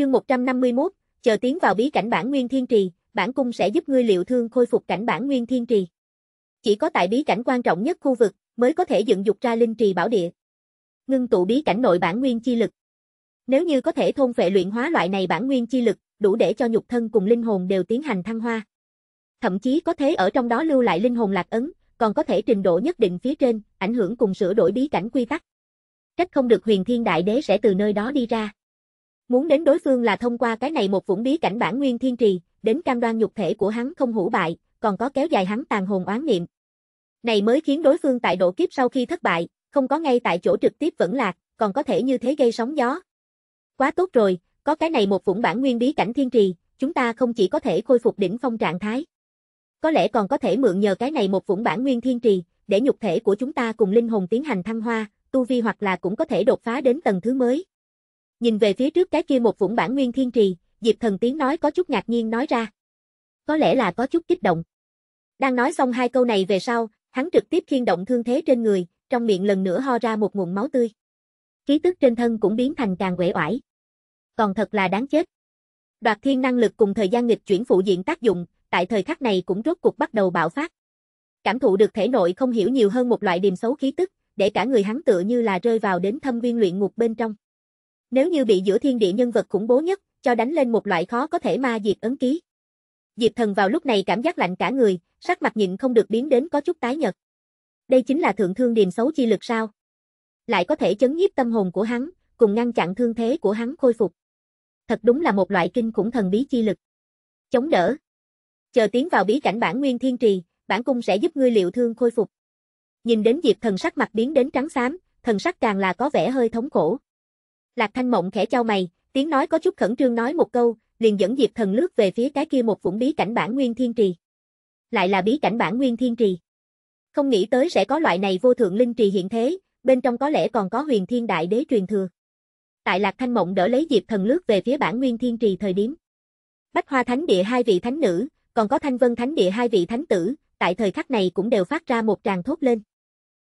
Chương 151, chờ tiến vào bí cảnh bản Nguyên Thiên Trì, bản cung sẽ giúp ngươi liệu thương khôi phục cảnh bản Nguyên Thiên Trì. Chỉ có tại bí cảnh quan trọng nhất khu vực mới có thể dựng dục ra linh trì bảo địa. Ngưng tụ bí cảnh nội bản nguyên chi lực. Nếu như có thể thôn phệ luyện hóa loại này bản nguyên chi lực, đủ để cho nhục thân cùng linh hồn đều tiến hành thăng hoa. Thậm chí có thể ở trong đó lưu lại linh hồn lạc ấn, còn có thể trình độ nhất định phía trên, ảnh hưởng cùng sửa đổi bí cảnh quy tắc. cách không được huyền thiên đại đế sẽ từ nơi đó đi ra. Muốn đến đối phương là thông qua cái này một vũng bí cảnh bản nguyên thiên trì, đến cam đoan nhục thể của hắn không hủ bại, còn có kéo dài hắn tàn hồn oán niệm. Này mới khiến đối phương tại độ kiếp sau khi thất bại, không có ngay tại chỗ trực tiếp vẫn lạc, còn có thể như thế gây sóng gió. Quá tốt rồi, có cái này một vũng bản nguyên bí cảnh thiên trì, chúng ta không chỉ có thể khôi phục đỉnh phong trạng thái. Có lẽ còn có thể mượn nhờ cái này một vũng bản nguyên thiên trì, để nhục thể của chúng ta cùng linh hồn tiến hành thăng hoa, tu vi hoặc là cũng có thể đột phá đến tầng thứ mới. Nhìn về phía trước cái kia một vũng bản nguyên thiên trì, Diệp Thần tiếng nói có chút ngạc nhiên nói ra. Có lẽ là có chút kích động. Đang nói xong hai câu này về sau, hắn trực tiếp khiên động thương thế trên người, trong miệng lần nữa ho ra một nguồn máu tươi. Khí tức trên thân cũng biến thành càng quể oải. Còn thật là đáng chết. Đoạt thiên năng lực cùng thời gian nghịch chuyển phụ diện tác dụng, tại thời khắc này cũng rốt cuộc bắt đầu bạo phát. Cảm thụ được thể nội không hiểu nhiều hơn một loại điềm xấu khí tức, để cả người hắn tựa như là rơi vào đến thâm viên luyện ngục bên trong. Nếu như bị giữa thiên địa nhân vật khủng bố nhất, cho đánh lên một loại khó có thể ma diệt ấn ký. Diệp Thần vào lúc này cảm giác lạnh cả người, sắc mặt nhịn không được biến đến có chút tái nhợt. Đây chính là thượng thương điềm xấu chi lực sao? Lại có thể chấn nhiếp tâm hồn của hắn, cùng ngăn chặn thương thế của hắn khôi phục. Thật đúng là một loại kinh khủng thần bí chi lực. Chống đỡ. Chờ tiến vào bí cảnh bản nguyên thiên trì, bản cung sẽ giúp ngươi liệu thương khôi phục. Nhìn đến Diệp Thần sắc mặt biến đến trắng xám, thần sắc càng là có vẻ hơi thống khổ. Lạc Thanh Mộng khẽ trao mày, tiếng nói có chút khẩn trương nói một câu, liền dẫn Diệp Thần lướt về phía cái kia một vũng bí cảnh bản nguyên thiên trì. Lại là bí cảnh bản nguyên thiên trì. Không nghĩ tới sẽ có loại này vô thượng linh trì hiện thế, bên trong có lẽ còn có huyền thiên đại đế truyền thừa. Tại Lạc Thanh Mộng đỡ lấy Diệp Thần lướt về phía bản nguyên thiên trì thời điểm. Bách Hoa Thánh Địa hai vị thánh nữ, còn có Thanh Vân Thánh Địa hai vị thánh tử, tại thời khắc này cũng đều phát ra một tràng thốt lên.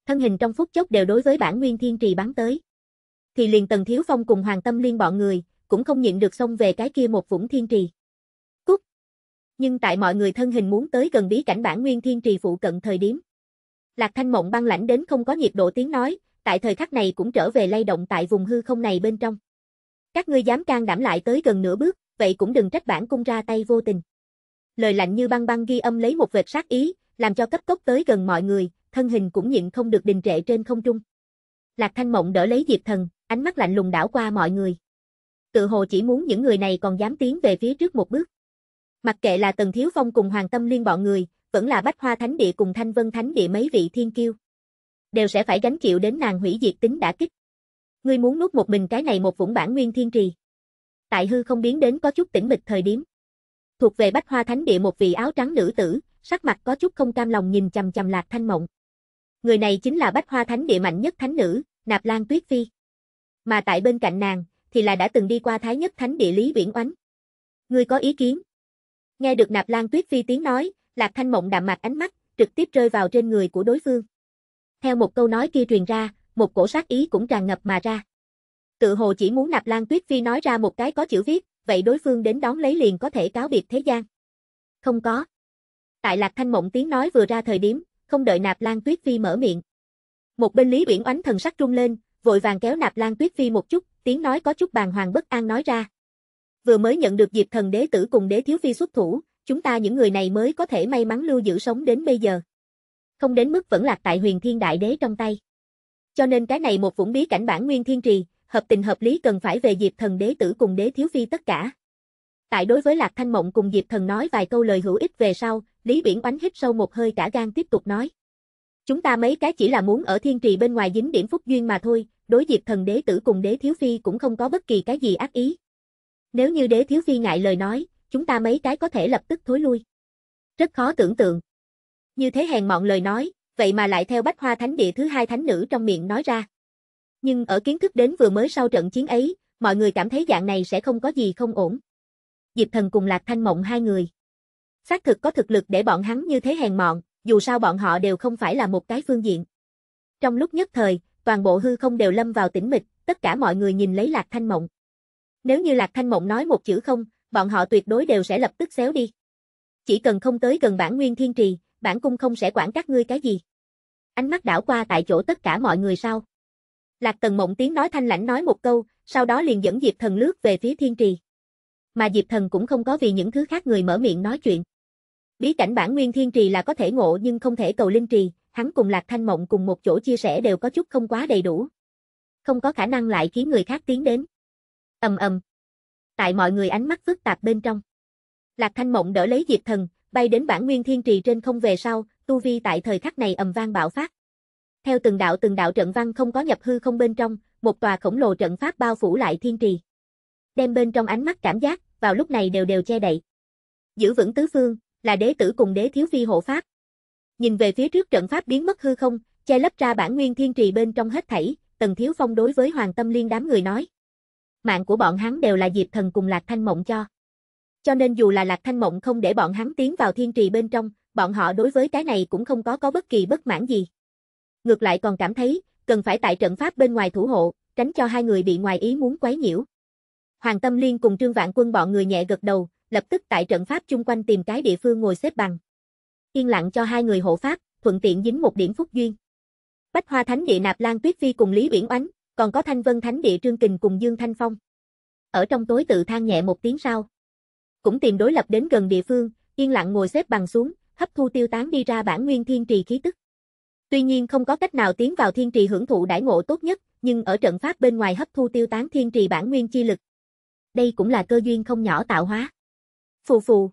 Thân hình trong phút chốc đều đối với bản nguyên thiên trì bắn tới thì liền Tần Thiếu Phong cùng Hoàng Tâm Liên bọn người, cũng không nhịn được xông về cái kia một vũng thiên trì. Cút! Nhưng tại mọi người thân hình muốn tới gần bí cảnh bản nguyên thiên trì phụ cận thời điểm. Lạc Thanh Mộng băng lãnh đến không có nhiệt độ tiếng nói, tại thời khắc này cũng trở về lay động tại vùng hư không này bên trong. Các ngươi dám can đảm lại tới gần nửa bước, vậy cũng đừng trách bản cung ra tay vô tình. Lời lạnh như băng băng ghi âm lấy một vệt sát ý, làm cho cấp tốc tới gần mọi người, thân hình cũng nhịn không được đình trệ trên không trung. Lạc Thanh Mộng đỡ lấy Diệp Thần, ánh mắt lạnh lùng đảo qua mọi người. Tự hồ chỉ muốn những người này còn dám tiến về phía trước một bước. Mặc kệ là Tần Thiếu Phong cùng Hoàng Tâm Liên bọn người, vẫn là Bách Hoa Thánh Địa cùng Thanh Vân Thánh Địa mấy vị thiên kiêu, đều sẽ phải gánh chịu đến nàng hủy diệt tính đã kích. Ngươi muốn nuốt một mình cái này một vũng bản nguyên thiên trì. Tại hư không biến đến có chút tĩnh mịch thời điểm. Thuộc về Bách Hoa Thánh Địa một vị áo trắng nữ tử, sắc mặt có chút không cam lòng nhìn chằm chằm Lạc Thanh Mộng. Người này chính là Bách Hoa Thánh Địa mạnh nhất thánh nữ, Nạp Lan Tuyết Phi mà tại bên cạnh nàng, thì là đã từng đi qua Thái Nhất Thánh địa Lý Viễn Oánh. Ngươi có ý kiến? Nghe được Nạp Lan Tuyết Phi tiếng nói, Lạc Thanh Mộng đạm mạc ánh mắt, trực tiếp rơi vào trên người của đối phương. Theo một câu nói kia truyền ra, một cổ sát ý cũng tràn ngập mà ra. Tự hồ chỉ muốn Nạp Lan Tuyết Phi nói ra một cái có chữ viết, vậy đối phương đến đón lấy liền có thể cáo biệt thế gian. Không có. Tại Lạc Thanh Mộng tiếng nói vừa ra thời điểm, không đợi Nạp Lan Tuyết Phi mở miệng. Một bên Lý Biển Oánh thần sắc trung lên, vội vàng kéo nạp lan tuyết phi một chút, tiếng nói có chút bàng hoàng bất an nói ra. Vừa mới nhận được Diệp thần đế tử cùng đế thiếu phi xuất thủ, chúng ta những người này mới có thể may mắn lưu giữ sống đến bây giờ. Không đến mức vẫn lạc tại huyền thiên đại đế trong tay. Cho nên cái này một vũng bí cảnh bản nguyên thiên trì, hợp tình hợp lý cần phải về Diệp thần đế tử cùng đế thiếu phi tất cả. Tại đối với Lạc Thanh Mộng cùng Diệp Thần nói vài câu lời hữu ích về sau, Lý biển oánh hít sâu một hơi cả gan tiếp tục nói. Chúng ta mấy cái chỉ là muốn ở thiên trì bên ngoài dính điểm phúc duyên mà thôi, đối diệp thần đế tử cùng đế thiếu phi cũng không có bất kỳ cái gì ác ý. Nếu như đế thiếu phi ngại lời nói, chúng ta mấy cái có thể lập tức thối lui. Rất khó tưởng tượng. Như thế hèn mọn lời nói, vậy mà lại theo bách hoa thánh địa thứ hai thánh nữ trong miệng nói ra. Nhưng ở kiến thức đến vừa mới sau trận chiến ấy, mọi người cảm thấy dạng này sẽ không có gì không ổn. Diệp thần cùng Lạc Thanh Mộng hai người. Xác thực có thực lực để bọn hắn như thế hèn mọn, dù sao bọn họ đều không phải là một cái phương diện. Trong lúc nhất thời, toàn bộ hư không đều lâm vào tĩnh mịch, tất cả mọi người nhìn lấy Lạc Thanh Mộng. Nếu như Lạc Thanh Mộng nói một chữ không, bọn họ tuyệt đối đều sẽ lập tức xéo đi. Chỉ cần không tới gần bản nguyên thiên trì, bản cung không sẽ quản các ngươi cái gì. Ánh mắt đảo qua tại chỗ tất cả mọi người sau. Lạc Tần Mộng tiếng nói thanh lãnh nói một câu, sau đó liền dẫn Diệp Thần lướt về phía thiên trì. Mà Diệp Thần cũng không có vì những thứ khác người mở miệng nói chuyện. Bí cảnh bản nguyên thiên trì là có thể ngộ nhưng không thể cầu linh trì, hắn cùng Lạc Thanh Mộng cùng một chỗ chia sẻ đều có chút không quá đầy đủ. Không có khả năng lại khiến người khác tiến đến. Ầm ầm. Tại mọi người ánh mắt phức tạp bên trong. Lạc Thanh Mộng đỡ lấy Diệp Thần, bay đến bản nguyên thiên trì trên không về sau, tu vi tại thời khắc này ầm vang bạo phát. Theo từng đạo từng đạo trận văn không có nhập hư không bên trong, một tòa khổng lồ trận pháp bao phủ lại thiên trì. Đem bên trong ánh mắt cảm giác, vào lúc này đều đều che đậy. Giữ vững tứ phương, là đế tử cùng đế thiếu phi hộ pháp, Nhìn về phía trước trận pháp biến mất hư không, che lấp ra bản nguyên thiên trì bên trong hết thảy, Tần Thiếu Phong đối với Hoàng Tâm Liên đám người nói. Mạng của bọn hắn đều là Diệp Thần cùng Lạc Thanh Mộng cho. Cho nên dù là Lạc Thanh Mộng không để bọn hắn tiến vào thiên trì bên trong, bọn họ đối với cái này cũng không có có bất kỳ bất mãn gì. Ngược lại còn cảm thấy, cần phải tại trận pháp bên ngoài thủ hộ, tránh cho hai người bị ngoài ý muốn quấy nhiễu. Hoàng Tâm Liên cùng Trương Vạn Quân bọn người nhẹ gật đầu, lập tức tại trận pháp chung quanh tìm cái địa phương ngồi xếp bằng yên lặng cho hai người hộ pháp, thuận tiện dính một điểm phúc duyên. Bách Hoa Thánh Địa Nạp Lan Tuyết Phi cùng Lý Uyển Oánh, còn có Thanh Vân Thánh Địa Trương Kình cùng Dương Thanh Phong. Ở trong tối tự than nhẹ một tiếng sau, cũng tìm đối lập đến gần địa phương, yên lặng ngồi xếp bằng xuống, hấp thu tiêu tán đi ra bản nguyên thiên trì khí tức. Tuy nhiên không có cách nào tiến vào thiên trì hưởng thụ đãi ngộ tốt nhất, nhưng ở trận pháp bên ngoài hấp thu tiêu tán thiên trì bản nguyên chi lực. Đây cũng là cơ duyên không nhỏ tạo hóa. Phù phù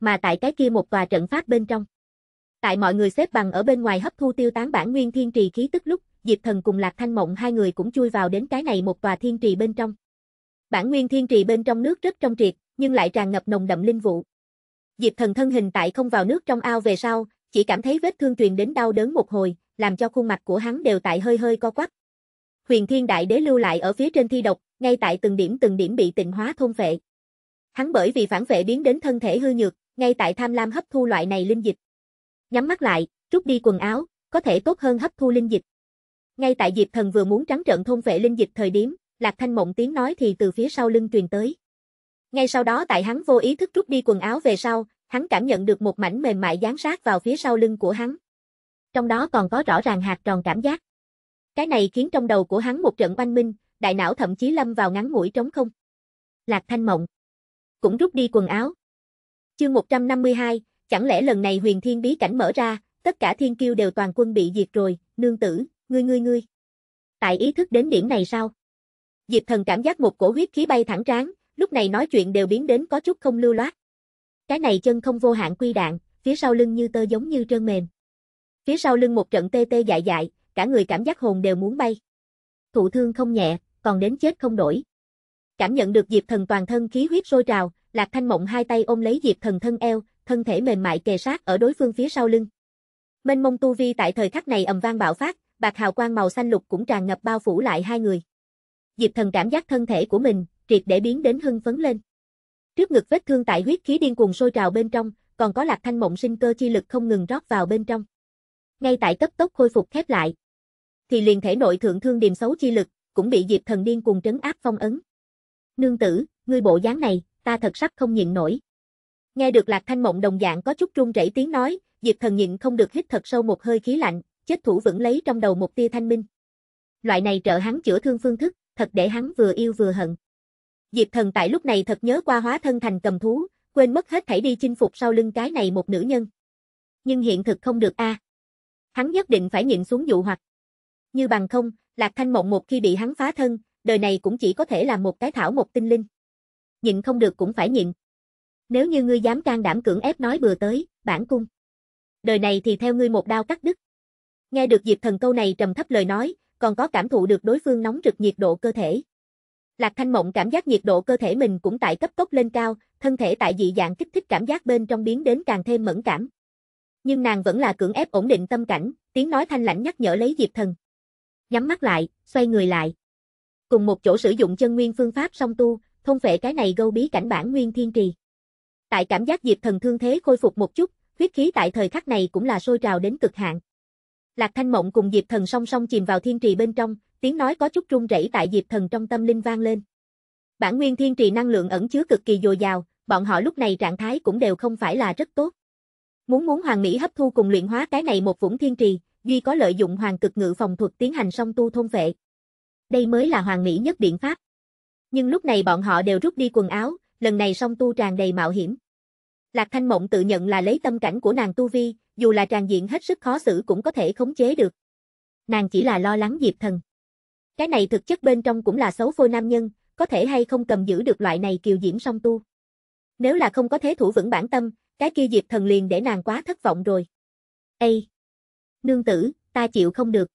mà tại cái kia một tòa trận pháp bên trong. Tại mọi người xếp bằng ở bên ngoài hấp thu tiêu tán bản nguyên thiên trì khí tức lúc, Diệp Thần cùng Lạc Thanh Mộng hai người cũng chui vào đến cái này một tòa thiên trì bên trong. Bản nguyên thiên trì bên trong nước rất trong triệt, nhưng lại tràn ngập nồng đậm linh vụ. Diệp Thần thân hình tại không vào nước trong ao về sau, chỉ cảm thấy vết thương truyền đến đau đớn một hồi, làm cho khuôn mặt của hắn đều tại hơi hơi co quắp. Huyền Thiên Đại Đế lưu lại ở phía trên thi độc, ngay tại từng điểm từng điểm bị tịnh hóa thôn phệ. Hắn bởi vì phản vệ biến đến thân thể hư nhược, ngay tại tham lam hấp thu loại này linh dịch. Nhắm mắt lại, rút đi quần áo, có thể tốt hơn hấp thu linh dịch. Ngay tại Diệp Thần vừa muốn trắng trợn thôn vệ linh dịch thời điểm, Lạc Thanh Mộng tiếng nói thì từ phía sau lưng truyền tới. Ngay sau đó tại hắn vô ý thức rút đi quần áo về sau, hắn cảm nhận được một mảnh mềm mại dán sát vào phía sau lưng của hắn. Trong đó còn có rõ ràng hạt tròn cảm giác. Cái này khiến trong đầu của hắn một trận oanh minh, đại não thậm chí lâm vào ngắn ngủi trống không. Lạc Thanh Mộng cũng rút đi quần áo, Chương 152, chẳng lẽ lần này huyền thiên bí cảnh mở ra, tất cả thiên kiêu đều toàn quân bị diệt rồi, nương tử, ngươi ngươi ngươi. Tại ý thức đến điểm này sao? Diệp thần cảm giác một cổ huyết khí bay thẳng tráng, lúc này nói chuyện đều biến đến có chút không lưu loát. Cái này chân không vô hạn quy đạn, phía sau lưng như tơ giống như trơn mềm. Phía sau lưng một trận tê tê dại dại, cả người cảm giác hồn đều muốn bay. Thụ thương không nhẹ, còn đến chết không đổi. Cảm nhận được Diệp thần toàn thân khí huyết sôi trào, Lạc Thanh Mộng hai tay ôm lấy Diệp Thần thân eo, thân thể mềm mại kề sát ở đối phương phía sau lưng. Mênh mông tu vi tại thời khắc này ầm vang bạo phát, bạc hào quang màu xanh lục cũng tràn ngập bao phủ lại hai người. Diệp Thần cảm giác thân thể của mình triệt để biến đến hưng phấn lên. Trước ngực vết thương tại huyết khí điên cuồng sôi trào bên trong, còn có Lạc Thanh Mộng sinh cơ chi lực không ngừng rót vào bên trong. Ngay tại cấp tốc khôi phục khép lại, thì liền thể nội thượng thương điềm xấu chi lực cũng bị Diệp Thần điên cuồng trấn áp phong ấn. Nương tử, ngươi bộ dáng này, ta thật sắp không nhịn nổi. Nghe được Lạc Thanh Mộng đồng dạng có chút run rẩy tiếng nói, Diệp Thần nhịn không được hít thật sâu một hơi khí lạnh, chết thủ vẫn lấy trong đầu một tia thanh minh. Loại này trợ hắn chữa thương phương thức, thật để hắn vừa yêu vừa hận. Diệp Thần tại lúc này thật nhớ qua hóa thân thành cầm thú, quên mất hết thảy đi chinh phục sau lưng cái này một nữ nhân. Nhưng hiện thực không được a. Hắn nhất định phải nhịn xuống dụ hoặc. Như bằng không, Lạc Thanh Mộng một khi bị hắn phá thân, đời này cũng chỉ có thể là một cái thảo một tinh linh nhịn không được cũng phải nhịn. Nếu như ngươi dám can đảm cưỡng ép nói bừa tới, bản cung. Đời này thì theo ngươi một đao cắt đứt. Nghe được Diệp Thần câu này trầm thấp lời nói, còn có cảm thụ được đối phương nóng rực nhiệt độ cơ thể. Lạc Thanh Mộng cảm giác nhiệt độ cơ thể mình cũng tại cấp tốc lên cao, thân thể tại dị dạng kích thích cảm giác bên trong biến đến càng thêm mẫn cảm. Nhưng nàng vẫn là cưỡng ép ổn định tâm cảnh, tiếng nói thanh lãnh nhắc nhở lấy Diệp Thần. Nhắm mắt lại, xoay người lại. Cùng một chỗ sử dụng chân nguyên phương pháp song tu, thông phệ cái này gâu bí cảnh bản nguyên thiên trì. Tại cảm giác Diệp Thần thương thế khôi phục một chút, huyết khí tại thời khắc này cũng là sôi trào đến cực hạn. Lạc Thanh Mộng cùng Diệp Thần song song chìm vào thiên trì bên trong, tiếng nói có chút run rẩy tại Diệp Thần trong tâm linh vang lên. Bản nguyên thiên trì năng lượng ẩn chứa cực kỳ dồi dào, bọn họ lúc này trạng thái cũng đều không phải là rất tốt. Muốn muốn Hoàng Mỹ hấp thu cùng luyện hóa cái này một vũng thiên trì, duy có lợi dụng hoàng cực ngự phòng thuật tiến hành song tu thôn vệ. Đây mới là hoàng mỹ nhất biện pháp. Nhưng lúc này bọn họ đều rút đi quần áo, lần này song tu tràn đầy mạo hiểm. Lạc Thanh Mộng tự nhận là lấy tâm cảnh của nàng tu vi, dù là tràn diện hết sức khó xử cũng có thể khống chế được. Nàng chỉ là lo lắng Diệp Thần. Cái này thực chất bên trong cũng là xấu phôi nam nhân, có thể hay không cầm giữ được loại này kiều diễm song tu. Nếu là không có thế thủ vững bản tâm, cái kia Diệp Thần liền để nàng quá thất vọng rồi. Ê! Nương tử, ta chịu không được.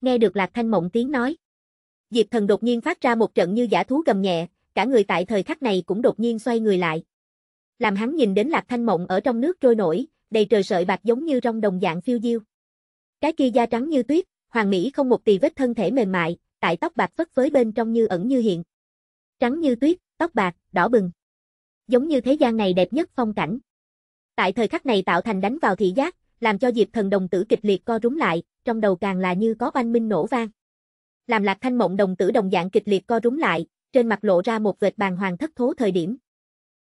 Nghe được Lạc Thanh Mộng tiếng nói. Diệp Thần đột nhiên phát ra một trận như giả thú gầm nhẹ, cả người tại thời khắc này cũng đột nhiên xoay người lại. Làm hắn nhìn đến Lạc Thanh Mộng ở trong nước trôi nổi, đầy trời sợi bạc giống như trong đồng dạng phiêu diêu. Cái kia da trắng như tuyết, hoàng mỹ không một tì vết thân thể mềm mại, tại tóc bạc phất phới bên trong như ẩn như hiện. Trắng như tuyết, tóc bạc, đỏ bừng. Giống như thế gian này đẹp nhất phong cảnh. Tại thời khắc này tạo thành đánh vào thị giác, làm cho Diệp Thần đồng tử kịch liệt co rúm lại, trong đầu càng là như có oanh minh nổ vang làm Lạc Thanh Mộng đồng tử đồng dạng kịch liệt co rúm lại, trên mặt lộ ra một vệt bàng hoàng thất thố thời điểm.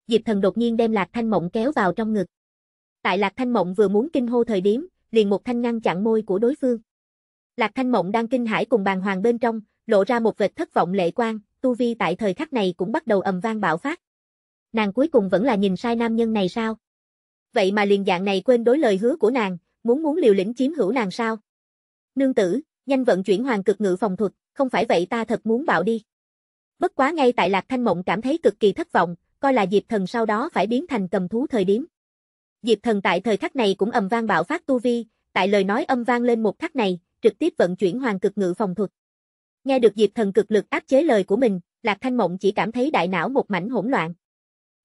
Diệp Thần đột nhiên đem Lạc Thanh Mộng kéo vào trong ngực. Tại Lạc Thanh Mộng vừa muốn kinh hô thời điểm, liền một thanh ngăn chặn môi của đối phương. Lạc Thanh Mộng đang kinh hãi cùng bàng hoàng bên trong, lộ ra một vệt thất vọng lệ quang, tu vi tại thời khắc này cũng bắt đầu ầm vang bạo phát. Nàng cuối cùng vẫn là nhìn sai nam nhân này sao? Vậy mà liền dạng này quên đối lời hứa của nàng, muốn muốn liều lĩnh chiếm hữu nàng sao? Nương tử, nhanh vận chuyển hoàng cực ngự phòng thuật, không phải vậy ta thật muốn bạo đi. Bất quá ngay tại Lạc Thanh Mộng cảm thấy cực kỳ thất vọng, coi là Diệp Thần sau đó phải biến thành cầm thú thời điểm. Diệp Thần tại thời khắc này cũng ầm vang bạo phát tu vi, tại lời nói âm vang lên một khắc này, trực tiếp vận chuyển hoàng cực ngự phòng thuật. Nghe được Diệp Thần cực lực áp chế lời của mình, Lạc Thanh Mộng chỉ cảm thấy đại não một mảnh hỗn loạn.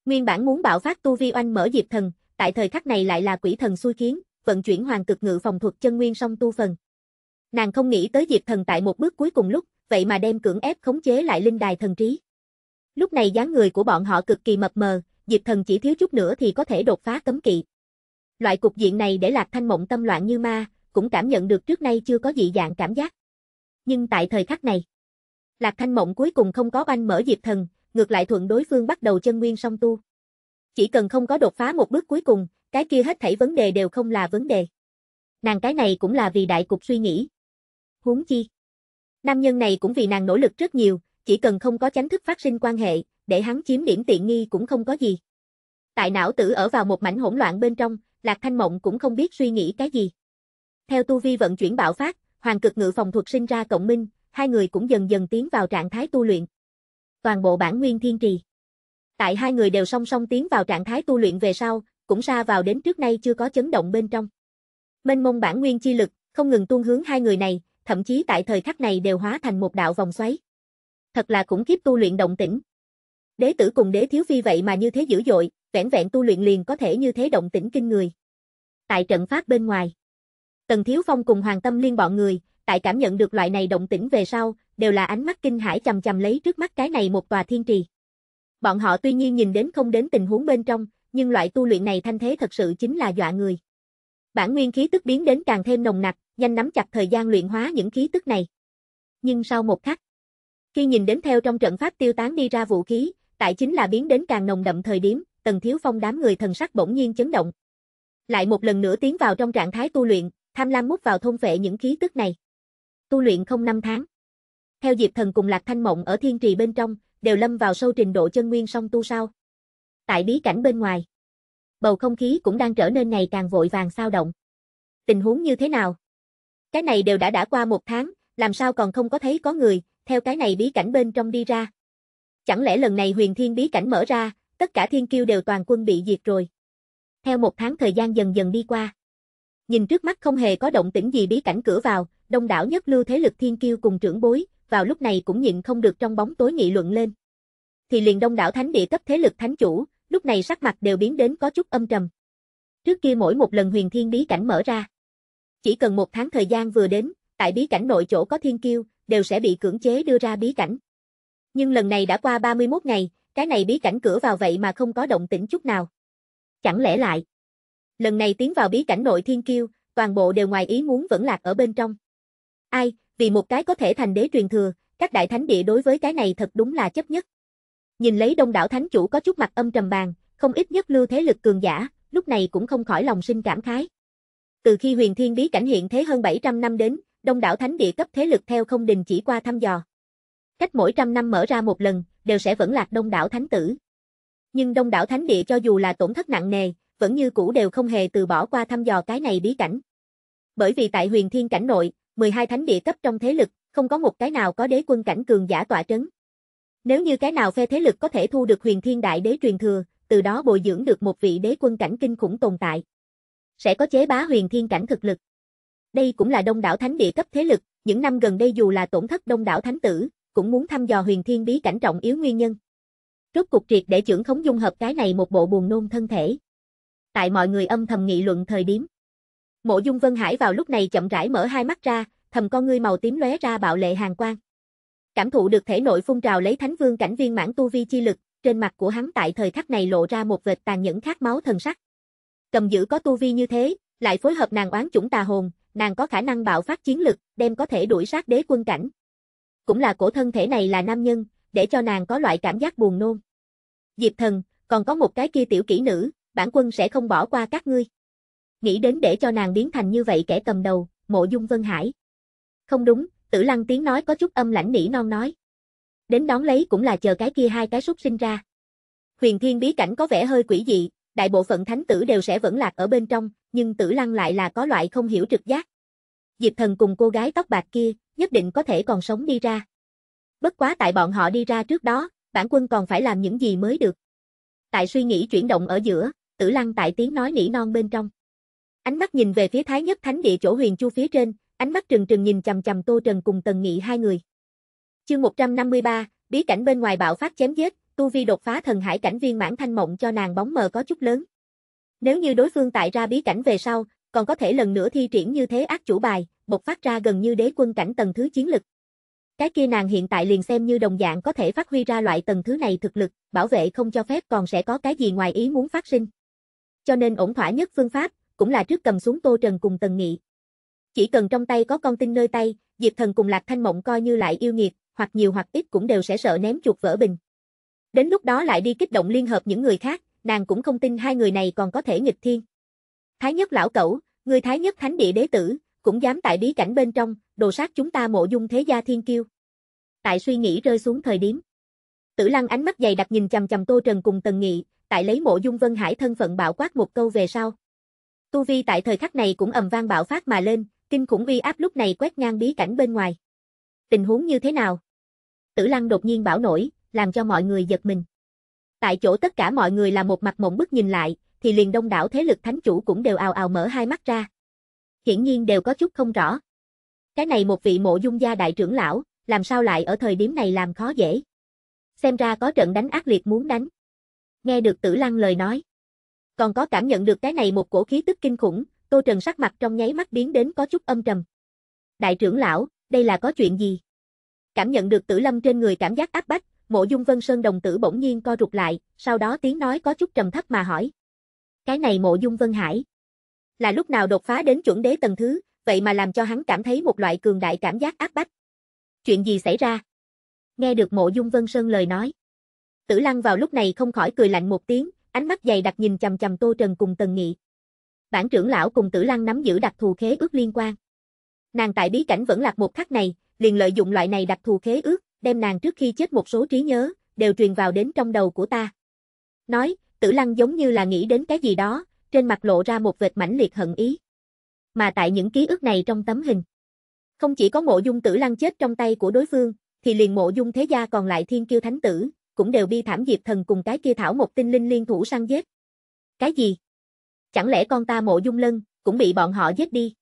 Nguyên bản muốn bạo phát tu vi oanh mở Diệp Thần, tại thời khắc này lại là quỷ thần xui khiến, vận chuyển hoàng cực ngự phòng thuật chân nguyên song tu phần nàng không nghĩ tới Diệp Thần tại một bước cuối cùng lúc, vậy mà đem cưỡng ép khống chế lại linh đài thần trí. Lúc này dáng người của bọn họ cực kỳ mập mờ, Diệp Thần chỉ thiếu chút nữa thì có thể đột phá cấm kỵ. Loại cục diện này để Lạc Thanh Mộng tâm loạn như ma, cũng cảm nhận được trước nay chưa có dị dạng cảm giác. Nhưng tại thời khắc này, Lạc Thanh Mộng cuối cùng không có oanh mở Diệp Thần, ngược lại thuận đối phương bắt đầu chân nguyên song tu. Chỉ cần không có đột phá một bước cuối cùng, cái kia hết thảy vấn đề đều không là vấn đề. Nàng cái này cũng là vì đại cục suy nghĩ, huống chi. Nam nhân này cũng vì nàng nỗ lực rất nhiều, chỉ cần không có chánh thức phát sinh quan hệ, để hắn chiếm điểm tiện nghi cũng không có gì. Tại não tử ở vào một mảnh hỗn loạn bên trong, Lạc Thanh Mộng cũng không biết suy nghĩ cái gì. Theo tu vi vận chuyển bạo phát, hoàng cực ngự phòng thuật sinh ra cộng minh, hai người cũng dần dần tiến vào trạng thái tu luyện. Toàn bộ bản nguyên thiên trì. Tại hai người đều song song tiến vào trạng thái tu luyện về sau, cũng xa vào đến trước nay chưa có chấn động bên trong. Mênh mông bản nguyên chi lực, không ngừng tuôn hướng hai người này, thậm chí tại thời khắc này đều hóa thành một đạo vòng xoáy. Thật là khủng khiếp tu luyện động tĩnh. Đế tử cùng đế thiếu phi vậy mà như thế dữ dội, vẻn vẹn tu luyện liền có thể như thế động tĩnh kinh người. Tại trận pháp bên ngoài, Tần Thiếu Phong cùng Hoàng Tâm Liên bọn người, tại cảm nhận được loại này động tĩnh về sau, đều là ánh mắt kinh hãi chằm chằm lấy trước mắt cái này một tòa thiên trì. Bọn họ tuy nhiên nhìn đến không đến tình huống bên trong, nhưng loại tu luyện này thanh thế thật sự chính là dọa người bản nguyên khí tức biến đến càng thêm nồng nặc, nhanh nắm chặt thời gian luyện hóa những khí tức này. Nhưng sau một khắc, khi nhìn đến theo trong trận pháp tiêu tán đi ra vũ khí, tại chính là biến đến càng nồng đậm thời điểm, Tần Thiếu Phong đám người thần sắc bỗng nhiên chấn động. Lại một lần nữa tiến vào trong trạng thái tu luyện, tham lam mút vào thôn phệ những khí tức này. Tu luyện không năm tháng. Theo Diệp Thần cùng Lạc Thanh Mộng ở thiên trì bên trong, đều lâm vào sâu trình độ chân nguyên song tu sao. Tại bí cảnh bên ngoài, bầu không khí cũng đang trở nên ngày càng vội vàng sao động. Tình huống như thế nào? Cái này đều đã đã qua một tháng, làm sao còn không có thấy có người, theo cái này bí cảnh bên trong đi ra. Chẳng lẽ lần này huyền thiên bí cảnh mở ra, tất cả thiên kiêu đều toàn quân bị diệt rồi. Theo một tháng thời gian dần dần đi qua. Nhìn trước mắt không hề có động tĩnh gì bí cảnh cửa vào, đông đảo nhất lưu thế lực thiên kiêu cùng trưởng bối, vào lúc này cũng nhịn không được trong bóng tối nghị luận lên. Thì liền đông đảo thánh địa cấp thế lực thánh chủ, lúc này sắc mặt đều biến đến có chút âm trầm. Trước kia mỗi một lần huyền thiên bí cảnh mở ra, chỉ cần một tháng thời gian vừa đến, tại bí cảnh nội chỗ có thiên kiêu, đều sẽ bị cưỡng chế đưa ra bí cảnh. Nhưng lần này đã qua 31 ngày, cái này bí cảnh cửa vào vậy mà không có động tĩnh chút nào. Chẳng lẽ lại, lần này tiến vào bí cảnh nội thiên kiêu, toàn bộ đều ngoài ý muốn vẫn lạc ở bên trong. Ai, vì một cái có thể thành đế truyền thừa, các đại thánh địa đối với cái này thật đúng là chấp nhất. Nhìn lấy đông đảo thánh chủ có chút mặt âm trầm bàn, không ít nhất lưu thế lực cường giả, lúc này cũng không khỏi lòng sinh cảm khái. Từ khi huyền thiên bí cảnh hiện thế hơn 700 năm đến, đông đảo thánh địa cấp thế lực theo không đình chỉ qua thăm dò. Cách mỗi trăm năm mở ra một lần, đều sẽ vẫn lạc đông đảo thánh tử. Nhưng đông đảo thánh địa cho dù là tổn thất nặng nề, vẫn như cũ đều không hề từ bỏ qua thăm dò cái này bí cảnh. Bởi vì tại huyền thiên cảnh nội, 12 thánh địa cấp trong thế lực, không có một cái nào có đế quân cảnh cường giả tỏa trấn. Nếu như cái nào phe thế lực có thể thu được huyền thiên đại đế truyền thừa, từ đó bồi dưỡng được một vị đế quân cảnh kinh khủng tồn tại. Sẽ có chế bá huyền thiên cảnh thực lực. Đây cũng là đông đảo thánh địa cấp thế lực, những năm gần đây dù là tổn thất đông đảo thánh tử, cũng muốn thăm dò huyền thiên bí cảnh trọng yếu nguyên nhân. Rốt cục triệt để trưởng khống dung hợp cái này một bộ buồn nôn thân thể. Tại mọi người âm thầm nghị luận thời điểm. Mộ Dung Vân Hải vào lúc này chậm rãi mở hai mắt ra, thầm con ngươi màu tím lóe ra bạo lệ hàng quang. Cảm thụ được thể nội phun trào lấy thánh vương cảnh viên mãn tu vi chi lực, trên mặt của hắn tại thời khắc này lộ ra một vệt tàn nhẫn khát máu thần sắc. Cầm giữ có tu vi như thế, lại phối hợp nàng oán chủng tà hồn, nàng có khả năng bạo phát chiến lực, đem có thể đuổi sát đế quân cảnh. Cũng là cổ thân thể này là nam nhân, để cho nàng có loại cảm giác buồn nôn. Diệp thần, còn có một cái kia tiểu kỹ nữ, bản quân sẽ không bỏ qua các ngươi. Nghĩ đến để cho nàng biến thành như vậy kẻ cầm đầu, mộ dung vân hải. Không đúng, Tử Lăng tiếng nói có chút âm lãnh nỉ non nói. Đến đón lấy cũng là chờ cái kia hai cái súc sinh ra. Huyền thiên bí cảnh có vẻ hơi quỷ dị, đại bộ phận thánh tử đều sẽ vẫn lạc ở bên trong, nhưng Tử Lăng lại là có loại không hiểu trực giác. Diệp thần cùng cô gái tóc bạc kia, nhất định có thể còn sống đi ra. Bất quá tại bọn họ đi ra trước đó, bản quân còn phải làm những gì mới được. Tại suy nghĩ chuyển động ở giữa, Tử Lăng tại tiếng nói nỉ non bên trong. Ánh mắt nhìn về phía Thái Nhất Thánh địa chỗ Huyền Chu phía trên, ánh mắt trừng trừng nhìn chằm chằm Tô Trần cùng Tần Nghị hai người. Chương 153, bí cảnh bên ngoài bạo phát chém giết, tu vi đột phá thần hải cảnh viên mãn thanh mộng cho nàng bóng mờ có chút lớn. Nếu như đối phương tại ra bí cảnh về sau, còn có thể lần nữa thi triển như thế ác chủ bài, bộc phát ra gần như đế quân cảnh tầng thứ chiến lực. Cái kia nàng hiện tại liền xem như đồng dạng có thể phát huy ra loại tầng thứ này thực lực, bảo vệ không cho phép còn sẽ có cái gì ngoài ý muốn phát sinh. Cho nên ổn thỏa nhất phương pháp, cũng là trước cầm xuống Tô Trần cùng Tần Nghị, chỉ cần trong tay có con tin nơi tay, Diệp Thần cùng Lạc Thanh Mộng coi như lại yêu nghiệt, hoặc nhiều hoặc ít cũng đều sẽ sợ ném chuột vỡ bình. Đến lúc đó lại đi kích động liên hợp những người khác, nàng cũng không tin hai người này còn có thể nghịch thiên. Thái nhất lão cẩu, người thái nhất thánh địa đế tử, cũng dám tại bí cảnh bên trong, đồ sát chúng ta mộ dung thế gia thiên kiêu. Tại suy nghĩ rơi xuống thời điểm. Tử lăng ánh mắt dày đặc nhìn chầm chầm Tô Trần cùng Tần Nghị, tại lấy mộ dung vân hải thân phận bạo quát một câu về sau. Tu Vi tại thời khắc này cũng ầm vang bạo phát mà lên, kinh khủng uy áp lúc này quét ngang bí cảnh bên ngoài. Tình huống như thế nào? Tử Lăng đột nhiên bảo nổi, làm cho mọi người giật mình. Tại chỗ tất cả mọi người là một mặt mộng bức nhìn lại, thì liền đông đảo thế lực thánh chủ cũng đều ào ào mở hai mắt ra. Hiển nhiên đều có chút không rõ. Cái này một vị mộ dung gia đại trưởng lão, làm sao lại ở thời điểm này làm khó dễ. Xem ra có trận đánh ác liệt muốn đánh. Nghe được tử lăng lời nói. Còn có cảm nhận được cái này một cổ khí tức kinh khủng, Tô Trần sắc mặt trong nháy mắt biến đến có chút âm trầm. Đại trưởng lão, đây là có chuyện gì? Cảm nhận được tử lâm trên người cảm giác áp bách, mộ dung vân sơn đồng tử bỗng nhiên co rụt lại, sau đó tiếng nói có chút trầm thấp mà hỏi. Cái này mộ dung vân hải. Là lúc nào đột phá đến chuẩn đế tầng thứ, vậy mà làm cho hắn cảm thấy một loại cường đại cảm giác áp bách. Chuyện gì xảy ra? Nghe được mộ dung vân sơn lời nói. Tử lăng vào lúc này không khỏi cười lạnh một tiếng, ánh mắt dày đặc nhìn chầm chầm tô trần cùng tần nghị bản trưởng lão cùng tử lăng nắm giữ đặc thù khế ước liên quan. Nàng tại bí cảnh vẫn lạc một khắc này, liền lợi dụng loại này đặc thù khế ước, đem nàng trước khi chết một số trí nhớ, đều truyền vào đến trong đầu của ta. Nói, tử lăng giống như là nghĩ đến cái gì đó, trên mặt lộ ra một vệt mãnh liệt hận ý. Mà tại những ký ức này trong tấm hình, không chỉ có mộ dung tử lăng chết trong tay của đối phương, thì liền mộ dung thế gia còn lại thiên kiêu thánh tử, cũng đều bi thảm diệt thần cùng cái kia thảo một tinh linh liên thủ săn giết. Cái gì? chẳng lẽ con ta mộ dung lân, cũng bị bọn họ giết đi.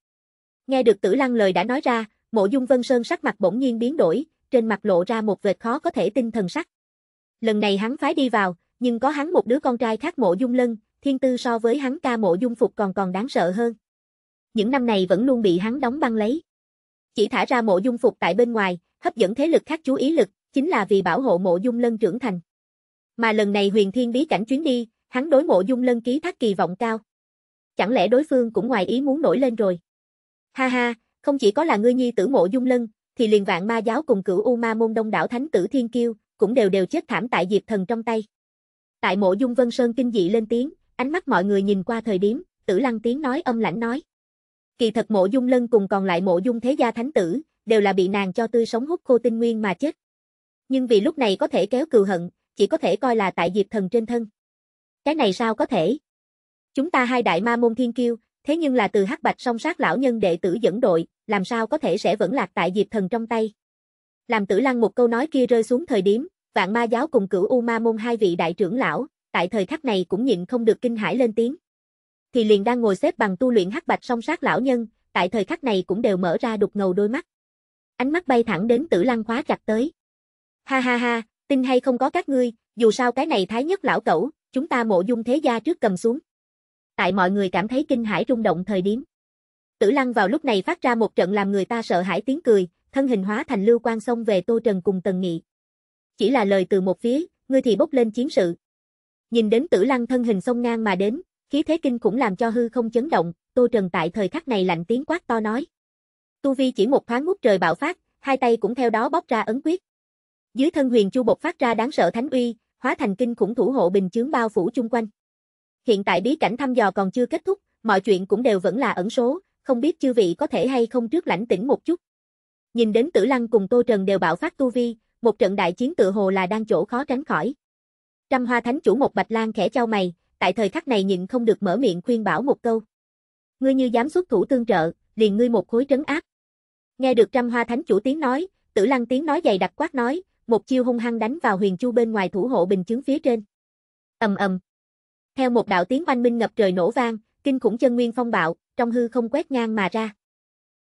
Nghe được tử lăng lời đã nói ra, mộ dung vân sơn sắc mặt bỗng nhiên biến đổi, trên mặt lộ ra một vệt khó có thể tin thần sắc. Lần này hắn phái đi vào, nhưng có hắn một đứa con trai khác mộ dung lân, thiên tư so với hắn ca mộ dung phục còn còn đáng sợ hơn. Những năm này vẫn luôn bị hắn đóng băng lấy. Chỉ thả ra mộ dung phục tại bên ngoài, hấp dẫn thế lực khác chú ý lực, chính là vì bảo hộ mộ dung lân trưởng thành. Mà lần này huyền thiên bí cảnh chuyến đi, hắn đối mộ dung lân ký thác kỳ vọng cao chẳng lẽ đối phương cũng ngoài ý muốn nổi lên rồi. Ha ha, không chỉ có là ngươi nhi tử mộ dung lân, thì liền vạn ma giáo cùng cửu U ma môn đông đảo thánh tử thiên kiêu, cũng đều đều chết thảm tại diệp thần trong tay. Tại mộ dung vân sơn kinh dị lên tiếng, ánh mắt mọi người nhìn qua thời điểm, tử lăng tiếng nói âm lãnh nói. Kỳ thật mộ dung lân cùng còn lại mộ dung thế gia thánh tử, đều là bị nàng cho tươi sống hút khô tinh nguyên mà chết. Nhưng vì lúc này có thể kéo cừu hận, chỉ có thể coi là tại diệp thần trên thân. Cái này sao có thể? Chúng ta hai đại ma môn thiên kiêu, thế nhưng là từ hắc bạch song sát lão nhân đệ tử dẫn đội, làm sao có thể sẽ vẫn lạc tại diệp thần trong tay. Làm tử lăng một câu nói kia rơi xuống thời điểm, vạn ma giáo cùng cửu U ma môn hai vị đại trưởng lão, tại thời khắc này cũng nhịn không được kinh hãi lên tiếng. Thì liền đang ngồi xếp bằng tu luyện hắc bạch song sát lão nhân, tại thời khắc này cũng đều mở ra đục ngầu đôi mắt. Ánh mắt bay thẳng đến tử lăng khóa chặt tới. Ha ha ha, tin hay không có các ngươi, dù sao cái này thái nhất lão cẩu, chúng ta mộ dung thế gia trước cầm xuống tại mọi người cảm thấy kinh hãi rung động thời điểm. Tử Lăng vào lúc này phát ra một trận làm người ta sợ hãi tiếng cười, thân hình hóa thành lưu quang xông về Tô Trần cùng Tần Nghị. Chỉ là lời từ một phía, ngươi thì bốc lên chiến sự. Nhìn đến Tử Lăng thân hình xông ngang mà đến, khí thế kinh cũng làm cho hư không chấn động, Tô Trần tại thời khắc này lạnh tiếng quát to nói. Tu vi chỉ một thoáng ngút trời bạo phát, hai tay cũng theo đó bóc ra ấn quyết. Dưới thân huyền chu bột phát ra đáng sợ thánh uy, hóa thành kinh khủng thủ hộ bình chướng bao phủ chung quanh. Hiện tại bí cảnh thăm dò còn chưa kết thúc, mọi chuyện cũng đều vẫn là ẩn số, không biết chư vị có thể hay không trước lãnh tĩnh một chút. Nhìn đến Tử Lăng cùng Tô Trần đều bạo phát tu vi, một trận đại chiến tự hồ là đang chỗ khó tránh khỏi. Trăm Hoa Thánh chủ một Bạch lang khẽ chau mày, tại thời khắc này nhịn không được mở miệng khuyên bảo một câu. Ngươi như dám xuất thủ tương trợ, liền ngươi một khối trấn áp. Nghe được Trăm Hoa Thánh chủ tiếng nói, Tử Lăng tiếng nói dày đặc quát nói, một chiêu hung hăng đánh vào Huyền Chu bên ngoài thủ hộ bình chứng phía trên. Ầm ầm. Theo một đạo tiếng oanh minh ngập trời nổ vang, kinh khủng chân nguyên phong bạo, trong hư không quét ngang mà ra.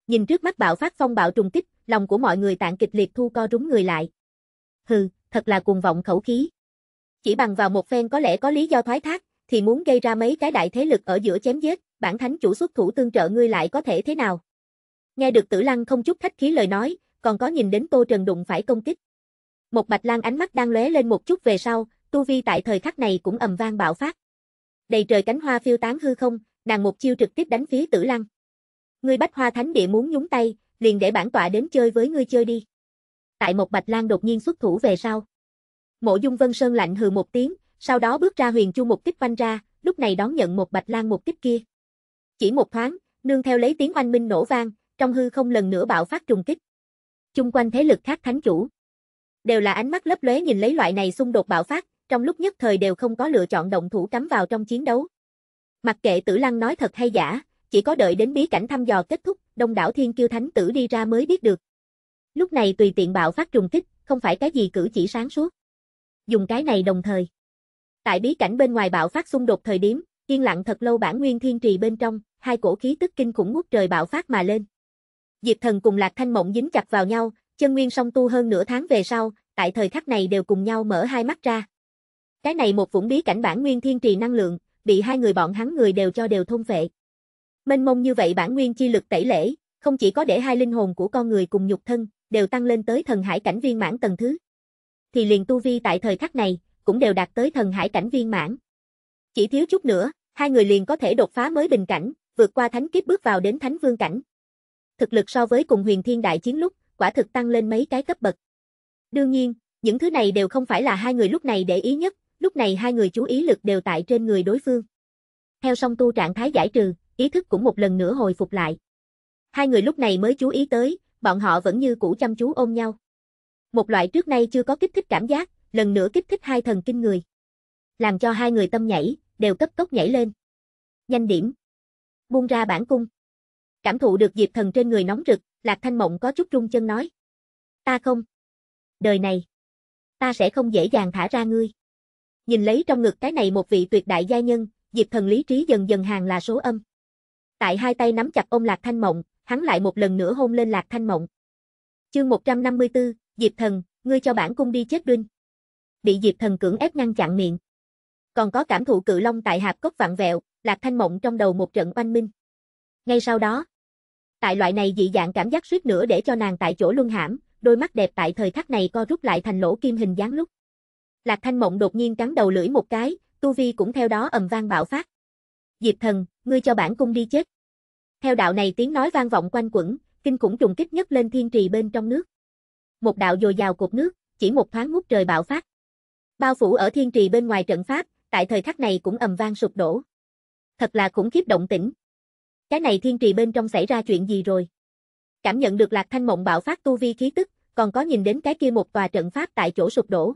Nhìn trước mắt bạo phát phong bạo trùng kích, lòng của mọi người tạng kịch liệt thu co rúm người lại. Hừ, thật là cuồng vọng khẩu khí. Chỉ bằng vào một phen có lẽ có lý do thoái thác, thì muốn gây ra mấy cái đại thế lực ở giữa chém giết, bản thánh chủ xuất thủ tương trợ ngươi lại có thể thế nào? Nghe được Tử Lăng không chút khách khí lời nói, còn có nhìn đến Tô Trần đụng phải công kích. Một Bạch Lang ánh mắt đang lóe lên một chút về sau, tu vi tại thời khắc này cũng ầm vang bạo phát đầy trời cánh hoa phiêu tán hư không, nàng một chiêu trực tiếp đánh phía Tử Lăng. Ngươi Bách Hoa Thánh Địa muốn nhúng tay, liền để bản tọa đến chơi với ngươi chơi đi. Tại một Bạch lang đột nhiên xuất thủ về sau. Mộ Dung Vân Sơn lạnh hừ một tiếng, sau đó bước ra huyền chu một kích vanh ra, lúc này đón nhận một Bạch lang một kích kia. Chỉ một thoáng, nương theo lấy tiếng oanh minh nổ vang, trong hư không lần nữa bạo phát trùng kích. Chung quanh thế lực khác thánh chủ, đều là ánh mắt lấp lóe nhìn lấy loại này xung đột bạo phát, trong lúc nhất thời đều không có lựa chọn động thủ cắm vào trong chiến đấu. Mặc kệ tử lăng nói thật hay giả, chỉ có đợi đến bí cảnh thăm dò kết thúc, đông đảo thiên kiêu thánh tử đi ra mới biết được. Lúc này tùy tiện bạo phát trùng kích, không phải cái gì cử chỉ sáng suốt. Dùng cái này đồng thời. Tại bí cảnh bên ngoài bạo phát xung đột thời điểm, yên lặng thật lâu bản nguyên thiên trì bên trong, hai cổ khí tức kinh khủng ngút trời bạo phát mà lên. Diệp thần cùng Lạc Thanh Mộng dính chặt vào nhau, chân nguyên song tu hơn nửa tháng về sau, tại thời khắc này đều cùng nhau mở hai mắt ra. Cái này một vũng bí cảnh bản nguyên thiên trì năng lượng, bị hai người bọn hắn người đều cho đều thông vệ Mênh mông như vậy bản nguyên chi lực tẩy lễ, không chỉ có để hai linh hồn của con người cùng nhục thân, đều tăng lên tới thần hải cảnh viên mãn tầng thứ. Thì liền tu vi tại thời khắc này, cũng đều đạt tới thần hải cảnh viên mãn. Chỉ thiếu chút nữa, hai người liền có thể đột phá mới bình cảnh, vượt qua thánh kiếp bước vào đến thánh vương cảnh. Thực lực so với cùng huyền thiên đại chiến lúc, quả thực tăng lên mấy cái cấp bậc. Đương nhiên, những thứ này đều không phải là hai người lúc này để ý nhất, lúc này hai người chú ý lực đều tại trên người đối phương. Theo song tu trạng thái giải trừ, ý thức cũng một lần nữa hồi phục lại. Hai người lúc này mới chú ý tới, bọn họ vẫn như cũ chăm chú ôm nhau. Một loại trước nay chưa có kích thích cảm giác, lần nữa kích thích hai thần kinh người. Làm cho hai người tâm nhảy, đều cấp tốc nhảy lên. Nhanh điểm. Buông ra bản cung. Cảm thụ được diệp thần trên người nóng rực, Lạc Thanh Mộng có chút rung chân nói. Ta không. Đời này. Ta sẽ không dễ dàng thả ra ngươi. Nhìn lấy trong ngực cái này một vị tuyệt đại gia nhân, Diệp Thần lý trí dần dần hàng là số âm. Tại hai tay nắm chặt ôm Lạc Thanh Mộng, hắn lại một lần nữa hôn lên Lạc Thanh Mộng. Chương 154, Diệp Thần, ngươi cho bản cung đi chết đinh. Bị Diệp Thần cưỡng ép ngăn chặn miệng. Còn có cảm thụ cự long tại hạp cốc vặn vẹo, Lạc Thanh Mộng trong đầu một trận oanh minh. Ngay sau đó, tại loại này dị dạng cảm giác suýt nữa để cho nàng tại chỗ luân hãm, đôi mắt đẹp tại thời khắc này co rút lại thành lỗ kim hình dáng lúc. Lạc Thanh Mộng đột nhiên cắn đầu lưỡi một cái, tu vi cũng theo đó ầm vang bạo phát. Diệp thần, ngươi cho bản cung đi chết. Theo đạo này tiếng nói vang vọng quanh quẩn, kinh khủng trùng kích nhất lên thiên trì bên trong nước. Một đạo dồi dào cột nước, chỉ một thoáng ngút trời bạo phát. Bao phủ ở thiên trì bên ngoài trận pháp, tại thời khắc này cũng ầm vang sụp đổ. Thật là khủng khiếp động tĩnh. Cái này thiên trì bên trong xảy ra chuyện gì rồi? Cảm nhận được Lạc Thanh Mộng bạo phát tu vi khí tức, còn có nhìn đến cái kia một tòa trận pháp tại chỗ sụp đổ.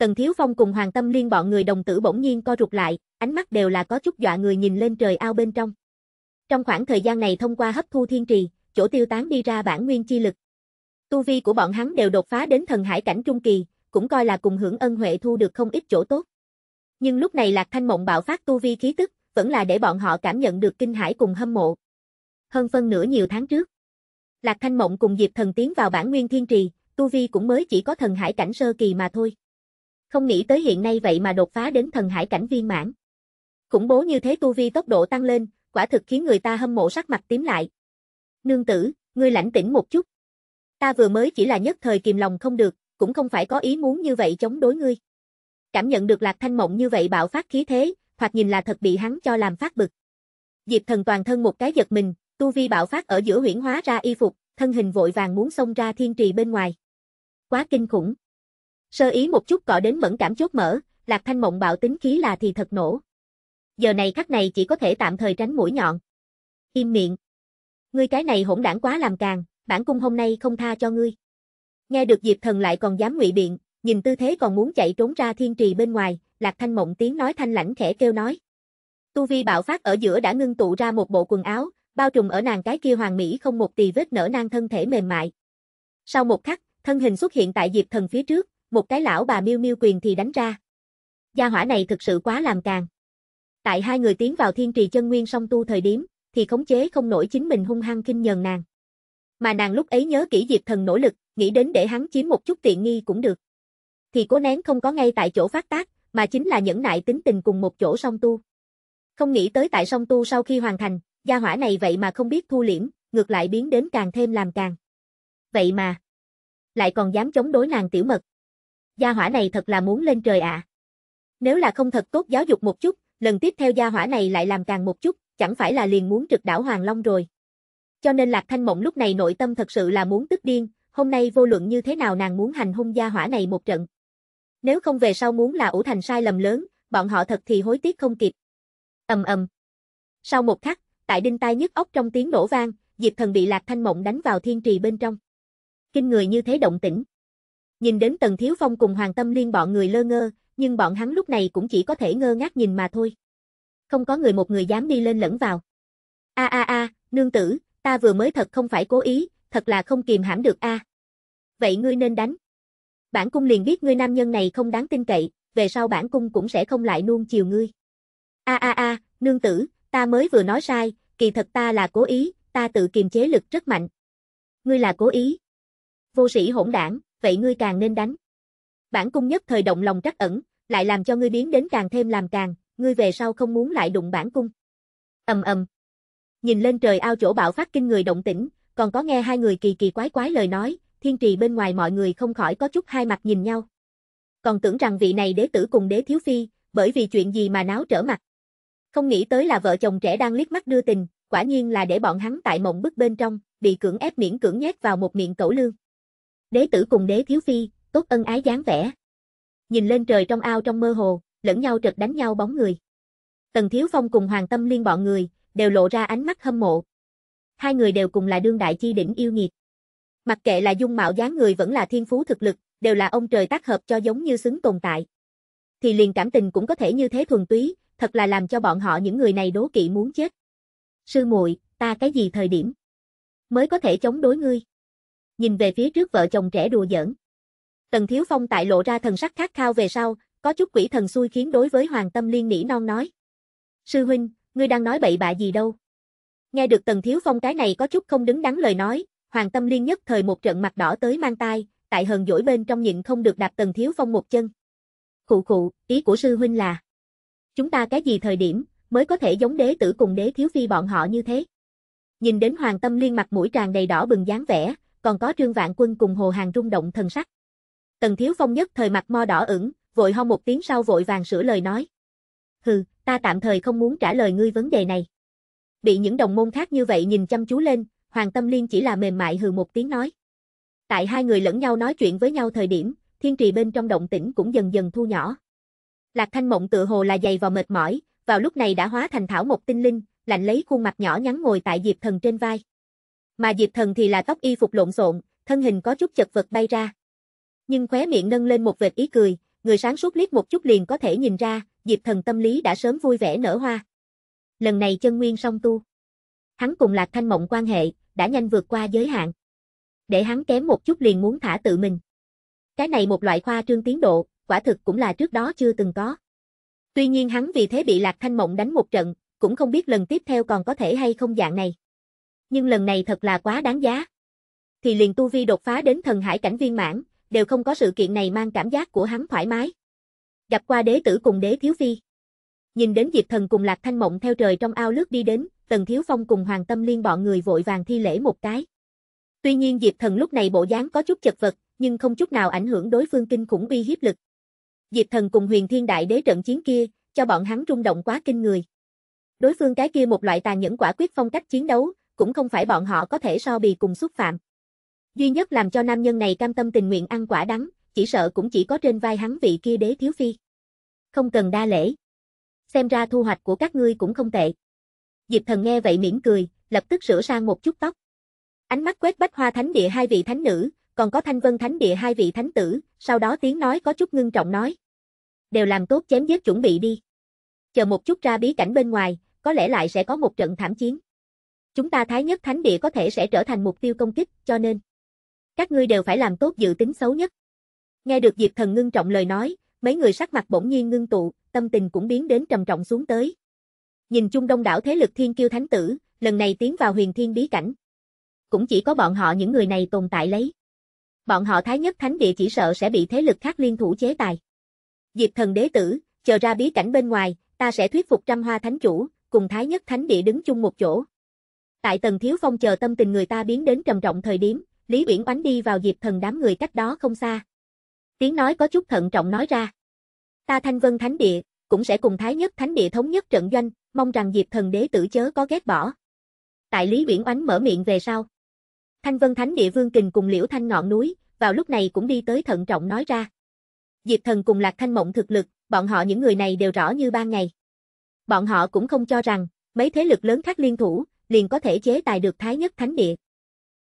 Tần Thiếu Phong cùng Hoàng Tâm Liên bọn người đồng tử bỗng nhiên co rụt lại, ánh mắt đều là có chút dọa người nhìn lên trời ao bên trong. Trong khoảng thời gian này thông qua hấp thu thiên trì, chỗ tiêu tán đi ra bản nguyên chi lực. Tu vi của bọn hắn đều đột phá đến thần hải cảnh trung kỳ, cũng coi là cùng hưởng ân huệ thu được không ít chỗ tốt. Nhưng lúc này Lạc Thanh Mộng bạo phát tu vi khí tức, vẫn là để bọn họ cảm nhận được kinh hải cùng hâm mộ. Hơn phân nửa nhiều tháng trước, Lạc Thanh Mộng cùng Diệp Thần tiến vào bản nguyên thiên trì, tu vi cũng mới chỉ có thần hải cảnh sơ kỳ mà thôi không nghĩ tới hiện nay vậy mà đột phá đến thần hải cảnh viên mãn. Khủng bố như thế tu vi tốc độ tăng lên, quả thực khiến người ta hâm mộ sắc mặt tím lại. Nương tử, ngươi lãnh tĩnh một chút. Ta vừa mới chỉ là nhất thời kìm lòng không được, cũng không phải có ý muốn như vậy chống đối ngươi. Cảm nhận được Lạc Thanh Mộng như vậy bạo phát khí thế, hoặc nhìn là thật bị hắn cho làm phát bực. Diệp Thần toàn thân một cái giật mình, tu vi bạo phát ở giữa huyễn hóa ra y phục, thân hình vội vàng muốn xông ra thiên trì bên ngoài. Quá kinh khủng. Sơ ý một chút cọ đến mẫn cảm chốt mở, Lạc Thanh Mộng bạo tính khí là thì thật nổ. Giờ này khắc này chỉ có thể tạm thời tránh mũi nhọn. Im miệng. Ngươi cái này hỗn đảng quá làm càng, bản cung hôm nay không tha cho ngươi. Nghe được Diệp Thần lại còn dám ngụy biện, nhìn tư thế còn muốn chạy trốn ra thiên trì bên ngoài, Lạc Thanh Mộng tiếng nói thanh lãnh khẽ kêu nói. Tu vi bạo phát ở giữa đã ngưng tụ ra một bộ quần áo, bao trùm ở nàng cái kia hoàng mỹ không một tì vết nở nang thân thể mềm mại. Sau một khắc, thân hình xuất hiện tại Diệp Thần phía trước, một cái lão bà miêu miêu quyền thì đánh ra. Gia hỏa này thực sự quá làm càng. Tại hai người tiến vào thiên trì chân nguyên song tu thời điểm, thì khống chế không nổi chính mình hung hăng kinh nhờn nàng. Mà nàng lúc ấy nhớ kỹ diệt Thần nỗ lực, nghĩ đến để hắn chiếm một chút tiện nghi cũng được. Thì cố nén không có ngay tại chỗ phát tác, mà chính là nhẫn nại tính tình cùng một chỗ song tu. Không nghĩ tới tại song tu sau khi hoàn thành, gia hỏa này vậy mà không biết thu liễm, ngược lại biến đến càng thêm làm càng. Vậy mà, lại còn dám chống đối nàng tiểu mật gia hỏa này thật là muốn lên trời ạ. À. Nếu là không thật tốt giáo dục một chút, lần tiếp theo gia hỏa này lại làm càng một chút, chẳng phải là liền muốn trực đảo Hoàng Long rồi. Cho nên Lạc Thanh Mộng lúc này nội tâm thật sự là muốn tức điên, hôm nay vô luận như thế nào nàng muốn hành hung gia hỏa này một trận. Nếu không về sau muốn là ủ thành sai lầm lớn, bọn họ thật thì hối tiếc không kịp. Ầm ầm. Sau một khắc, tại đinh tai nhức óc trong tiếng nổ vang, Diệp Thần bị Lạc Thanh Mộng đánh vào thiên trì bên trong. Kinh người như thế động tĩnh. Nhìn đến Tần Thiếu Phong cùng Hoàng Tâm Liên bọn người lơ ngơ, nhưng bọn hắn lúc này cũng chỉ có thể ngơ ngác nhìn mà thôi. Không có người một người dám đi lên lẫn vào. A a a, nương tử, ta vừa mới thật không phải cố ý, thật là không kìm hãm được a. Vậy ngươi nên đánh. Bản cung liền biết ngươi nam nhân này không đáng tin cậy, về sau bản cung cũng sẽ không lại nuông chiều ngươi. A a a, nương tử, ta mới vừa nói sai, kỳ thật ta là cố ý, ta tự kiềm chế lực rất mạnh. Ngươi là cố ý. Vô sĩ hỗn đảng vậy ngươi càng nên đánh. Bản cung nhất thời động lòng trắc ẩn, lại làm cho ngươi biến đến càng thêm làm càng, ngươi về sau không muốn lại đụng bản cung. Ầm ầm. Nhìn lên trời ao chỗ bạo phát kinh người động tĩnh, còn có nghe hai người kỳ kỳ quái quái lời nói, thiên trì bên ngoài mọi người không khỏi có chút hai mặt nhìn nhau. Còn tưởng rằng vị này đế tử cùng đế thiếu phi, bởi vì chuyện gì mà náo trở mặt. Không nghĩ tới là vợ chồng trẻ đang liếc mắt đưa tình, quả nhiên là để bọn hắn tại mộng bức bên trong, bị cưỡng ép miễn cưỡng nhét vào một miệng cẩu lương đế tử cùng đế thiếu phi, tốt ân ái dáng vẻ. Nhìn lên trời trong ao trong mơ hồ, lẫn nhau trật đánh nhau bóng người. Tần Thiếu Phong cùng Hoàng Tâm Liên bọn người, đều lộ ra ánh mắt hâm mộ. Hai người đều cùng là đương đại chi đỉnh yêu nghiệt. Mặc kệ là dung mạo dáng người vẫn là thiên phú thực lực, đều là ông trời tác hợp cho giống như xứng tồn tại. Thì liền cảm tình cũng có thể như thế thuần túy, thật là làm cho bọn họ những người này đố kỵ muốn chết. Sư muội, ta cái gì thời điểm mới có thể chống đối ngươi? nhìn về phía trước vợ chồng trẻ đùa giỡn. Tần Thiếu Phong tại lộ ra thần sắc khát khao về sau, có chút quỷ thần xui khiến đối với Hoàng Tâm Liên nỉ non nói. Sư huynh, ngươi đang nói bậy bạ gì đâu? Nghe được Tần Thiếu Phong cái này có chút không đứng đắn lời nói, Hoàng Tâm Liên nhất thời một trận mặt đỏ tới mang tai, tại hờn dỗi bên trong nhịn không được đạp Tần Thiếu Phong một chân. Khụ khụ, ý của sư huynh là Chúng ta cái gì thời điểm mới có thể giống đế tử cùng đế thiếu phi bọn họ như thế? Nhìn đến Hoàng Tâm Liên mặt mũi tràn đầy đỏ bừng dáng vẻ, còn có Trương Vạn Quân cùng Hồ Hàng rung động thần sắc. Tần Thiếu Phong nhất thời mặt mo đỏ ửng, vội ho một tiếng sau vội vàng sửa lời nói. Hừ, ta tạm thời không muốn trả lời ngươi vấn đề này. Bị những đồng môn khác như vậy nhìn chăm chú lên, Hoàng Tâm Liên chỉ là mềm mại hừ một tiếng nói. Tại hai người lẫn nhau nói chuyện với nhau thời điểm, thiên trì bên trong động tĩnh cũng dần dần thu nhỏ. Lạc Thanh Mộng tự hồ là dày vào mệt mỏi, vào lúc này đã hóa thành thảo một tinh linh, lạnh lấy khuôn mặt nhỏ nhắn ngồi tại Diệp Thần trên vai mà Diệp Thần thì là tóc y phục lộn xộn, thân hình có chút chật vật bay ra. Nhưng khóe miệng nâng lên một vệt ý cười, người sáng suốt liếc một chút liền có thể nhìn ra, Diệp Thần tâm lý đã sớm vui vẻ nở hoa. Lần này chân nguyên song tu. Hắn cùng Lạc Thanh Mộng quan hệ, đã nhanh vượt qua giới hạn. Để hắn kém một chút liền muốn thả tự mình. Cái này một loại khoa trương tiến độ, quả thực cũng là trước đó chưa từng có. Tuy nhiên hắn vì thế bị Lạc Thanh Mộng đánh một trận, cũng không biết lần tiếp theo còn có thể hay không dạng này nhưng lần này thật là quá đáng giá. Thì liền tu vi đột phá đến thần hải cảnh viên mãn, đều không có sự kiện này mang cảm giác của hắn thoải mái. Gặp qua đế tử cùng đế thiếu phi. Nhìn đến Diệp Thần cùng Lạc Thanh Mộng theo trời trong ao lướt đi đến, Tần Thiếu Phong cùng Hoàng Tâm Liên bọn người vội vàng thi lễ một cái. Tuy nhiên Diệp Thần lúc này bộ dáng có chút chật vật, nhưng không chút nào ảnh hưởng đối phương kinh khủng uy hiếp lực. Diệp Thần cùng Huyền Thiên Đại Đế trận chiến kia, cho bọn hắn rung động quá kinh người. Đối phương cái kia một loại tàn nhẫn quả quyết phong cách chiến đấu, cũng không phải bọn họ có thể so bì cùng xúc phạm. Duy nhất làm cho nam nhân này cam tâm tình nguyện ăn quả đắng, chỉ sợ cũng chỉ có trên vai hắn vị kia đế thiếu phi. Không cần đa lễ. Xem ra thu hoạch của các ngươi cũng không tệ. Diệp thần nghe vậy mỉm cười, lập tức sửa sang một chút tóc. Ánh mắt quét bách hoa thánh địa hai vị thánh nữ, còn có thanh vân thánh địa hai vị thánh tử, sau đó tiếng nói có chút ngưng trọng nói. Đều làm tốt chém giết chuẩn bị đi. Chờ một chút ra bí cảnh bên ngoài, có lẽ lại sẽ có một trận thảm chiến chúng ta Thái Nhất Thánh Địa có thể sẽ trở thành mục tiêu công kích, cho nên các ngươi đều phải làm tốt dự tính xấu nhất. Nghe được Diệp Thần ngưng trọng lời nói, mấy người sắc mặt bỗng nhiên ngưng tụ, tâm tình cũng biến đến trầm trọng xuống tới. Nhìn chung đông đảo thế lực thiên kiêu thánh tử, lần này tiến vào huyền thiên bí cảnh. Cũng chỉ có bọn họ những người này tồn tại lấy. Bọn họ Thái Nhất Thánh Địa chỉ sợ sẽ bị thế lực khác liên thủ chế tài. Diệp Thần đế tử, chờ ra bí cảnh bên ngoài, ta sẽ thuyết phục trăm hoa thánh chủ, cùng Thái Nhất Thánh Địa đứng chung một chỗ. Tại Tần Thiếu Phong chờ tâm tình người ta biến đến trầm trọng thời điểm, Lý Uyển Oánh đi vào Diệp Thần đám người cách đó không xa. Tiếng nói có chút thận trọng nói ra. Ta Thanh Vân Thánh Địa, cũng sẽ cùng Thái Nhất Thánh Địa thống nhất trận doanh, mong rằng Diệp Thần đế tử chớ có ghét bỏ. Tại Lý Uyển Oánh mở miệng về sau. Thanh Vân Thánh Địa Vương Kình cùng Liễu Thanh ngọn núi, vào lúc này cũng đi tới thận trọng nói ra. Diệp Thần cùng Lạc Thanh Mộng thực lực, bọn họ những người này đều rõ như ban ngày. Bọn họ cũng không cho rằng, mấy thế lực lớn khác liên thủ, liền có thể chế tài được Thái Nhất Thánh Địa.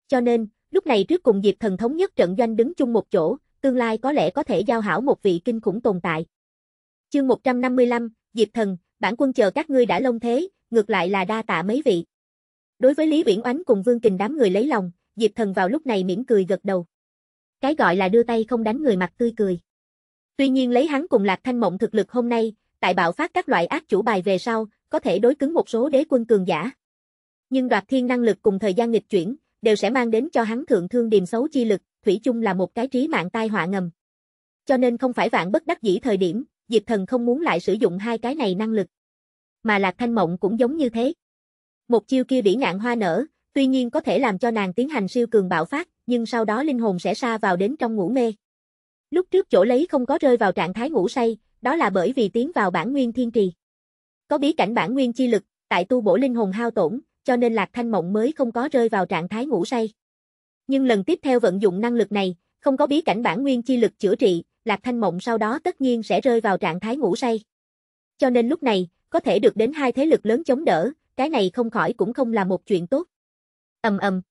Cho nên, lúc này trước cùng Diệp Thần thống nhất trận doanh đứng chung một chỗ, tương lai có lẽ có thể giao hảo một vị kinh khủng tồn tại. Chương 155, Diệp Thần, bản quân chờ các ngươi đã lông thế, ngược lại là đa tạ mấy vị. Đối với Lý Viễn Oánh cùng Vương Kình đám người lấy lòng, Diệp Thần vào lúc này mỉm cười gật đầu. Cái gọi là đưa tay không đánh người mặt tươi cười. Tuy nhiên lấy hắn cùng Lạc Thanh Mộng thực lực hôm nay, tại bạo phát các loại ác chủ bài về sau, có thể đối cứng một số đế quân cường giả, nhưng đoạt thiên năng lực cùng thời gian nghịch chuyển, đều sẽ mang đến cho hắn thượng thương điềm xấu chi lực, thủy chung là một cái trí mạng tai họa ngầm. Cho nên không phải vạn bất đắc dĩ thời điểm, Diệp Thần không muốn lại sử dụng hai cái này năng lực. Mà Lạc Thanh Mộng cũng giống như thế. Một chiêu kia bỉ ngạn hoa nở, tuy nhiên có thể làm cho nàng tiến hành siêu cường bạo phát, nhưng sau đó linh hồn sẽ sa vào đến trong ngủ mê. Lúc trước chỗ lấy không có rơi vào trạng thái ngủ say, đó là bởi vì tiến vào bản nguyên thiên trì. Có bí cảnh bản nguyên chi lực, tại tu bổ linh hồn hao tổn, cho nên Lạc Thanh Mộng mới không có rơi vào trạng thái ngủ say. Nhưng lần tiếp theo vận dụng năng lực này, không có bí cảnh bản nguyên chi lực chữa trị, Lạc Thanh Mộng sau đó tất nhiên sẽ rơi vào trạng thái ngủ say. Cho nên lúc này, có thể được đến hai thế lực lớn chống đỡ, cái này không khỏi cũng không là một chuyện tốt. Ầm ầm.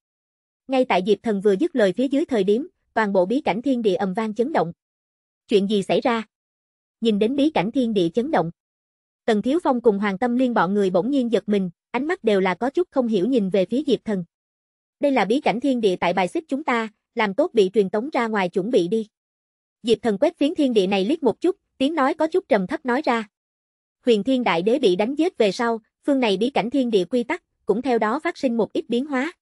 Ngay tại Diệp Thần vừa dứt lời phía dưới thời điểm, toàn bộ bí cảnh thiên địa ầm vang chấn động. Chuyện gì xảy ra? Nhìn đến bí cảnh thiên địa chấn động, Tần Thiếu Phong cùng Hoàng Tâm Liên bọn người bỗng nhiên giật mình, ánh mắt đều là có chút không hiểu nhìn về phía Diệp Thần. Đây là bí cảnh thiên địa tại bài xích chúng ta, làm tốt bị truyền tống ra ngoài chuẩn bị đi. Diệp Thần quét phiến thiên địa này liếc một chút, tiếng nói có chút trầm thấp nói ra. Huyền Thiên Đại Đế bị đánh giết về sau, phương này bí cảnh thiên địa quy tắc, cũng theo đó phát sinh một ít biến hóa.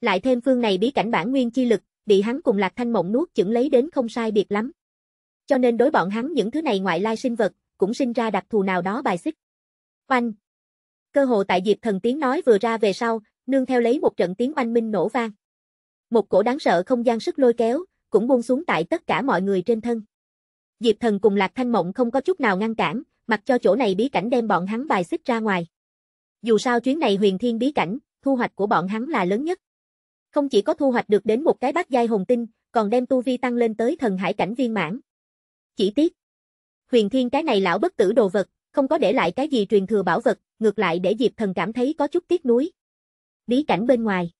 Lại thêm phương này bí cảnh bản nguyên chi lực, bị hắn cùng Lạc Thanh Mộng nuốt chửng lấy đến không sai biệt lắm. Cho nên đối bọn hắn những thứ này ngoại lai sinh vật, cũng sinh ra đặc thù nào đó bài xích. Oanh, Cơ hồ tại Diệp Thần tiếng nói vừa ra về sau, nương theo lấy một trận tiếng oanh minh nổ vang. Một cổ đáng sợ không gian sức lôi kéo, cũng buông xuống tại tất cả mọi người trên thân. Diệp Thần cùng Lạc Thanh Mộng không có chút nào ngăn cản, mặc cho chỗ này bí cảnh đem bọn hắn bài xích ra ngoài. Dù sao chuyến này huyền thiên bí cảnh, thu hoạch của bọn hắn là lớn nhất. Không chỉ có thu hoạch được đến một cái bát giai hồn tinh, còn đem tu vi tăng lên tới thần hải cảnh viên mãn. Chỉ tiếc, huyền thiên cái này lão bất tử đồ vật, không có để lại cái gì truyền thừa bảo vật, ngược lại để Diệp Thần cảm thấy có chút tiếc nuối. Bí cảnh bên ngoài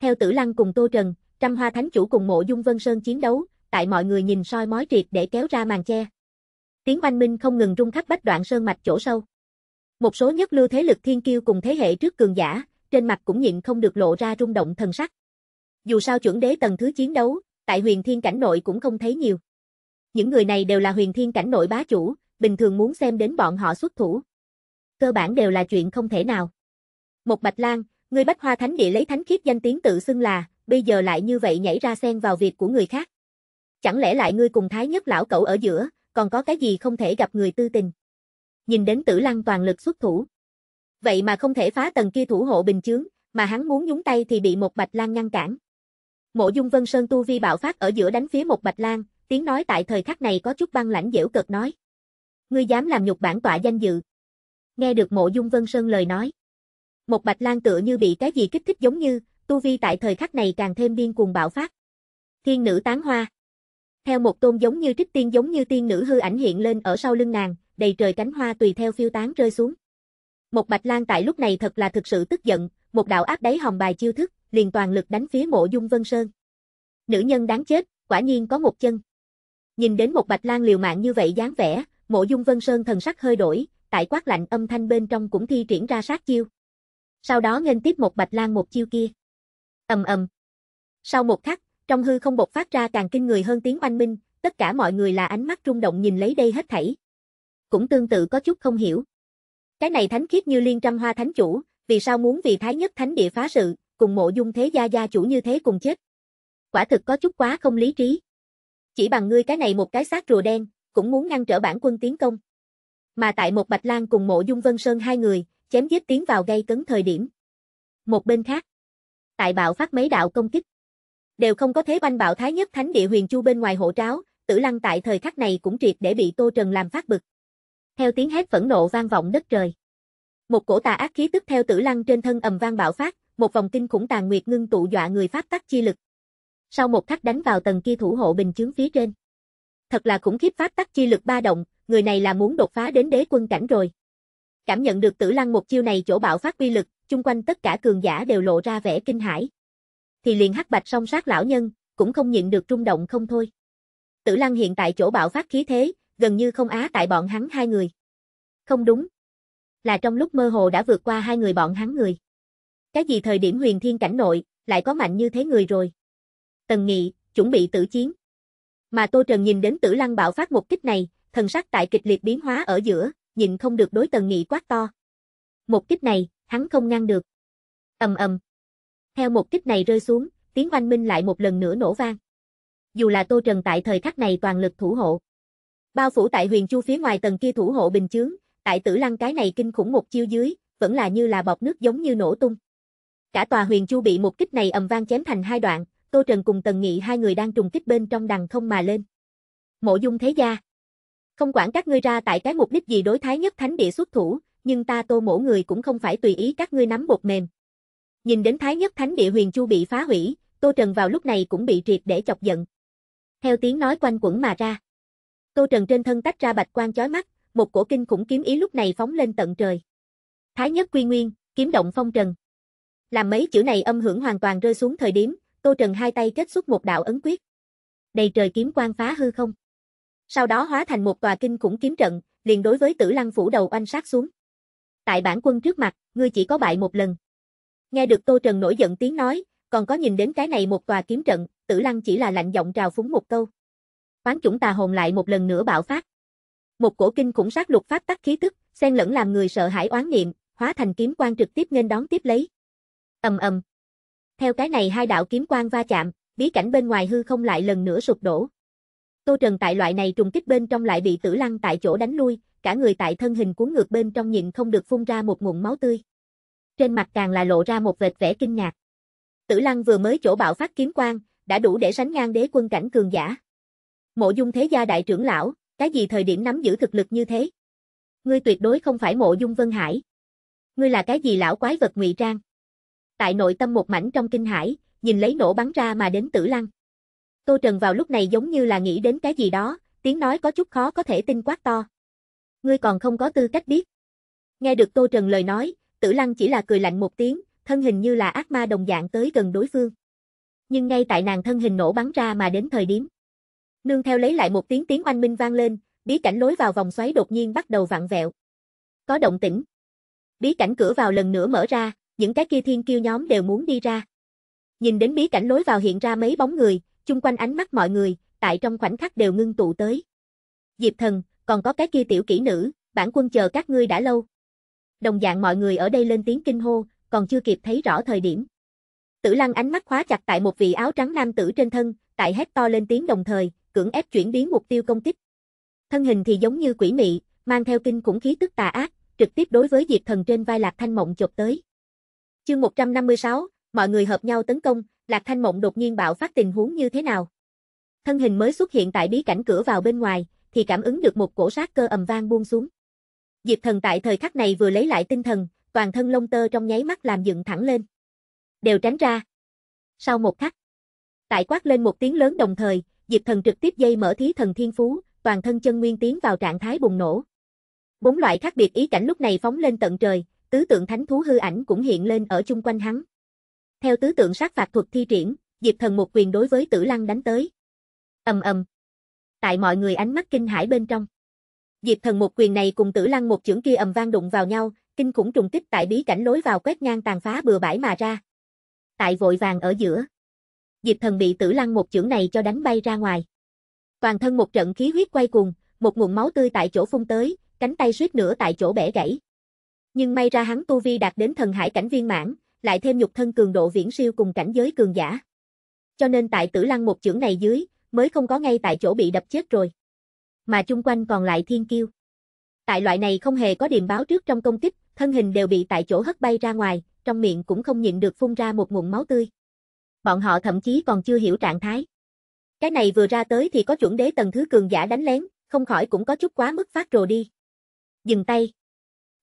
Theo Tử Lăng cùng Tô Trần, Trăm Hoa Thánh Chủ cùng Mộ Dung Vân Sơn chiến đấu, tại mọi người nhìn soi mói triệt để kéo ra màn che. Tiếng oanh minh không ngừng rung khắp bách đoạn sơn mạch chỗ sâu. Một số nhất lưu thế lực thiên kiêu cùng thế hệ trước cường giả, trên mặt cũng nhịn không được lộ ra rung động thần sắc. Dù sao chuẩn đế tầng thứ chiến đấu, tại huyền thiên cảnh nội cũng không thấy nhiều. Những người này đều là huyền thiên cảnh nội bá chủ, bình thường muốn xem đến bọn họ xuất thủ cơ bản đều là chuyện không thể nào. Một Bạch lang, người Bách Hoa Thánh Địa lấy thánh khiết danh tiếng tự xưng là, bây giờ lại như vậy nhảy ra xen vào việc của người khác. Chẳng lẽ lại ngươi cùng thái nhất lão cậu ở giữa, còn có cái gì không thể gặp người tư tình? Nhìn đến Tử Lăng toàn lực xuất thủ. Vậy mà không thể phá tầng kia thủ hộ bình chướng, mà hắn muốn nhúng tay thì bị một Bạch lang ngăn cản. Mộ Dung Vân Sơn tu vi bạo phát ở giữa đánh phía một Bạch lang, tiếng nói tại thời khắc này có chút băng lãnh dễu cực nói: "Ngươi dám làm nhục bản tọa danh dự?" nghe được mộ dung vân sơn lời nói. Một bạch lang tựa như bị cái gì kích thích giống như, tu vi tại thời khắc này càng thêm điên cuồng bạo phát. Thiên nữ tán hoa. Theo một tôn giống như trích tiên giống như tiên nữ hư ảnh hiện lên ở sau lưng nàng, đầy trời cánh hoa tùy theo phiêu tán rơi xuống. Một bạch lang tại lúc này thật là thực sự tức giận, một đạo áp đáy hồng bài chiêu thức, liền toàn lực đánh phía mộ dung vân sơn. Nữ nhân đáng chết, quả nhiên có một chân. Nhìn đến một bạch lang liều mạng như vậy dáng vẻ, mộ dung vân sơn thần sắc hơi đổi, tại quát lạnh âm thanh bên trong cũng thi triển ra sát chiêu. Sau đó nghênh tiếp một bạch lan một chiêu kia. Ầm ầm. Sau một khắc, trong hư không bộc phát ra càng kinh người hơn tiếng oanh minh, tất cả mọi người là ánh mắt rung động nhìn lấy đây hết thảy. Cũng tương tự có chút không hiểu. Cái này thánh khiết như liên trăm hoa thánh chủ, vì sao muốn vì thái nhất thánh địa phá sự, cùng mộ dung thế gia gia chủ như thế cùng chết. Quả thực có chút quá không lý trí. Chỉ bằng ngươi cái này một cái xác rùa đen, cũng muốn ngăn trở bản quân tiến công mà tại một Bạch lang cùng mộ dung Vân Sơn hai người, chém giết tiến vào gây cấn thời điểm. Một bên khác, tại bạo phát mấy đạo công kích, đều không có thế banh bạo thái nhất thánh địa huyền chu bên ngoài hộ tráo, tử lăng tại thời khắc này cũng triệt để bị Tô Trần làm phát bực. Theo tiếng hét phẫn nộ vang vọng đất trời. Một cổ tà ác khí tức theo tử lăng trên thân ầm vang bạo phát, một vòng kinh khủng tàn nguyệt ngưng tụ dọa người pháp tắc chi lực. Sau một khắc đánh vào tầng kia thủ hộ bình chướng phía trên. Thật là khủng khiếp pháp tắc chi lực ba động, người này là muốn đột phá đến đế quân cảnh rồi. Cảm nhận được tử lăng một chiêu này chỗ bạo phát uy lực, chung quanh tất cả cường giả đều lộ ra vẻ kinh hãi. Thì liền hắc bạch song sát lão nhân, cũng không nhịn được trung động không thôi. Tử lăng hiện tại chỗ bạo phát khí thế, gần như không á tại bọn hắn hai người. Không đúng. Là trong lúc mơ hồ đã vượt qua hai người bọn hắn người. Cái gì thời điểm huyền thiên cảnh nội, lại có mạnh như thế người rồi. Tần Nghị, chuẩn bị tử chiến. Mà Tô Trần nhìn đến tử lăng bạo phát một kích này, thần sắc tại kịch liệt biến hóa ở giữa, nhìn không được đối Tần Nghị quát to. Một kích này, hắn không ngăn được. Ầm ầm. Theo một kích này rơi xuống, tiếng oanh minh lại một lần nữa nổ vang. Dù là Tô Trần tại thời khắc này toàn lực thủ hộ. Bao phủ tại huyền chu phía ngoài tầng kia thủ hộ bình chướng, tại tử lăng cái này kinh khủng một chiêu dưới, vẫn là như là bọt nước giống như nổ tung. Cả tòa huyền chu bị một kích này ầm vang chém thành hai đoạn, Tô Trần cùng Tần Nghị hai người đang trùng kích bên trong đằng không mà lên. Mộ Dung Thế Gia không quản các ngươi ra tại cái mục đích gì đối thái nhất thánh địa xuất thủ, nhưng ta tô mổ người cũng không phải tùy ý các ngươi nắm bột mềm. Nhìn đến thái nhất thánh địa huyền chu bị phá hủy, Tô Trần vào lúc này cũng bị triệt để chọc giận. Theo tiếng nói quanh quẩn mà ra. Tô Trần trên thân tách ra bạch quan chói mắt, một cổ kinh khủng kiếm ý lúc này phóng lên tận trời. Thái nhất quy nguyên, kiếm động phong trần. Làm mấy chữ này âm hưởng hoàn toàn rơi xuống thời điểm, Tô Trần hai tay kết xuất một đạo ấn quyết. Đầy trời kiếm quan phá hư không sau đó hóa thành một tòa kinh khủng kiếm trận, liền đối với Tử Lăng phủ đầu oanh sát xuống. Tại bản quân trước mặt, ngươi chỉ có bại một lần. Nghe được Tô Trần nổi giận tiếng nói, còn có nhìn đến cái này một tòa kiếm trận, Tử Lăng chỉ là lạnh giọng trào phúng một câu. Oán chủng tà hồn lại một lần nữa bạo phát. Một cổ kinh khủng sát lục phát tắc khí tức, xen lẫn làm người sợ hãi oán niệm, hóa thành kiếm quang trực tiếp nghênh đón tiếp lấy. Ầm ầm. Theo cái này hai đạo kiếm quang va chạm, bí cảnh bên ngoài hư không lại lần nữa sụp đổ. Tô Trần tại loại này trùng kích bên trong lại bị tử lăng tại chỗ đánh lui, cả người tại thân hình cuốn ngược bên trong nhịn không được phun ra một nguồn máu tươi. Trên mặt càng là lộ ra một vệt vẻ kinh ngạc. Tử lăng vừa mới chỗ bạo phát kiếm quang, đã đủ để sánh ngang đế quân cảnh cường giả. Mộ dung thế gia đại trưởng lão, cái gì thời điểm nắm giữ thực lực như thế? Ngươi tuyệt đối không phải mộ dung vân hải. Ngươi là cái gì lão quái vật ngụy trang? Tại nội tâm một mảnh trong kinh hải, nhìn lấy nổ bắn ra mà đến tử lăng. Tô Trần vào lúc này giống như là nghĩ đến cái gì đó, tiếng nói có chút khó có thể tin quát to. Ngươi còn không có tư cách biết. Nghe được Tô Trần lời nói, Tử Lăng chỉ là cười lạnh một tiếng, thân hình như là ác ma đồng dạng tới gần đối phương. Nhưng ngay tại nàng thân hình nổ bắn ra mà đến thời điểm. Nương theo lấy lại một tiếng tiếng oanh minh vang lên, bí cảnh lối vào vòng xoáy đột nhiên bắt đầu vặn vẹo. Có động tĩnh. Bí cảnh cửa vào lần nữa mở ra, những cái kia thiên kiêu nhóm đều muốn đi ra. Nhìn đến bí cảnh lối vào hiện ra mấy bóng người, chung quanh ánh mắt mọi người, tại trong khoảnh khắc đều ngưng tụ tới. Diệp thần, còn có cái kia tiểu kỹ nữ, bản quân chờ các ngươi đã lâu. Đồng dạng mọi người ở đây lên tiếng kinh hô, còn chưa kịp thấy rõ thời điểm. Tử lăng ánh mắt khóa chặt tại một vị áo trắng nam tử trên thân, tại hét to lên tiếng đồng thời, cưỡng ép chuyển biến mục tiêu công kích. Thân hình thì giống như quỷ mị, mang theo kinh khủng khí tức tà ác, trực tiếp đối với Diệp Thần trên vai Lạc Thanh Mộng chộp tới. Chương 156, mọi người hợp nhau tấn công, Lạc Thanh Mộng đột nhiên bạo phát tình huống như thế nào? Thân hình mới xuất hiện tại bí cảnh cửa vào bên ngoài, thì cảm ứng được một cổ sát cơ ầm vang buông xuống. Diệp Thần tại thời khắc này vừa lấy lại tinh thần, toàn thân lông tơ trong nháy mắt làm dựng thẳng lên. Đều tránh ra. Sau một khắc, tại quát lên một tiếng lớn đồng thời, Diệp Thần trực tiếp dây mở thí thần thiên phú, toàn thân chân nguyên tiến vào trạng thái bùng nổ. Bốn loại khác biệt ý cảnh lúc này phóng lên tận trời, tứ tượng thánh thú hư ảnh cũng hiện lên ở chung quanh hắn. Theo tứ tượng sát phạt thuật thi triển, Diệp Thần một quyền đối với Tử Lăng đánh tới. Ầm ầm. Tại mọi người ánh mắt kinh hãi bên trong. Diệp Thần một quyền này cùng Tử Lăng một chưởng kia ầm vang đụng vào nhau, kinh khủng trùng kích tại bí cảnh lối vào quét ngang tàn phá bừa bãi mà ra. Tại vội vàng ở giữa, Diệp Thần bị Tử Lăng một chưởng này cho đánh bay ra ngoài. Toàn thân một trận khí huyết quay cuồng, một nguồn máu tươi tại chỗ phun tới, cánh tay suýt nữa tại chỗ bẻ gãy. Nhưng may ra hắn tu vi đạt đến thần hải cảnh viên mãn, lại thêm nhục thân cường độ viễn siêu cùng cảnh giới cường giả. Cho nên tại tử lăng một chưởng này dưới, mới không có ngay tại chỗ bị đập chết rồi. Mà chung quanh còn lại thiên kiêu. Tại loại này không hề có điềm báo trước trong công kích, thân hình đều bị tại chỗ hất bay ra ngoài, trong miệng cũng không nhịn được phun ra một ngụm máu tươi. Bọn họ thậm chí còn chưa hiểu trạng thái. Cái này vừa ra tới thì có chuẩn đế tầng thứ cường giả đánh lén, không khỏi cũng có chút quá mức phát rồi đi. Dừng tay.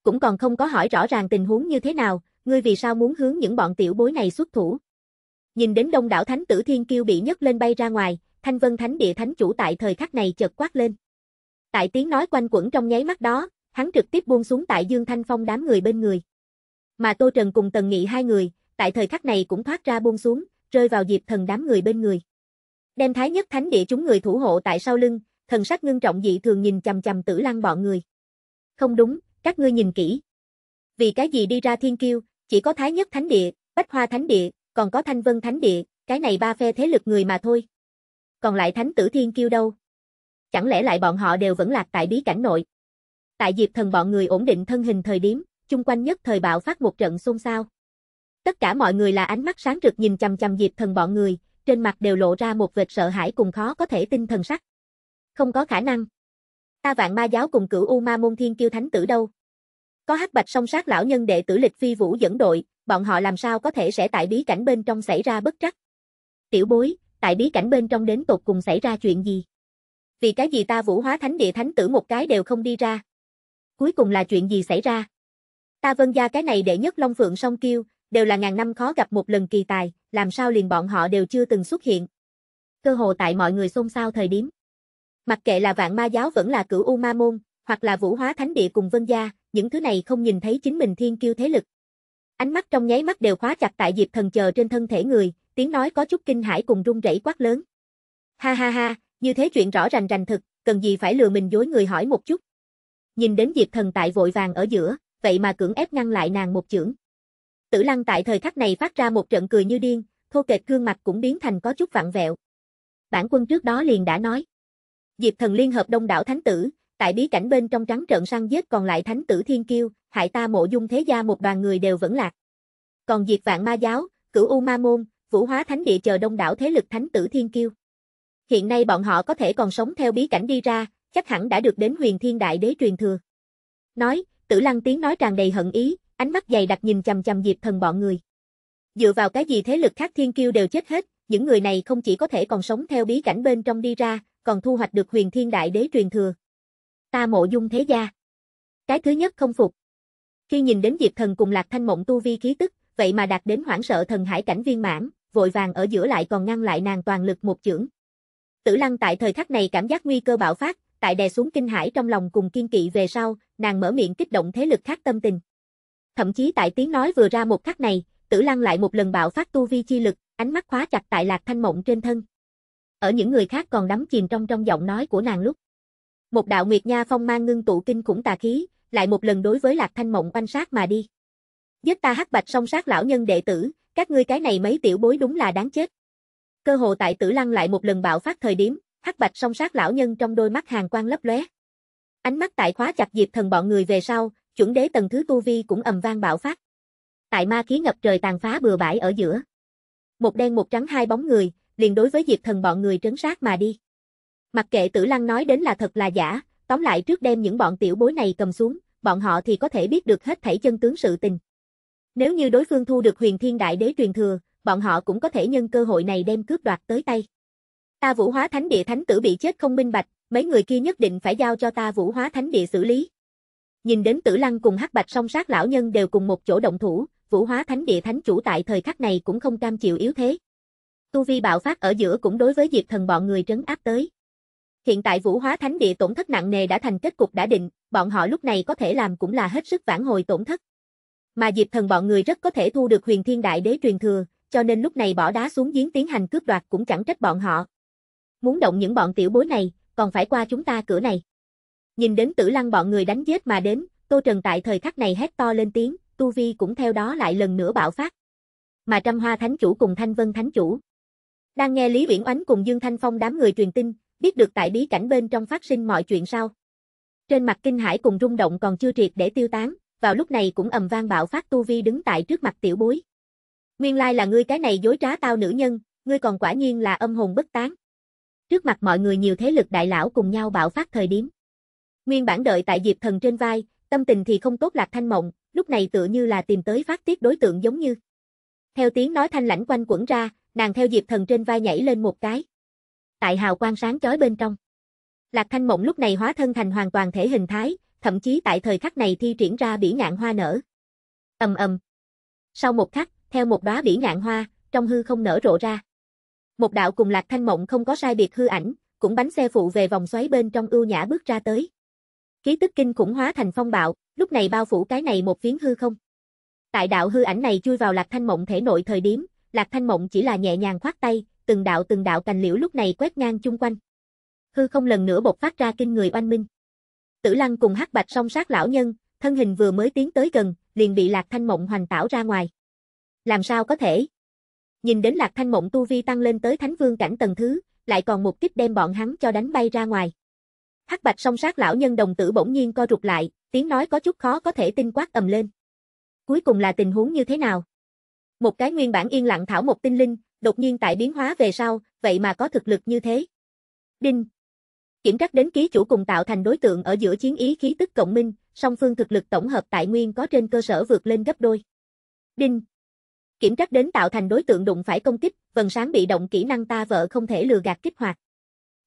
Cũng còn không có hỏi rõ ràng tình huống như thế nào, ngươi vì sao muốn hướng những bọn tiểu bối này xuất thủ? Nhìn đến đông đảo thánh tử thiên kiêu bị nhấc lên bay ra ngoài, thanh vân thánh địa thánh chủ tại thời khắc này chợt quát lên. Tại tiếng nói quanh quẩn trong nháy mắt đó, hắn trực tiếp buông xuống tại Dương Thanh Phong đám người bên người. Mà Tô Trần cùng Tần Nghị hai người, tại thời khắc này cũng thoát ra buông xuống, rơi vào Diệp Thần đám người bên người. Đem thái nhất thánh địa chúng người thủ hộ tại sau lưng, thần sắc ngưng trọng dị thường nhìn chằm chằm Tử Lăng bọn người. Không đúng, các ngươi nhìn kỹ. Vì cái gì đi ra thiên kiêu, chỉ có Thái Nhất Thánh Địa, Bách Hoa Thánh Địa, còn có Thanh Vân Thánh Địa, cái này ba phe thế lực người mà thôi. Còn lại Thánh Tử Thiên Kiêu đâu? Chẳng lẽ lại bọn họ đều vẫn lạc tại bí cảnh nội? Tại Diệp Thần bọn người ổn định thân hình thời điểm, chung quanh nhất thời bạo phát một trận xôn xao. Tất cả mọi người là ánh mắt sáng rực nhìn chằm chằm Diệp Thần bọn người, trên mặt đều lộ ra một vệt sợ hãi cùng khó có thể tin thần sắc. Không có khả năng. Ta vạn ma giáo cùng cửu U Ma môn thiên kiêu thánh tử đâu? Có hắc bạch song sát lão nhân đệ tử lịch phi vũ dẫn đội, bọn họ làm sao có thể sẽ tại bí cảnh bên trong xảy ra bất trắc. Tiểu bối, tại bí cảnh bên trong đến tột cùng xảy ra chuyện gì? Vì cái gì ta vũ hóa thánh địa thánh tử một cái đều không đi ra? Cuối cùng là chuyện gì xảy ra? Ta vân gia cái này đệ nhất Long Phượng song kiêu, đều là ngàn năm khó gặp một lần kỳ tài, làm sao liền bọn họ đều chưa từng xuất hiện. Cơ hồ tại mọi người xôn xao thời điểm. Mặc kệ là vạn ma giáo vẫn là cửu U Ma Môn, hoặc là vũ hóa thánh địa cùng vân gia, những thứ này không nhìn thấy chính mình thiên kiêu thế lực. Ánh mắt trong nháy mắt đều khóa chặt tại Diệp Thần chờ trên thân thể người, tiếng nói có chút kinh hãi cùng run rẩy quát lớn. Ha ha ha, như thế chuyện rõ rành rành thực, cần gì phải lừa mình dối người hỏi một chút. Nhìn đến Diệp Thần tại vội vàng ở giữa, vậy mà cưỡng ép ngăn lại nàng một chưởng. Tử Lăng tại thời khắc này phát ra một trận cười như điên, thô kệch gương mặt cũng biến thành có chút vặn vẹo. Bản quân trước đó liền đã nói, Diệp Thần liên hợp đông đảo thánh tử, Tại bí cảnh bên trong trắng trợn săn giết còn lại thánh tử thiên kiêu, hại ta mộ dung thế gia một đoàn người đều vẫn lạc. Còn diệt vạn ma giáo, cửu U ma môn, vũ hóa thánh địa chờ đông đảo thế lực thánh tử thiên kiêu. Hiện nay bọn họ có thể còn sống theo bí cảnh đi ra, chắc hẳn đã được đến huyền thiên đại đế truyền thừa. Nói, tử lăng tiếng nói tràn đầy hận ý, ánh mắt dày đặc nhìn chằm chằm diệp thần bọn người. Dựa vào cái gì thế lực khác thiên kiêu đều chết hết, những người này không chỉ có thể còn sống theo bí cảnh bên trong đi ra, còn thu hoạch được huyền thiên đại đế truyền thừa, Ta mộ dung thế gia. Cái thứ nhất không phục. Khi nhìn đến Diệp Thần cùng Lạc Thanh Mộng tu vi khí tức, vậy mà đạt đến hoảng sợ thần hải cảnh viên mãn, vội vàng ở giữa lại còn ngăn lại nàng toàn lực một chưởng. Tử Lăng tại thời khắc này cảm giác nguy cơ bạo phát, tại đè xuống kinh hải trong lòng cùng kiên kỵ về sau, nàng mở miệng kích động thế lực khác tâm tình. Thậm chí tại tiếng nói vừa ra một khắc này, Tử Lăng lại một lần bạo phát tu vi chi lực, ánh mắt khóa chặt tại Lạc Thanh Mộng trên thân. Ở những người khác còn đắm chìm trong trong giọng nói của nàng lúc một đạo Nguyệt Nha Phong mang ngưng tụ kinh khủng tà khí, lại một lần đối với Lạc Thanh Mộng oanh sát mà đi. Giết ta hắc bạch song sát lão nhân đệ tử, các ngươi cái này mấy tiểu bối đúng là đáng chết. Cơ hồ tại Tử Lăng lại một lần bạo phát thời điểm, hắc bạch song sát lão nhân trong đôi mắt hàng quang lấp lóe. Ánh mắt tại khóa chặt Diệp Thần bọn người về sau, chuẩn đế tầng thứ tu vi cũng ầm vang bạo phát. Tại ma khí ngập trời tàn phá bừa bãi ở giữa. Một đen một trắng hai bóng người, liền đối với Diệp Thần bọn người trấn sát mà đi. Mặc kệ tử lăng nói đến là thật là giả, tóm lại trước đem những bọn tiểu bối này cầm xuống, bọn họ thì có thể biết được hết thảy chân tướng sự tình. Nếu như đối phương thu được huyền thiên đại đế truyền thừa, bọn họ cũng có thể nhân cơ hội này đem cướp đoạt tới tay. Ta vũ hóa thánh địa thánh tử bị chết không minh bạch, mấy người kia nhất định phải giao cho ta vũ hóa thánh địa xử lý. Nhìn đến tử lăng cùng hắc bạch song sát lão nhân đều cùng một chỗ động thủ, vũ hóa thánh địa thánh chủ tại thời khắc này cũng không cam chịu yếu thế. Tu vi bạo phát ở giữa cũng đối với diệp thần bọn người trấn áp tới. Hiện tại Vũ Hóa Thánh Địa tổn thất nặng nề đã thành kết cục đã định, bọn họ lúc này có thể làm cũng là hết sức vãn hồi tổn thất. Mà Diệp Thần bọn người rất có thể thu được Huyền Thiên Đại Đế truyền thừa, cho nên lúc này bỏ đá xuống giếng tiến hành cướp đoạt cũng chẳng trách bọn họ. Muốn động những bọn tiểu bối này, còn phải qua chúng ta cửa này. Nhìn đến Tử Lăng bọn người đánh giết mà đến, Tô Trần tại thời khắc này hét to lên tiếng, tu vi cũng theo đó lại lần nữa bạo phát. Mà Trăm Hoa Thánh chủ cùng Thanh Vân Thánh chủ đang nghe Lý Viễn Oánh cùng Dương Thanh Phong đám người truyền tin, biết được tại bí cảnh bên trong phát sinh mọi chuyện sao. Trên mặt kinh hải cùng rung động còn chưa triệt để tiêu tán, vào lúc này cũng ầm vang bạo phát tu vi đứng tại trước mặt tiểu bối. Nguyên lai là ngươi cái này dối trá tao nữ nhân, ngươi còn quả nhiên là âm hồn bất tán. Trước mặt mọi người nhiều thế lực đại lão cùng nhau bạo phát thời điểm. Nguyên bản đợi tại Diệp Thần trên vai, tâm tình thì không tốt lạc thanh mộng, lúc này tựa như là tìm tới phát tiết đối tượng giống như. Theo tiếng nói thanh lãnh quanh quẩn ra, nàng theo Diệp Thần trên vai nhảy lên một cái tại hào quang sáng chói bên trong. Lạc Thanh Mộng lúc này hóa thân thành hoàn toàn thể hình thái, thậm chí tại thời khắc này thi triển ra bỉ ngạn hoa nở. Ầm ầm. Sau một khắc, theo một đóa bỉ ngạn hoa, trong hư không nở rộ ra. Một đạo cùng Lạc Thanh Mộng không có sai biệt hư ảnh, cũng bánh xe phụ về vòng xoáy bên trong ưu nhã bước ra tới. Khí tức kinh khủng hóa thành phong bạo, lúc này bao phủ cái này một phiến hư không. Tại đạo hư ảnh này chui vào Lạc Thanh Mộng thể nội thời điểm, Lạc Thanh Mộng chỉ là nhẹ nhàng khoát tay, từng đạo từng đạo cành liễu lúc này quét ngang chung quanh. Hư không lần nữa bộc phát ra kinh người oanh minh. Tử Lăng cùng Hắc Bạch song sát lão nhân, thân hình vừa mới tiến tới gần, liền bị Lạc Thanh Mộng hoành tảo ra ngoài. Làm sao có thể? Nhìn đến Lạc Thanh Mộng tu vi tăng lên tới Thánh Vương cảnh tầng thứ, lại còn một kích đem bọn hắn cho đánh bay ra ngoài. Hắc Bạch song sát lão nhân đồng tử bỗng nhiên co rụt lại, tiếng nói có chút khó có thể tin quát ầm lên. Cuối cùng là tình huống như thế nào? Một cái nguyên bản yên lặng thảo một tinh linh, đột nhiên tại biến hóa về sau, vậy mà có thực lực như thế. Đinh. Kiểm trắc đến ký chủ cùng tạo thành đối tượng ở giữa chiến ý khí tức cộng minh, song phương thực lực tổng hợp tại nguyên có trên cơ sở vượt lên gấp đôi. Đinh. Kiểm trắc đến tạo thành đối tượng đụng phải công kích, vần sáng bị động kỹ năng ta vợ không thể lừa gạt kích hoạt.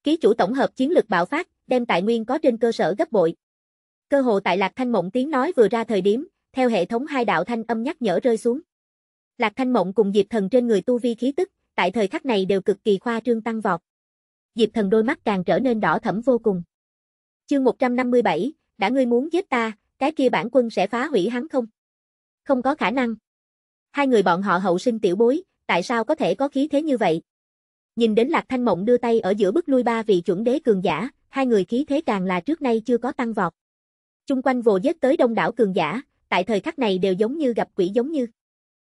Ký chủ tổng hợp chiến lực bạo phát, đem tại nguyên có trên cơ sở gấp bội. Cơ hồ tại Lạc Thanh Mộng tiếng nói vừa ra thời điểm, theo hệ thống hai đạo thanh âm nhắc nhở rơi xuống. Lạc Thanh Mộng cùng Diệp Thần trên người tu vi khí tức, tại thời khắc này đều cực kỳ khoa trương tăng vọt. Diệp Thần đôi mắt càng trở nên đỏ thẫm vô cùng. Chương 157, đã ngươi muốn giết ta, cái kia bản quân sẽ phá hủy hắn không? Không có khả năng. Hai người bọn họ hậu sinh tiểu bối, tại sao có thể có khí thế như vậy? Nhìn đến Lạc Thanh Mộng đưa tay ở giữa bức lui ba vị chuẩn đế cường giả, hai người khí thế càng là trước nay chưa có tăng vọt. Trung quanh vồ giết tới đông đảo cường giả, tại thời khắc này đều giống như gặp quỷ giống như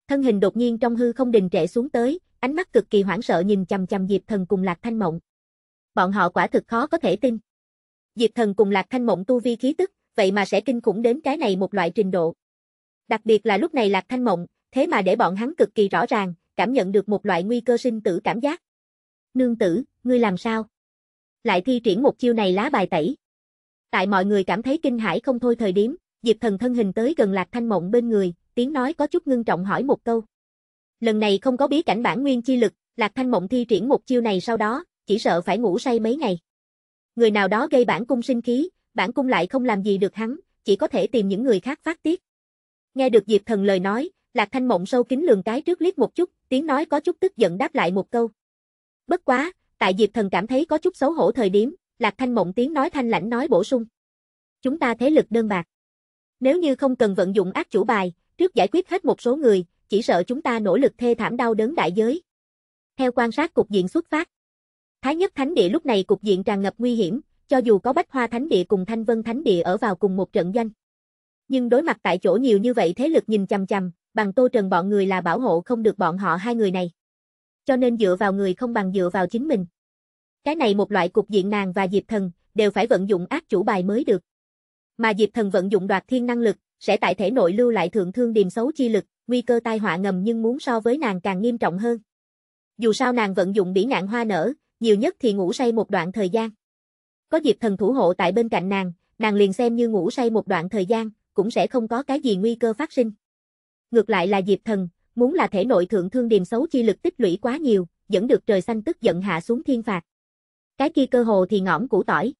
thân hình đột nhiên trong hư không đình trệ xuống tới, ánh mắt cực kỳ hoảng sợ nhìn chằm chằm Diệp Thần cùng Lạc Thanh Mộng. Bọn họ quả thực khó có thể tin. Diệp Thần cùng Lạc Thanh Mộng tu vi khí tức, vậy mà sẽ kinh khủng đến cái này một loại trình độ. Đặc biệt là lúc này Lạc Thanh Mộng, thế mà để bọn hắn cực kỳ rõ ràng, cảm nhận được một loại nguy cơ sinh tử cảm giác. Nương tử, ngươi làm sao? Lại thi triển một chiêu này lá bài tẩy. Tại mọi người cảm thấy kinh hãi không thôi thời điểm, Diệp Thần thân hình tới gần Lạc Thanh Mộng bên người, tiếng nói có chút ngưng trọng hỏi một câu. Lần này không có bí cảnh bản nguyên chi lực, Lạc Thanh Mộng thi triển một chiêu này sau đó, chỉ sợ phải ngủ say mấy ngày. Người nào đó gây bản cung sinh khí, bản cung lại không làm gì được hắn, chỉ có thể tìm những người khác phát tiết. Nghe được Diệp Thần lời nói, Lạc Thanh Mộng sâu kính lường cái trước liếc một chút, tiếng nói có chút tức giận đáp lại một câu. Bất quá, tại Diệp Thần cảm thấy có chút xấu hổ thời điểm, Lạc Thanh Mộng tiếng nói thanh lãnh nói bổ sung. Chúng ta thế lực đơn bạc. Nếu như không cần vận dụng ác chủ bài, trước giải quyết hết một số người, chỉ sợ chúng ta nỗ lực thê thảm đau đớn đại giới. Theo quan sát cục diện xuất phát, Thái nhất thánh địa lúc này cục diện tràn ngập nguy hiểm, cho dù có Bách Hoa thánh địa cùng Thanh Vân thánh địa ở vào cùng một trận doanh. Nhưng đối mặt tại chỗ nhiều như vậy thế lực nhìn chằm chằm, bằng Tô Trần bọn người là bảo hộ không được bọn họ hai người này. Cho nên dựa vào người không bằng dựa vào chính mình. Cái này một loại cục diện nàng và Diệp Thần đều phải vận dụng ác chủ bài mới được. Mà Diệp Thần vận dụng đoạt thiên năng lực, sẽ tại thể nội lưu lại thượng thương điềm xấu chi lực, nguy cơ tai họa ngầm nhưng muốn so với nàng càng nghiêm trọng hơn. Dù sao nàng vận dụng bỉ ngạn hoa nở, nhiều nhất thì ngủ say một đoạn thời gian. Có Diệp Thần thủ hộ tại bên cạnh nàng, nàng liền xem như ngủ say một đoạn thời gian, cũng sẽ không có cái gì nguy cơ phát sinh. Ngược lại là Diệp Thần, muốn là thể nội thượng thương điềm xấu chi lực tích lũy quá nhiều, dẫn được trời xanh tức giận hạ xuống thiên phạt. Cái kia cơ hồ thì ngõm củ tỏi.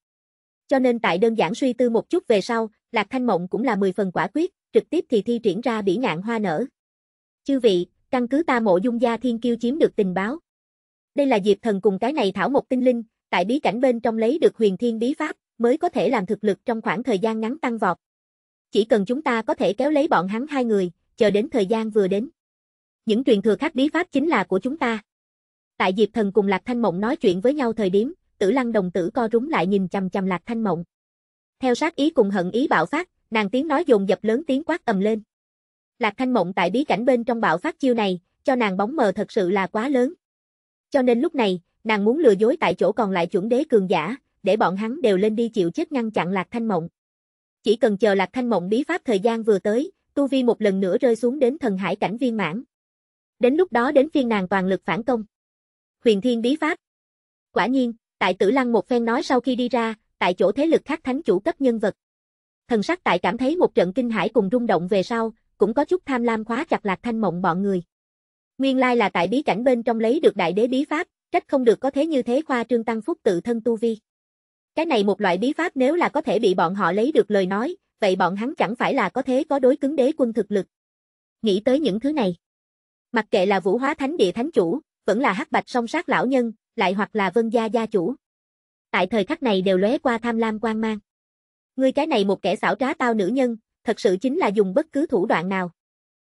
Cho nên tại đơn giản suy tư một chút về sau, Lạc Thanh Mộng cũng là 10 phần quả quyết, trực tiếp thì thi triển ra bỉ ngạn hoa nở. Chư vị, căn cứ ta mộ dung gia thiên kiêu chiếm được tình báo. Đây là Diệp Thần cùng cái này thảo một tinh linh, tại bí cảnh bên trong lấy được huyền thiên bí pháp, mới có thể làm thực lực trong khoảng thời gian ngắn tăng vọt. Chỉ cần chúng ta có thể kéo lấy bọn hắn hai người, chờ đến thời gian vừa đến. Những truyền thừa khác bí pháp chính là của chúng ta. Tại Diệp Thần cùng Lạc Thanh Mộng nói chuyện với nhau thời điểm, tử lăng đồng tử co rúm lại nhìn chầm chầm lạc thanh mộng. Theo sát ý cùng hận ý bạo phát, nàng tiếng nói dồn dập lớn tiếng quát ầm lên. Lạc thanh mộng tại bí cảnh bên trong bạo phát chiêu này, cho nàng bóng mờ thật sự là quá lớn. Cho nên lúc này, nàng muốn lừa dối tại chỗ còn lại chuẩn đế cường giả, để bọn hắn đều lên đi chịu chết ngăn chặn lạc thanh mộng. Chỉ cần chờ lạc thanh mộng bí pháp thời gian vừa tới, tu vi một lần nữa rơi xuống đến thần hải cảnh viên mãn. Đến lúc đó đến phiên nàng toàn lực phản công. Huyền Thiên Bí Pháp. Quả nhiên, Tại tử lăng một phen nói sau khi đi ra, tại chỗ thế lực khác thánh chủ cấp nhân vật. Thần sắc tại cảm thấy một trận kinh hãi cùng rung động về sau, cũng có chút tham lam khóa chặt lạc thanh mộng bọn người. Nguyên lai là tại bí cảnh bên trong lấy được đại đế bí pháp, trách không được có thế như thế khoa trương tăng phúc tự thân tu vi. Cái này một loại bí pháp nếu là có thể bị bọn họ lấy được lời nói, vậy bọn hắn chẳng phải là có thế có đối cứng đế quân thực lực. Nghĩ tới những thứ này. Mặc kệ là vũ hóa thánh địa thánh chủ, vẫn là hắc bạch song sát lão nhân, lại hoặc là vân gia gia chủ. Tại thời khắc này đều lóe qua tham lam quan mang. Ngươi cái này một kẻ xảo trá tao nữ nhân, thật sự chính là dùng bất cứ thủ đoạn nào.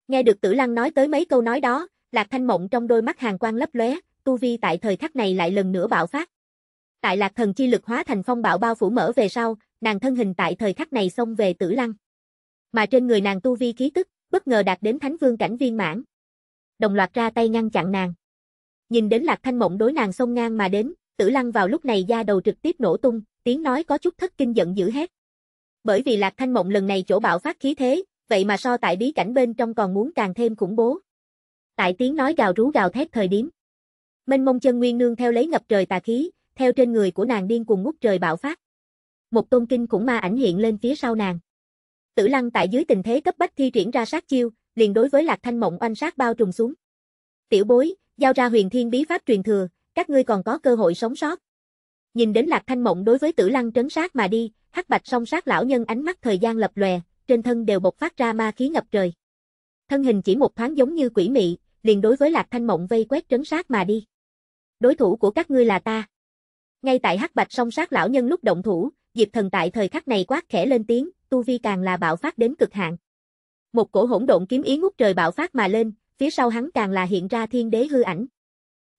Nghe được Tử Lăng nói tới mấy câu nói đó, Lạc Thanh Mộng trong đôi mắt hàng quan lấp lóe, tu vi tại thời khắc này lại lần nữa bạo phát. Tại Lạc Thần chi lực hóa thành phong bạo bao phủ mở về sau, nàng thân hình tại thời khắc này xông về Tử Lăng. Mà trên người nàng tu vi khí tức, bất ngờ đạt đến Thánh Vương cảnh viên mãn. Đồng loạt ra tay ngăn chặn nàng. Nhìn đến Lạc Thanh Mộng đối nàng xông ngang mà đến, Tử Lăng vào lúc này da đầu trực tiếp nổ tung, tiếng nói có chút thất kinh giận dữ hét. Bởi vì Lạc Thanh Mộng lần này chỗ bạo phát khí thế, vậy mà so tại bí cảnh bên trong còn muốn càng thêm khủng bố. Tại tiếng nói gào rú gào thét thời điểm. Mênh mông chân nguyên nương theo lấy ngập trời tà khí, theo trên người của nàng điên cuồng ngút trời bạo phát. Một tôn kinh khủng ma ảnh hiện lên phía sau nàng. Tử Lăng tại dưới tình thế cấp bách thi triển ra sát chiêu, liền đối với Lạc Thanh Mộng oanh sát bao trùm xuống. "Tiểu bối, giao ra huyền thiên bí pháp truyền thừa, các ngươi còn có cơ hội sống sót. Nhìn đến Lạc Thanh Mộng đối với tử lăng trấn sát mà đi, hắc bạch song sát lão nhân ánh mắt thời gian lập lòe, trên thân đều bộc phát ra ma khí ngập trời. Thân hình chỉ một thoáng giống như quỷ mị, liền đối với Lạc Thanh Mộng vây quét trấn sát mà đi. Đối thủ của các ngươi là ta. Ngay tại hắc bạch song sát lão nhân lúc động thủ, Diệp Thần tại thời khắc này quát khẽ lên tiếng, tu vi càng là bạo phát đến cực hạn. Một cổ hỗn độn kiếm ý ngút trời bạo phát mà lên, phía sau hắn càng là hiện ra thiên đế hư ảnh.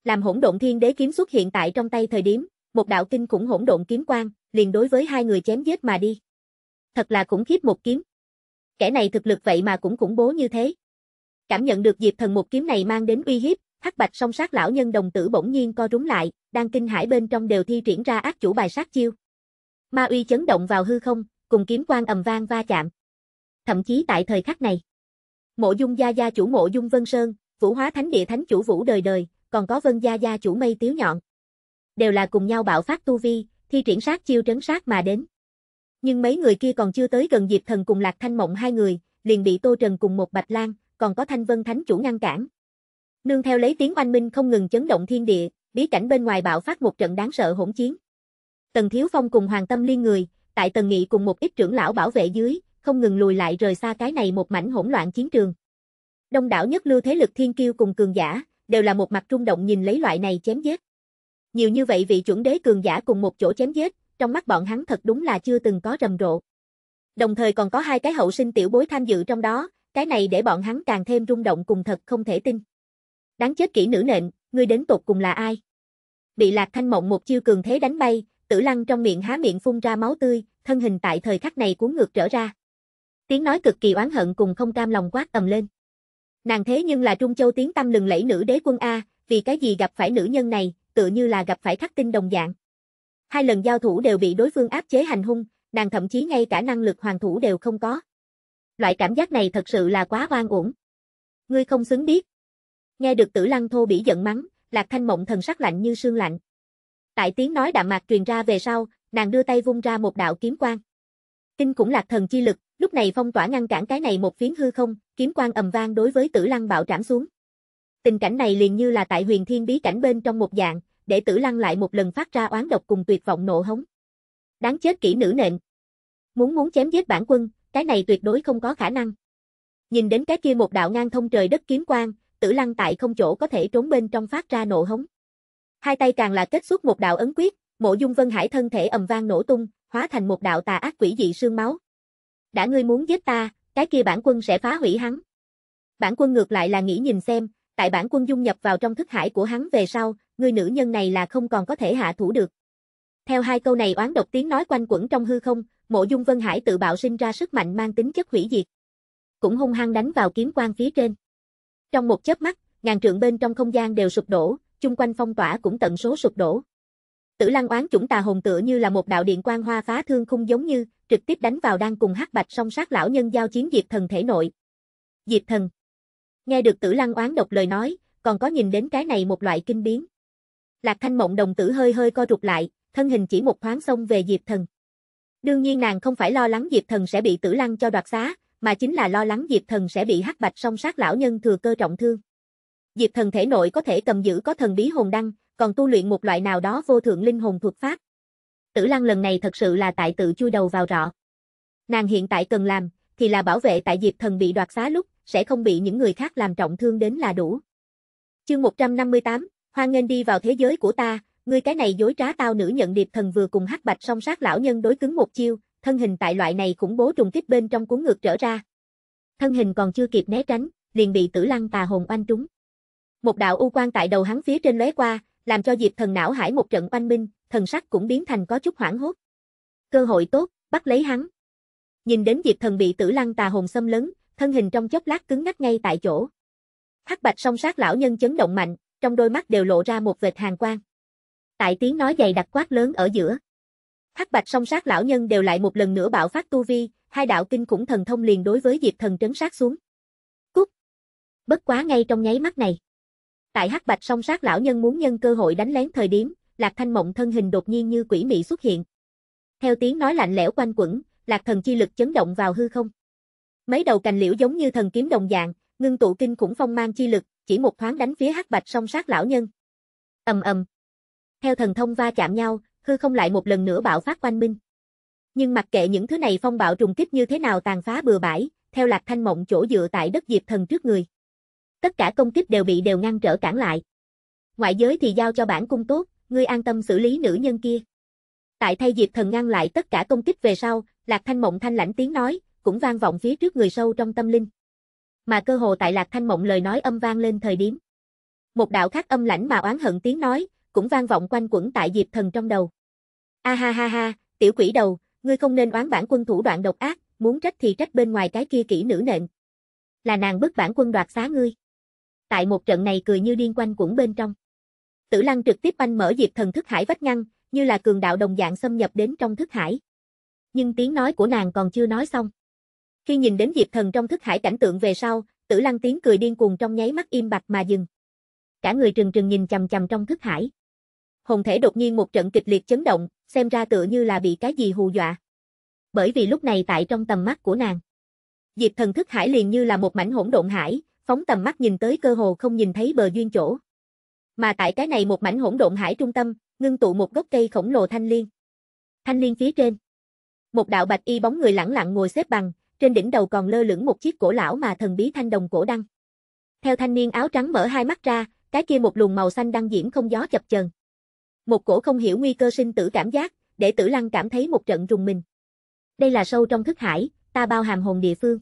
Làm hỗn độn thiên đế kiếm xuất hiện tại trong tay thời điểm, một đạo kinh khủng hỗn độn kiếm quang, liền đối với hai người chém giết mà đi. Thật là khủng khiếp một kiếm. Kẻ này thực lực vậy mà cũng khủng bố như thế. Cảm nhận được Diệp Thần một kiếm này mang đến uy hiếp, Hắc Bạch song sát lão nhân đồng tử bỗng nhiên co rúm lại, đang kinh hãi bên trong đều thi triển ra ác chủ bài sát chiêu. Ma uy chấn động vào hư không, cùng kiếm quang ầm vang va chạm. Thậm chí tại thời khắc này, Mộ Dung gia gia chủ Mộ Dung Vân Sơn, Vũ Hóa Thánh Địa Thánh chủ Vũ đời đời, còn có Vân gia gia chủ Mây Tiếu Nhọn. Đều là cùng nhau bạo phát tu vi, thi triển sát chiêu trấn sát mà đến. Nhưng mấy người kia còn chưa tới gần Diệp Thần cùng Lạc Thanh Mộng hai người, liền bị Tô Trần cùng một Bạch Lan, còn có Thanh Vân Thánh chủ ngăn cản. Nương theo lấy tiếng oanh minh không ngừng chấn động thiên địa, bí cảnh bên ngoài bạo phát một trận đáng sợ hỗn chiến. Tần Thiếu Phong cùng Hoàng Tâm Liên người, tại Tần Nghị cùng một ít trưởng lão bảo vệ dưới, không ngừng lùi lại rời xa cái này một mảnh hỗn loạn chiến trường. Đông đảo nhất lưu thế lực thiên kiêu cùng cường giả, đều là một mặt rung động nhìn lấy loại này chém giết. Nhiều như vậy vị chuẩn đế cường giả cùng một chỗ chém giết, trong mắt bọn hắn thật đúng là chưa từng có rầm rộ. Đồng thời còn có hai cái hậu sinh tiểu bối tham dự trong đó, cái này để bọn hắn càng thêm rung động cùng thật không thể tin. Đáng chết kỹ nữ nện, ngươi đến tột cùng là ai? Bị Lạc Thanh Mộng một chiêu cường thế đánh bay, Tử Lăng trong miệng há miệng phun ra máu tươi, thân hình tại thời khắc này cuốn ngược trở ra tiếng nói cực kỳ oán hận cùng không cam lòng quát ầm lên. Nàng thế nhưng là Trung Châu tiếng tâm lừng lẫy nữ đế quân A, vì cái gì gặp phải nữ nhân này, tựa như là gặp phải khắc tinh đồng dạng. Hai lần giao thủ đều bị đối phương áp chế hành hung, nàng thậm chí ngay cả năng lực hoàng thủ đều không có. Loại cảm giác này thật sự là quá oan uổng. Ngươi không xứng biết. Nghe được tử lăng thô bị giận mắng, lạc thanh mộng thần sắc lạnh như sương lạnh. Tại tiếng nói đạm mạc truyền ra về sau, nàng đưa tay vung ra một đạo kiếm quang. Kinh cũng lạc thần chi lực, lúc này phong tỏa ngăn cản cái này một phiến hư không, kiếm quang ầm vang đối với Tử Lăng bạo trảm xuống. Tình cảnh này liền như là tại Huyền Thiên Bí cảnh bên trong một dạng, để Tử Lăng lại một lần phát ra oán độc cùng tuyệt vọng nộ hống. Đáng chết kỹ nữ nện. Muốn muốn chém giết bản quân, cái này tuyệt đối không có khả năng. Nhìn đến cái kia một đạo ngang thông trời đất kiếm quang, Tử Lăng tại không chỗ có thể trốn bên trong phát ra nộ hống. Hai tay càng là kết xuất một đạo ấn quyết, Mộ Dung Vân Hải thân thể ầm vang nổ tung, hóa thành một đạo tà ác quỷ dị sương máu. Đã ngươi muốn giết ta, cái kia bản quân sẽ phá hủy hắn. Bản quân ngược lại là nghĩ nhìn xem, tại bản quân dung nhập vào trong thức hải của hắn về sau, người nữ nhân này là không còn có thể hạ thủ được. Theo hai câu này oán độc tiếng nói quanh quẩn trong hư không, mộ dung vân hải tự bạo sinh ra sức mạnh mang tính chất hủy diệt. Cũng hung hăng đánh vào kiếm quan phía trên. Trong một chớp mắt, ngàn trượng bên trong không gian đều sụp đổ, chung quanh phong tỏa cũng tận số sụp đổ. Tử Lăng oán chủng tà hồn tựa như là một đạo điện quang hoa phá thương khung giống như, trực tiếp đánh vào đang cùng Hắc Bạch song sát lão nhân giao chiến Diệp Thần thể nội. Diệp Thần. Nghe được Tử Lăng oán độc lời nói, còn có nhìn đến cái này một loại kinh biến. Lạc Thanh Mộng đồng tử hơi hơi co rụt lại, thân hình chỉ một thoáng xông về Diệp Thần. Đương nhiên nàng không phải lo lắng Diệp Thần sẽ bị Tử Lăng cho đoạt xá, mà chính là lo lắng Diệp Thần sẽ bị Hắc Bạch song sát lão nhân thừa cơ trọng thương. Diệp Thần thể nội có thể cầm giữ có thần bí hồn đăng, còn tu luyện một loại nào đó vô thượng linh hồn thuật pháp. Tử Lăng lần này thật sự là tại tự chui đầu vào rọ. Nàng hiện tại cần làm, thì là bảo vệ tại Diệp Thần bị đoạt xá lúc, sẽ không bị những người khác làm trọng thương đến là đủ. Chương 158, Hoan nghênh đi vào thế giới của ta, ngươi cái này dối trá tao nữ nhận Điệp Thần vừa cùng hắc bạch song sát lão nhân đối cứng một chiêu, thân hình tại loại này khủng bố trùng kích bên trong cuốn ngược trở ra. Thân hình còn chưa kịp né tránh, liền bị Tử Lăng tà hồn oanh trúng. Một đạo u quang tại đầu hắn phía trên lóe qua, làm cho Diệp Thần não hải một trận oanh minh, thần sắc cũng biến thành có chút hoảng hốt. Cơ hội tốt, bắt lấy hắn. Nhìn đến Diệp Thần bị Tử Lăng tà hồn xâm lấn, thân hình trong chốc lát cứng ngắc ngay tại chỗ. Hắc Bạch song sát lão nhân chấn động mạnh, trong đôi mắt đều lộ ra một vệt hàn quang. Tại tiếng nói dày đặc quát lớn ở giữa, Hắc Bạch song sát lão nhân đều lại một lần nữa bạo phát tu vi, hai đạo kinh khủng thần thông liền đối với Diệp Thần trấn sát xuống. Cút. Bất quá ngay trong nháy mắt này, Tại hắc bạch song sát lão nhân muốn nhân cơ hội đánh lén thời điểm, Lạc Thanh Mộng thân hình đột nhiên như quỷ mị xuất hiện. Theo tiếng nói lạnh lẽo quanh quẩn, Lạc Thần chi lực chấn động vào hư không. Mấy đầu cành liễu giống như thần kiếm đồng dạng, ngưng tụ kinh khủng phong mang chi lực, chỉ một thoáng đánh phía hắc bạch song sát lão nhân. Ầm ầm. Theo thần thông va chạm nhau, hư không lại một lần nữa bạo phát quanh minh. Nhưng mặc kệ những thứ này phong bạo trùng kích như thế nào tàn phá bừa bãi, theo Lạc Thanh Mộng chỗ dựa tại đất diệp thần trước người tất cả công kích đều bị đều ngăn trở cản lại. Ngoại giới thì giao cho bản cung tốt, ngươi an tâm xử lý nữ nhân kia. Tại thay Diệp Thần ngăn lại tất cả công kích về sau, Lạc Thanh Mộng thanh lãnh tiếng nói, cũng vang vọng phía trước người sâu trong tâm linh. Mà cơ hồ tại Lạc Thanh Mộng lời nói âm vang lên thời điểm. Một đạo khác âm lãnh mà oán hận tiếng nói, cũng vang vọng quanh quẩn tại Diệp Thần trong đầu. A ha ha ha, tiểu quỷ đầu, ngươi không nên oán bản quân thủ đoạn độc ác, muốn trách thì trách bên ngoài cái kia kỹ nữ nện. Là nàng bức bản quân đoạt xá ngươi tại một trận này cười như điên quanh quẩn bên trong. Tử Lăng trực tiếp banh mở Diệp Thần thức hải vách ngăn, như là cường đạo đồng dạng xâm nhập đến trong thức hải. Nhưng tiếng nói của nàng còn chưa nói xong. Khi nhìn đến Diệp Thần trong thức hải cảnh tượng về sau, Tử Lăng tiếng cười điên cuồng trong nháy mắt im bặt mà dừng. Cả người trừng trừng nhìn chằm chằm trong thức hải. Hồn thể đột nhiên một trận kịch liệt chấn động, xem ra tựa như là bị cái gì hù dọa. Bởi vì lúc này tại trong tầm mắt của nàng, Diệp Thần thức hải liền như là một mảnh hỗn độn hải, phóng tầm mắt nhìn tới cơ hồ không nhìn thấy bờ duyên chỗ. Mà tại cái này một mảnh hỗn độn hải trung tâm, ngưng tụ một gốc cây khổng lồ thanh liên. Thanh liên phía trên, một đạo bạch y bóng người lẳng lặng ngồi xếp bằng, trên đỉnh đầu còn lơ lửng một chiếc cổ lão mà thần bí thanh đồng cổ đăng. Theo thanh niên áo trắng mở hai mắt ra, cái kia một luồng màu xanh đăng diễm không gió chập chờn. Một cổ không hiểu nguy cơ sinh tử cảm giác, để Tử Lăng cảm thấy một trận rùng mình. Đây là sâu trong thức hải, ta bao hàm hồn địa phương.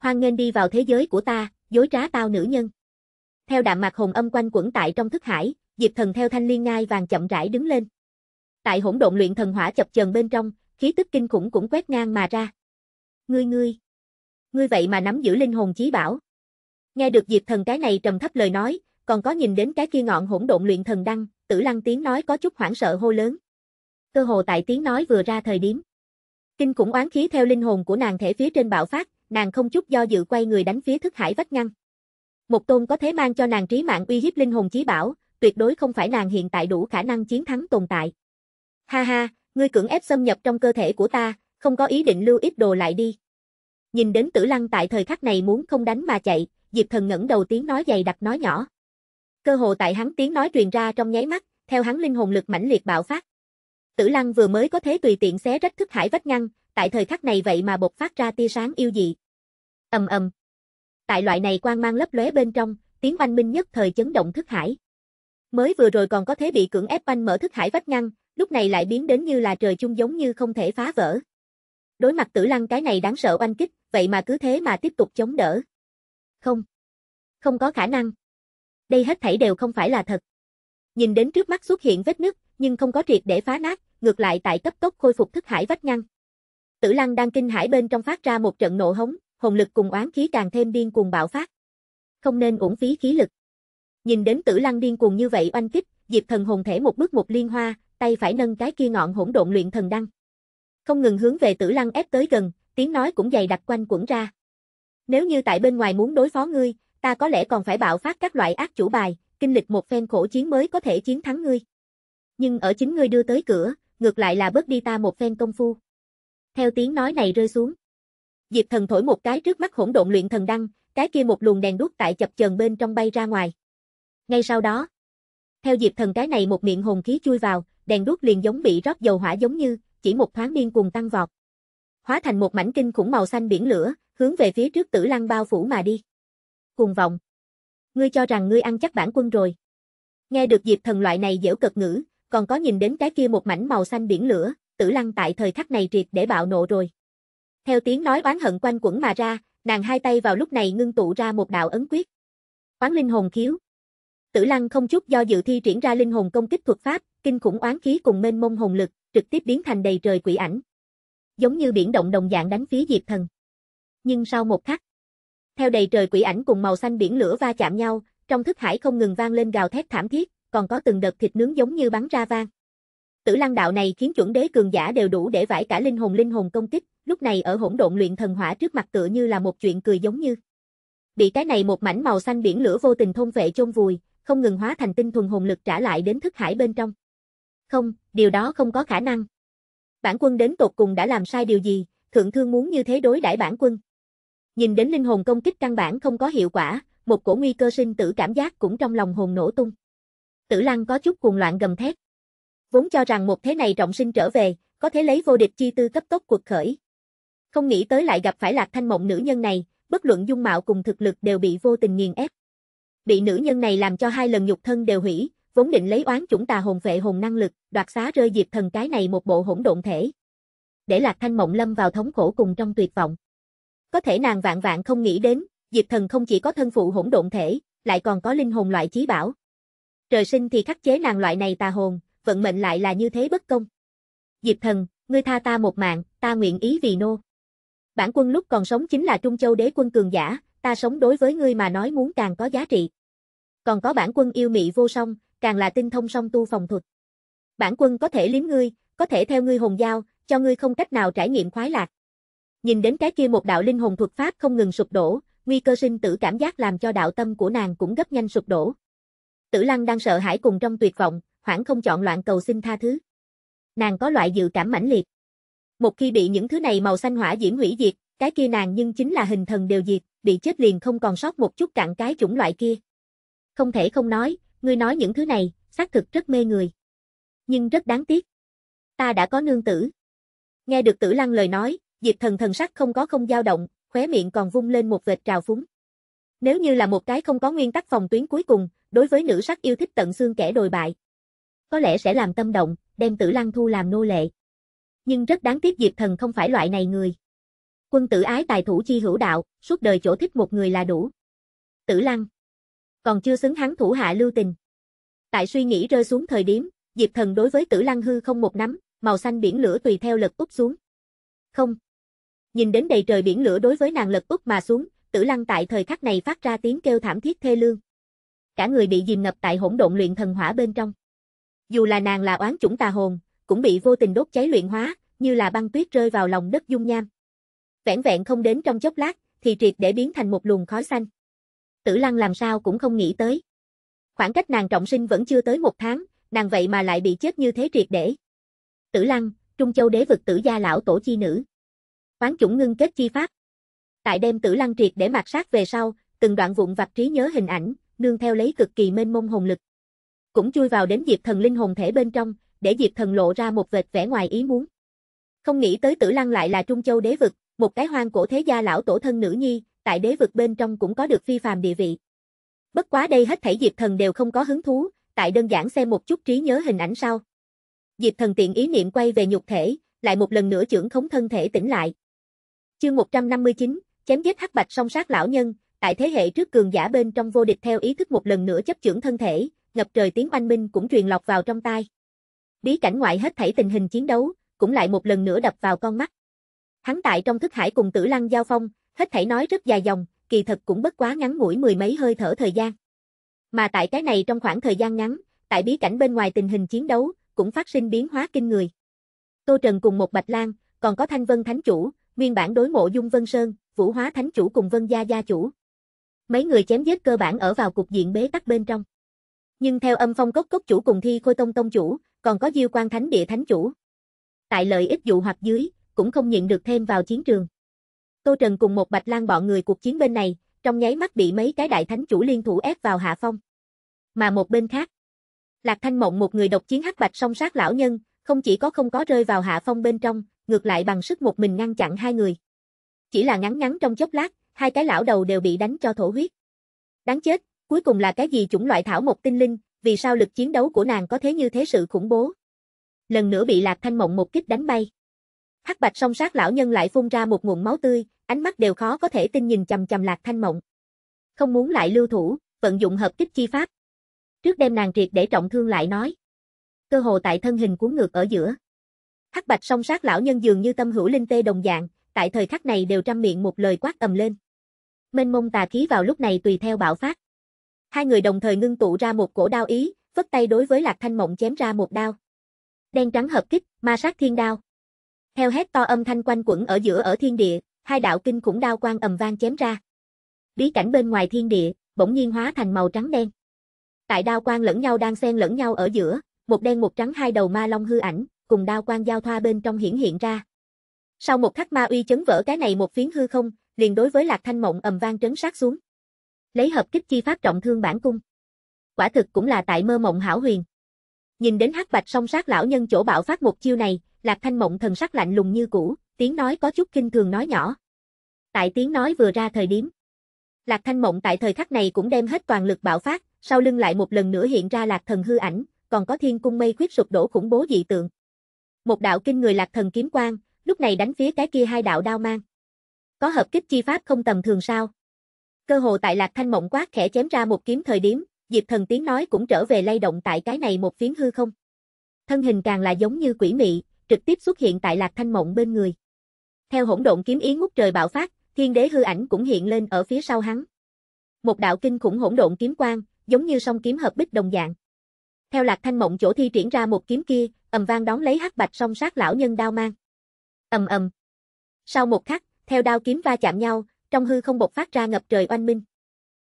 Hoan nghênh đi vào thế giới của ta, dối trá tao nữ nhân. Theo đạm mạc hồn âm quanh quẩn tại trong thức hải, Diệp Thần theo thanh liên ngai vàng chậm rãi đứng lên. Tại hỗn độn luyện thần hỏa chập chờn bên trong, khí tức kinh khủng cũng quét ngang mà ra. Ngươi ngươi, ngươi vậy mà nắm giữ linh hồn chí bảo. Nghe được Diệp Thần cái này trầm thấp lời nói, còn có nhìn đến cái kia ngọn hỗn độn luyện thần đăng, Tử Lăng tiếng nói có chút hoảng sợ hô lớn. Cơ hồ tại tiếng nói vừa ra thời điểm, kinh khủng oán khí theo linh hồn của nàng thể phía trên bạo phát, nàng không chút do dự quay người đánh phía thức hải vách ngăn. Một tôn có thế mang cho nàng trí mạng uy hiếp linh hồn chí bảo, tuyệt đối không phải nàng hiện tại đủ khả năng chiến thắng tồn tại. Ha ha, ngươi cưỡng ép xâm nhập trong cơ thể của ta, không có ý định lưu ít đồ lại đi. Nhìn đến tử lăng tại thời khắc này muốn không đánh mà chạy, Diệp Thần ngẩng đầu tiếng nói dày đặc nói nhỏ. Cơ hồ tại hắn tiếng nói truyền ra trong nháy mắt, theo hắn linh hồn lực mãnh liệt bạo phát. Tử Lăng vừa mới có thế tùy tiện xé rách thức hải vách ngăn, tại thời khắc này vậy mà bộc phát ra tia sáng yêu dị. Ầm ầm. Tại loại này quang mang lấp lóe bên trong, tiếng oanh minh nhất thời chấn động thức hải. Mới vừa rồi còn có thế bị cưỡng ép oanh mở thức hải vách ngăn, lúc này lại biến đến như là trời chung giống như không thể phá vỡ. Đối mặt Tử Lăng cái này đáng sợ oanh kích, vậy mà cứ thế mà tiếp tục chống đỡ. Không. Không có khả năng. Đây hết thảy đều không phải là thật. Nhìn đến trước mắt xuất hiện vết nứt, nhưng không có triệt để phá nát, ngược lại tại cấp tốc khôi phục thức hải vách ngăn. Tử Lăng đang kinh hãi bên trong phát ra một trận nộ hống, hồn lực cùng oán khí càng thêm điên cuồng bạo phát. Không nên uổng phí khí lực. Nhìn đến Tử Lăng điên cuồng như vậy oanh kích, Diệp Thần hồn thể một bước một liên hoa, tay phải nâng cái kia ngọn hỗn độn luyện thần đăng. Không ngừng hướng về Tử Lăng ép tới gần, tiếng nói cũng dày đặc quanh quẩn ra. Nếu như tại bên ngoài muốn đối phó ngươi, ta có lẽ còn phải bạo phát các loại ác chủ bài, kinh lịch một phen khổ chiến mới có thể chiến thắng ngươi. Nhưng ở chính ngươi đưa tới cửa, ngược lại là bớt đi ta một phen công phu theo tiếng nói này rơi xuống. Diệp thần thổi một cái trước mắt hỗn độn luyện thần đăng, cái kia một luồng đèn đuốc tại chập chờn bên trong bay ra ngoài. Ngay sau đó, theo Diệp thần cái này một miệng hồn khí chui vào, đèn đuốc liền giống bị rót dầu hỏa giống như, chỉ một thoáng điên cuồng tăng vọt. Hóa thành một mảnh kinh khủng màu xanh biển lửa, hướng về phía trước Tử Lăng bao phủ mà đi. Cuồng vọng. Ngươi cho rằng ngươi ăn chắc bản quân rồi. Nghe được Diệp thần loại này dễu cực ngữ, còn có nhìn đến cái kia một mảnh màu xanh biển lửa, tử lăng tại thời khắc này triệt để bạo nộ rồi. Theo tiếng nói oán hận quanh quẩn mà ra, nàng hai tay vào lúc này ngưng tụ ra một đạo ấn quyết. Oán linh hồn khiếu. Tử lăng không chút do dự thi triển ra linh hồn công kích thuật pháp, kinh khủng oán khí cùng mênh mông hồn lực, trực tiếp biến thành đầy trời quỷ ảnh. Giống như biển động đồng dạng đánh phía Diệp Thần. Nhưng sau một khắc, theo đầy trời quỷ ảnh cùng màu xanh biển lửa va chạm nhau, trong thức hải không ngừng vang lên gào thét thảm thiết, còn có từng đợt thịt nướng giống như bắn ra vang. Tử lăng đạo này khiến chuẩn đế cường giả đều đủ để vải cả linh hồn linh hồn công kích, lúc này ở hỗn độn luyện thần hỏa trước mặt tựa như là một chuyện cười giống như. Bị cái này một mảnh màu xanh biển lửa vô tình thôn vệ chôn vùi, không ngừng hóa thành tinh thuần hồn lực trả lại đến thức hải bên trong. Không, điều đó không có khả năng. Bản quân đến tột cùng đã làm sai điều gì, thượng thương muốn như thế đối đãi bản quân. Nhìn đến linh hồn công kích căn bản không có hiệu quả, một cổ nguy cơ sinh tử cảm giác cũng trong lòng hồn nổ tung. Tử Lăng có chút cuồng loạn gầm thét vốn cho rằng một thế này trọng sinh trở về, có thể lấy vô địch chi tư cấp tốc cuộc khởi. Không nghĩ tới lại gặp phải Lạc Thanh Mộng nữ nhân này, bất luận dung mạo cùng thực lực đều bị vô tình nghiền ép. Bị nữ nhân này làm cho hai lần nhục thân đều hủy, vốn định lấy oán chủng tà hồn vệ hồn năng lực, đoạt xá rơi diệt thần cái này một bộ hỗn độn thể. Để Lạc Thanh Mộng lâm vào thống khổ cùng trong tuyệt vọng. Có thể nàng vạn vạn không nghĩ đến, diệt thần không chỉ có thân phụ hỗn độn thể, lại còn có linh hồn loại chí bảo. Trời sinh thì khắc chế nàng loại này tà hồn, vận mệnh lại là như thế bất công. Diệp thần, ngươi tha ta một mạng, ta nguyện ý vì nô. Bản quân lúc còn sống chính là Trung Châu đế quân cường giả, ta sống đối với ngươi mà nói muốn càng có giá trị. Còn có bản quân yêu mị vô song, càng là tinh thông song tu phòng thuật. Bản quân có thể liếm ngươi, có thể theo ngươi hồn giao, cho ngươi không cách nào trải nghiệm khoái lạc. Nhìn đến cái kia một đạo linh hồn thuật pháp không ngừng sụp đổ, nguy cơ sinh tử cảm giác làm cho đạo tâm của nàng cũng gấp nhanh sụp đổ. Tử Lăng đang sợ hãi cùng trong tuyệt vọng, hoảng không chọn loạn cầu xin tha thứ. Nàng có loại dự cảm mãnh liệt. Một khi bị những thứ này màu xanh hỏa diễm hủy diệt, cái kia nàng nhưng chính là hình thần đều diệt, bị chết liền không còn sót một chút cặn cái chủng loại kia. Không thể không nói, ngươi nói những thứ này, xác thực rất mê người. Nhưng rất đáng tiếc. Ta đã có nương tử. Nghe được tử lăng lời nói, diệp thần thần sắc không có không dao động, khóe miệng còn vung lên một vệt trào phúng. Nếu như là một cái không có nguyên tắc phòng tuyến cuối cùng, đối với nữ sắc yêu thích tận xương kẻ đồi bại, có lẽ sẽ làm tâm động, đem tử lăng thu làm nô lệ. Nhưng rất đáng tiếc Diệp Thần không phải loại này người. Quân tử ái tài thủ chi hữu đạo, suốt đời chỗ thích một người là đủ. Tử lăng. Còn chưa xứng hắn thủ hạ lưu tình. Tại suy nghĩ rơi xuống thời điểm, Diệp Thần đối với tử lăng hư không một nắm, màu xanh biển lửa tùy theo lật úp xuống. Không. Nhìn đến đầy trời biển lửa đối với nàng lật úp mà xuống, tử lăng tại thời khắc này phát ra tiếng kêu thảm thiết thê lương. Cả người bị dìm ngập tại hỗn độn luyện thần hỏa bên trong. Dù là nàng là oán chủng tà hồn, cũng bị vô tình đốt cháy luyện hóa, như là băng tuyết rơi vào lòng đất dung nham. Vẹn vẹn không đến trong chốc lát, thì triệt để biến thành một luồng khói xanh. Tử Lăng làm sao cũng không nghĩ tới. Khoảng cách nàng trọng sinh vẫn chưa tới một tháng, nàng vậy mà lại bị chết như thế triệt để. Tử Lăng, Trung Châu đế vực tử gia lão tổ chi nữ. oán chủng ngưng kết chi pháp. Tại đêm Tử Lăng triệt để mạt sát về sau, từng đoạn vụn vặt trí nhớ hình ảnh, nương theo lấy cực kỳ mênh mông hồn lực cũng chui vào đến Diệp Thần linh hồn thể bên trong, để Diệp Thần lộ ra một vệt vẻ ngoài ý muốn. Không nghĩ tới Tử Lăng lại là Trung Châu đế vực, một cái hoang cổ thế gia lão tổ thân nữ nhi, tại đế vực bên trong cũng có được phi phàm địa vị. Bất quá đây hết thảy Diệp Thần đều không có hứng thú, tại đơn giản xem một chút trí nhớ hình ảnh sau. Diệp Thần tiện ý niệm quay về nhục thể, lại một lần nữa trưởng khống thân thể tỉnh lại. Chương 159, chém giết hắc bạch song sát lão nhân, tại thế hệ trước cường giả bên trong vô địch theo ý thức một lần nữa chấp trưởng thân thể, ngập trời tiếng oanh minh cũng truyền lọc vào trong tai. Bí cảnh ngoại hết thảy tình hình chiến đấu, cũng lại một lần nữa đập vào con mắt. Hắn tại trong thức hải cùng tử lăng giao phong, hết thảy nói rất dài dòng, kỳ thật cũng bất quá ngắn ngủi mười mấy hơi thở thời gian. Mà tại cái này trong khoảng thời gian ngắn, tại bí cảnh bên ngoài tình hình chiến đấu, cũng phát sinh biến hóa kinh người. Tô Trần cùng một Bạch lang còn có Thanh Vân Thánh Chủ, nguyên bản đối mộ Dung Vân Sơn, Vũ Hóa Thánh Chủ cùng Vân Gia Gia Chủ. Mấy người chém giết cơ bản ở vào cục diện bế tắc bên trong. Nhưng theo âm phong cốc cốc chủ cùng thi khôi tông tông chủ, còn có diêu quan thánh địa thánh chủ. Tại lợi ích dụ hoặc dưới, cũng không nhịn được thêm vào chiến trường. Tô Trần cùng một bạch lan bọn người cuộc chiến bên này, trong nháy mắt bị mấy cái đại thánh chủ liên thủ ép vào hạ phong. Mà một bên khác, Lạc Thanh Mộng một người độc chiến hắc bạch song sát lão nhân, không chỉ có không có rơi vào hạ phong bên trong, ngược lại bằng sức một mình ngăn chặn hai người. Chỉ là ngắn ngắn trong chốc lát, hai cái lão đầu đều bị đánh cho thổ huyết. Đáng chết, Cuối cùng là cái gì chủng loại thảo một tinh linh, vì sao lực chiến đấu của nàng có thế như thế sự khủng bố. Lần nữa bị Lạc Thanh Mộng một kích đánh bay. Hắc Bạch song sát lão nhân lại phun ra một nguồn máu tươi, ánh mắt đều khó có thể tin nhìn chằm chằm Lạc Thanh Mộng. Không muốn lại lưu thủ, vận dụng hợp kích chi pháp. Trước đem nàng triệt để trọng thương lại nói. Cơ hồ tại thân hình cuốn ngược ở giữa. Hắc Bạch song sát lão nhân dường như tâm hữu linh tê đồng dạng, tại thời khắc này đều trăm miệng một lời quát ầm lên. Mênh mông tà khí vào lúc này tùy theo bạo phát. Hai người đồng thời ngưng tụ ra một cổ đao ý, vất tay đối với Lạc Thanh Mộng chém ra một đao. Đen trắng hợp kích, ma sát thiên đao. Theo hét to âm thanh quanh quẩn ở giữa ở thiên địa, hai đạo kinh khủng đao quang ầm vang chém ra. Bí cảnh bên ngoài thiên địa, bỗng nhiên hóa thành màu trắng đen. Tại đao quang lẫn nhau đang xen lẫn nhau ở giữa, một đen một trắng hai đầu ma long hư ảnh, cùng đao quang giao thoa bên trong hiển hiện ra. Sau một khắc ma uy chấn vỡ cái này một phiến hư không, liền đối với Lạc Thanh Mộng ầm vang trấn sát xuống lấy hợp kích chi pháp trọng thương bản cung. Quả thực cũng là tại mơ mộng hảo huyền. Nhìn đến hắc bạch song sát lão nhân chỗ bạo phát một chiêu này, Lạc Thanh Mộng thần sắc lạnh lùng như cũ, tiếng nói có chút kinh thường nói nhỏ. Tại tiếng nói vừa ra thời điểm, Lạc Thanh Mộng tại thời khắc này cũng đem hết toàn lực bạo phát, sau lưng lại một lần nữa hiện ra Lạc Thần hư ảnh, còn có thiên cung mây khuyết sụp đổ khủng bố dị tượng. Một đạo kinh người Lạc Thần kiếm quang, lúc này đánh phía cái kia hai đạo đao mang. Có hợp kích chi pháp không tầm thường sao? cơ hồ tại Lạc Thanh Mộng quát khẽ chém ra một kiếm thời điểm, Diệp Thần tiếng nói cũng trở về lay động tại cái này một phiến hư không. Thân hình càng là giống như quỷ mị, trực tiếp xuất hiện tại Lạc Thanh Mộng bên người. Theo hỗn độn kiếm ý ngút trời bạo phát, thiên đế hư ảnh cũng hiện lên ở phía sau hắn. Một đạo kinh khủng hỗn độn kiếm quang, giống như song kiếm hợp bích đồng dạng. Theo Lạc Thanh Mộng chỗ thi triển ra một kiếm kia, ầm vang đón lấy hắc bạch song sát lão nhân đao mang. Ầm ầm. Sau một khắc, theo đao kiếm va chạm nhau, trong hư không bộc phát ra ngập trời oanh minh.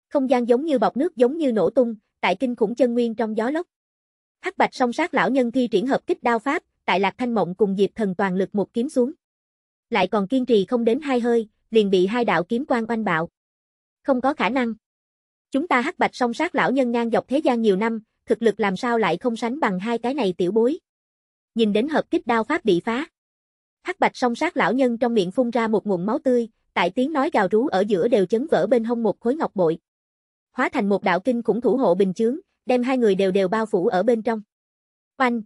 Không gian giống như bọc nước giống như nổ tung, tại kinh khủng chân nguyên trong gió lốc. Hắc Bạch song sát lão nhân thi triển hợp kích đao pháp, tại Lạc Thanh Mộng cùng Diệp Thần toàn lực một kiếm xuống. Lại còn kiên trì không đến hai hơi, liền bị hai đạo kiếm quang oanh bạo. Không có khả năng. Chúng ta Hắc Bạch song sát lão nhân ngang dọc thế gian nhiều năm, thực lực làm sao lại không sánh bằng hai cái này tiểu bối. Nhìn đến hợp kích đao pháp bị phá. Hắc Bạch song sát lão nhân trong miệng phun ra một nguồn máu tươi, tại tiếng nói gào rú ở giữa đều chấn vỡ bên hông một khối ngọc bội. Hóa thành một đạo kinh khủng thủ hộ bình chướng, đem hai người đều đều bao phủ ở bên trong. Oanh!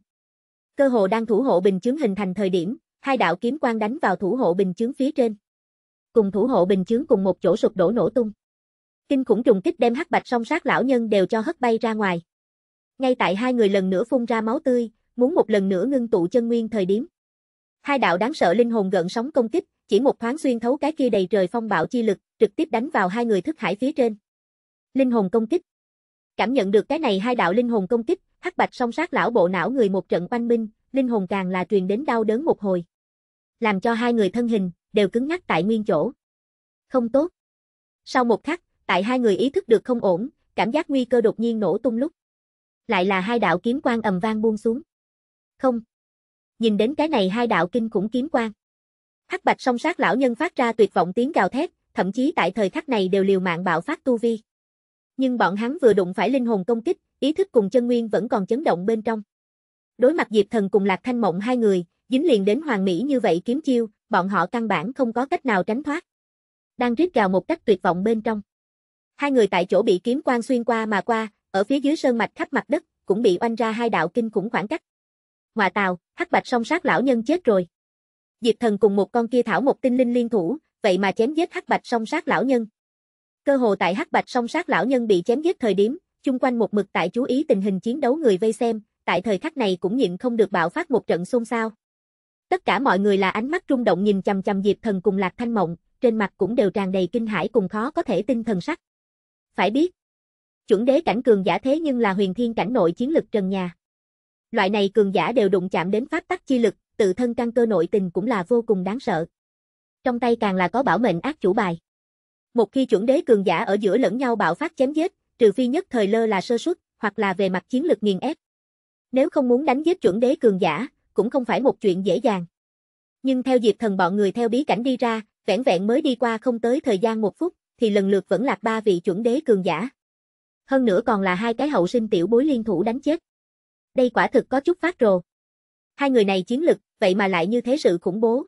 Cơ hồ đang thủ hộ bình chướng hình thành thời điểm, hai đạo kiếm quang đánh vào thủ hộ bình chướng phía trên. Cùng thủ hộ bình chướng cùng một chỗ sụp đổ nổ tung. Kinh khủng trùng kích đem hắc bạch song sát lão nhân đều cho hất bay ra ngoài. Ngay tại hai người lần nữa phun ra máu tươi, muốn một lần nữa ngưng tụ chân nguyên thời điểm. Hai đạo đáng sợ linh hồn gợn sóng công kích, chỉ một thoáng xuyên thấu cái kia đầy trời phong bạo chi lực, trực tiếp đánh vào hai người thức hải phía trên. Linh hồn công kích. Cảm nhận được cái này hai đạo linh hồn công kích, Hắc Bạch song sát lão bộ não người một trận quanh minh, linh hồn càng là truyền đến đau đớn một hồi. Làm cho hai người thân hình đều cứng ngắc tại nguyên chỗ. Không tốt. Sau một khắc, tại hai người ý thức được không ổn, cảm giác nguy cơ đột nhiên nổ tung lúc. Lại là hai đạo kiếm quang ầm vang buông xuống. Không. Nhìn đến cái này hai đạo kinh khủng kiếm quang. Hắc bạch song sát lão nhân phát ra tuyệt vọng tiếng gào thét, thậm chí tại thời khắc này đều liều mạng bạo phát tu vi. Nhưng bọn hắn vừa đụng phải linh hồn công kích, ý thức cùng chân nguyên vẫn còn chấn động bên trong. Đối mặt Diệp Thần cùng Lạc Thanh Mộng hai người, dính liền đến hoàng mỹ như vậy kiếm chiêu, bọn họ căn bản không có cách nào tránh thoát. Đang rít gào một cách tuyệt vọng bên trong. Hai người tại chỗ bị kiếm quang xuyên qua mà qua, ở phía dưới sơn mạch khắp mặt đất, cũng bị oanh ra hai đạo kinh khủng khoảng cách. Ngoà tào, hắc bạch song sát lão nhân chết rồi. Diệp Thần cùng một con kia thảo một tinh linh liên thủ, vậy mà chém giết Hắc Bạch song sát lão nhân. Cơ hồ tại Hắc Bạch song sát lão nhân bị chém giết thời điểm, chung quanh một mực tại chú ý tình hình chiến đấu người vây xem, tại thời khắc này cũng nhịn không được bạo phát một trận xôn xao. Tất cả mọi người là ánh mắt rung động nhìn chằm chằm Diệp Thần cùng Lạc Thanh Mộng, trên mặt cũng đều tràn đầy kinh hãi cùng khó có thể tin thần sắc. Phải biết, chuẩn đế cảnh cường giả thế nhưng là huyền thiên cảnh nội chiến lực trần nhà. Loại này cường giả đều đụng chạm đến pháp tắc chi lực, tự thân căn cơ nội tình cũng là vô cùng đáng sợ. Trong tay càng là có bảo mệnh ác chủ bài. Một khi chuẩn đế cường giả ở giữa lẫn nhau bạo phát chém giết, trừ phi nhất thời lơ là sơ suất, hoặc là về mặt chiến lược nghiền ép. Nếu không muốn đánh giết chuẩn đế cường giả, cũng không phải một chuyện dễ dàng. Nhưng theo Diệp Thần bọn người theo bí cảnh đi ra, vẻn vẹn mới đi qua không tới thời gian một phút, thì lần lượt vẫn lạc ba vị chuẩn đế cường giả. Hơn nữa còn là hai cái hậu sinh tiểu bối liên thủ đánh chết. Đây quả thực có chút phát rồi Hai người này chiến lực, vậy mà lại như thế sự khủng bố.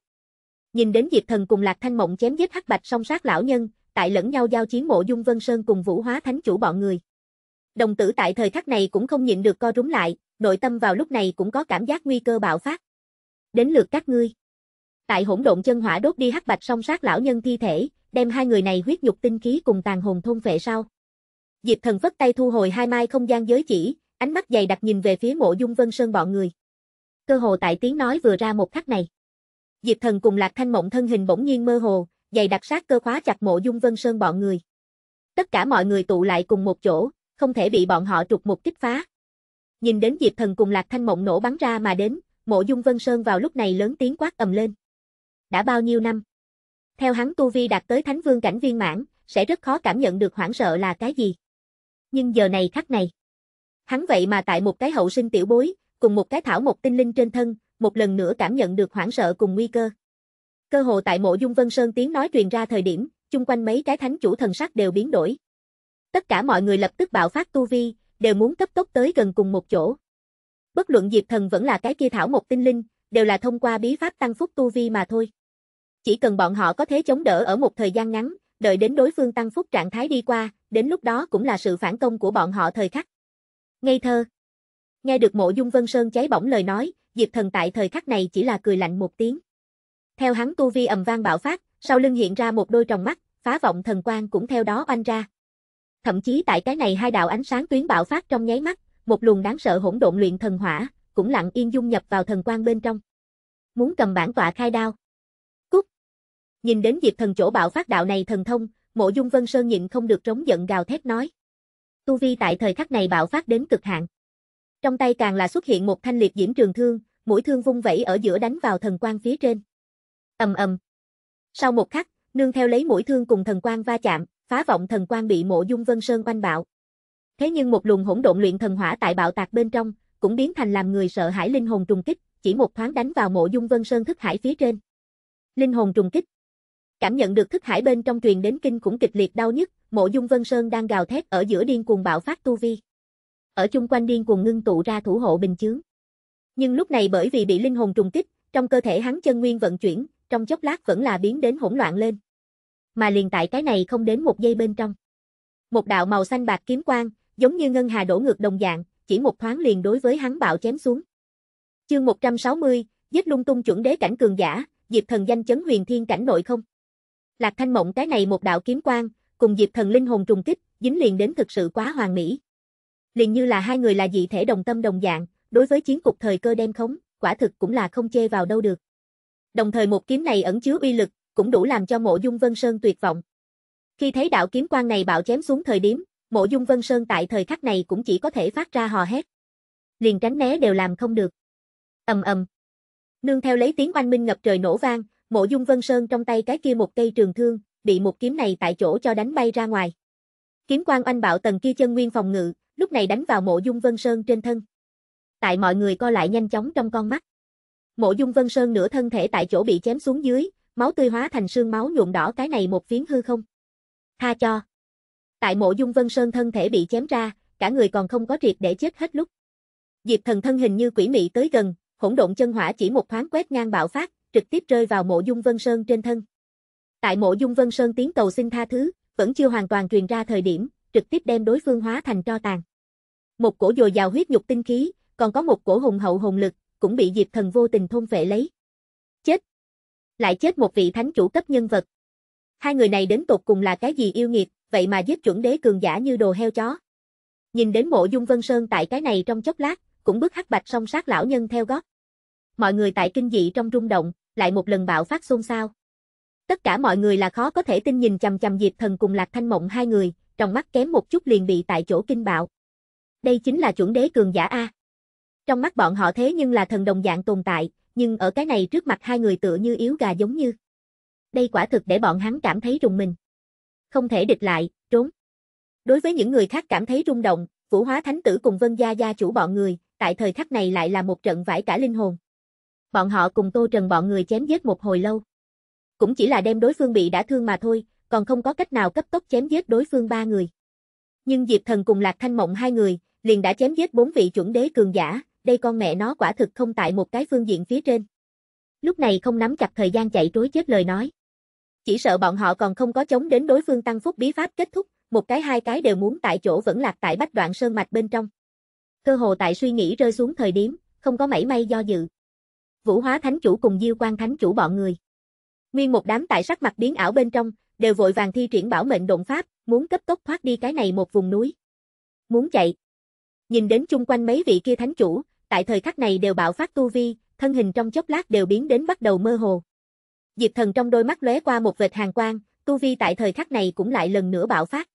Nhìn đến Diệp Thần cùng Lạc Thanh Mộng chém giết hắc bạch song sát lão nhân, tại lẫn nhau giao chiến mộ dung Vân Sơn cùng Vũ Hóa Thánh chủ bọn người. Đồng tử tại thời khắc này cũng không nhịn được co rúm lại, nội tâm vào lúc này cũng có cảm giác nguy cơ bạo phát. Đến lượt các ngươi. Tại hỗn độn chân hỏa đốt đi hắc bạch song sát lão nhân thi thể, đem hai người này huyết nhục tinh khí cùng tàn hồn thôn vệ sau. Diệp Thần phất tay thu hồi hai mai không gian giới chỉ, ánh mắt dày đặc nhìn về phía mộ dung Vân Sơn bọn người cơ hồ tại tiếng nói vừa ra một khắc này. Diệp Thần cùng Lạc Thanh Mộng thân hình bỗng nhiên mơ hồ, dày đặc sát cơ khóa chặt mộ dung vân sơn bọn người. Tất cả mọi người tụ lại cùng một chỗ, không thể bị bọn họ trục một kích phá. Nhìn đến Diệp Thần cùng Lạc Thanh Mộng nổ bắn ra mà đến, mộ dung vân sơn vào lúc này lớn tiếng quát ầm lên. Đã bao nhiêu năm? Theo hắn Tu Vi đạt tới Thánh Vương cảnh viên mãn, sẽ rất khó cảm nhận được hoảng sợ là cái gì. Nhưng giờ này khắc này. Hắn vậy mà tại một cái hậu sinh tiểu bối, cùng một cái thảo một tinh linh trên thân, một lần nữa cảm nhận được hoảng sợ cùng nguy cơ. Cơ hồ tại mộ dung Vân Sơn tiếng nói truyền ra thời điểm, chung quanh mấy cái thánh chủ thần sắc đều biến đổi. Tất cả mọi người lập tức bạo phát tu vi, đều muốn cấp tốc tới gần cùng một chỗ. Bất luận Diệp Thần vẫn là cái kia thảo một tinh linh, đều là thông qua bí pháp tăng phúc tu vi mà thôi. Chỉ cần bọn họ có thể chống đỡ ở một thời gian ngắn, đợi đến đối phương tăng phúc trạng thái đi qua, đến lúc đó cũng là sự phản công của bọn họ thời khắc. Ngây thơ Nghe được mộ dung Vân Sơn cháy bỏng lời nói, Diệp Thần tại thời khắc này chỉ là cười lạnh một tiếng. Theo hắn tu vi ầm vang bạo phát, sau lưng hiện ra một đôi tròng mắt, phá vọng thần quang cũng theo đó oanh ra. Thậm chí tại cái này hai đạo ánh sáng tuyến bạo phát trong nháy mắt, một luồng đáng sợ hỗn độn luyện thần hỏa, cũng lặng yên dung nhập vào thần quang bên trong. Muốn cầm bản tọa khai đao. Cút. Nhìn đến Diệp Thần chỗ bạo phát đạo này thần thông, Mộ Dung Vân Sơn nhịn không được trống giận gào thét nói. Tu vi tại thời khắc này bạo phát đến cực hạn. Trong tay càng là xuất hiện một thanh liệt diễm trường thương, mũi thương vung vẩy ở giữa đánh vào thần quang phía trên. Ầm ầm. Sau một khắc, nương theo lấy mũi thương cùng thần quang va chạm, phá vọng thần quang bị Mộ Dung Vân Sơn oanh bạo. Thế nhưng một luồng hỗn độn luyện thần hỏa tại bạo tạc bên trong, cũng biến thành làm người sợ hãi linh hồn trùng kích, chỉ một thoáng đánh vào Mộ Dung Vân Sơn thức hải phía trên. Linh hồn trùng kích. Cảm nhận được thức hải bên trong truyền đến kinh cũng kịch liệt đau nhức, Mộ Dung Vân Sơn đang gào thét ở giữa điên cuồng bạo phát tu vi ở chung quanh điên cuồng ngưng tụ ra thủ hộ bình chướng. Nhưng lúc này bởi vì bị linh hồn trùng kích, trong cơ thể hắn chân nguyên vận chuyển, trong chốc lát vẫn là biến đến hỗn loạn lên. Mà liền tại cái này không đến một giây bên trong. Một đạo màu xanh bạc kiếm quang, giống như ngân hà đổ ngược đồng dạng, chỉ một thoáng liền đối với hắn bạo chém xuống. Chương 160, giết lung tung chuẩn đế cảnh cường giả, Diệp Thần danh chấn huyền thiên cảnh nội không. Lạc Thanh Mộng cái này một đạo kiếm quang, cùng Diệp Thần linh hồn trùng kích, dính liền đến thực sự quá hoàn mỹ liền như là hai người là dị thể đồng tâm đồng dạng, đối với chiến cục thời cơ đem khống, quả thực cũng là không chê vào đâu được. Đồng thời một kiếm này ẩn chứa uy lực, cũng đủ làm cho Mộ Dung Vân Sơn tuyệt vọng. Khi thấy đạo kiếm quang này bạo chém xuống thời điểm, Mộ Dung Vân Sơn tại thời khắc này cũng chỉ có thể phát ra hò hét. Liền tránh né đều làm không được. Ầm ầm. Nương theo lấy tiếng oanh minh ngập trời nổ vang, Mộ Dung Vân Sơn trong tay cái kia một cây trường thương, bị một kiếm này tại chỗ cho đánh bay ra ngoài. Kiếm quan oanh bạo tầng kia chân nguyên phòng ngự, lúc này đánh vào mộ dung vân sơn trên thân. Tại mọi người co lại nhanh chóng trong con mắt. Mộ dung vân sơn nửa thân thể tại chỗ bị chém xuống dưới, máu tươi hóa thành sương máu nhuộm đỏ cái này một phiến hư không. Tha cho. Tại mộ dung vân sơn thân thể bị chém ra, cả người còn không có triệt để chết hết lúc. Diệp thần thân hình như quỷ mị tới gần, hỗn độn chân hỏa chỉ một thoáng quét ngang bạo phát, trực tiếp rơi vào mộ dung vân sơn trên thân. Tại mộ dung vân sơn tiếng cầu xin tha thứ, vẫn chưa hoàn toàn truyền ra thời điểm, trực tiếp đem đối phương hóa thành tro tàn. Một cổ dồi dào huyết nhục tinh khí, còn có một cổ hùng hậu hồn lực, cũng bị Diệp Thần vô tình thôn vệ lấy. Chết! Lại chết một vị thánh chủ cấp nhân vật. Hai người này đến tột cùng là cái gì yêu nghiệt, vậy mà giết chuẩn đế cường giả như đồ heo chó. Nhìn đến mộ dung Vân Sơn tại cái này trong chốc lát, cũng bước hắc bạch song sát lão nhân theo gót. Mọi người tại kinh dị trong rung động, lại một lần bạo phát xôn xao. Tất cả mọi người là khó có thể tin nhìn chầm chầm Diệp Thần cùng Lạc Thanh Mộng hai người, trong mắt kém một chút liền bị tại chỗ kinh bạo. Đây chính là chuẩn đế cường giả A. Trong mắt bọn họ thế nhưng là thần đồng dạng tồn tại, nhưng ở cái này trước mặt hai người tựa như yếu gà giống như. Đây quả thực để bọn hắn cảm thấy rùng mình. Không thể địch lại, trốn. Đối với những người khác cảm thấy rung động, Vũ Hóa Thánh Tử cùng Vân Gia Gia chủ bọn người, tại thời khắc này lại là một trận vải cả linh hồn. Bọn họ cùng Tô Trần bọn người chém giết một hồi lâu cũng chỉ là đem đối phương bị đã thương mà thôi, còn không có cách nào cấp tốc chém giết đối phương ba người. Nhưng Diệp Thần cùng Lạc Thanh Mộng hai người, liền đã chém giết bốn vị chuẩn đế cường giả, đây con mẹ nó quả thực không tại một cái phương diện phía trên. Lúc này không nắm chặt thời gian chạy trối chết lời nói. Chỉ sợ bọn họ còn không có chống đến đối phương tăng phúc bí pháp kết thúc, một cái hai cái đều muốn tại chỗ vẫn lạc tại bách đoạn sơn mạch bên trong. Cơ hồ tại suy nghĩ rơi xuống thời điểm, không có mảy may do dự. Vũ hóa thánh chủ cùng diêu quan thánh chủ bọn người. Nguyên một đám tại sắc mặt biến ảo bên trong, đều vội vàng thi triển bảo mệnh động pháp, muốn cấp tốc thoát đi cái này một vùng núi. Muốn chạy. Nhìn đến chung quanh mấy vị kia thánh chủ, tại thời khắc này đều bạo phát tu vi, thân hình trong chốc lát đều biến đến bắt đầu mơ hồ. Diệp Thần trong đôi mắt lóe qua một vệt hàng quang, tu vi tại thời khắc này cũng lại lần nữa bạo phát.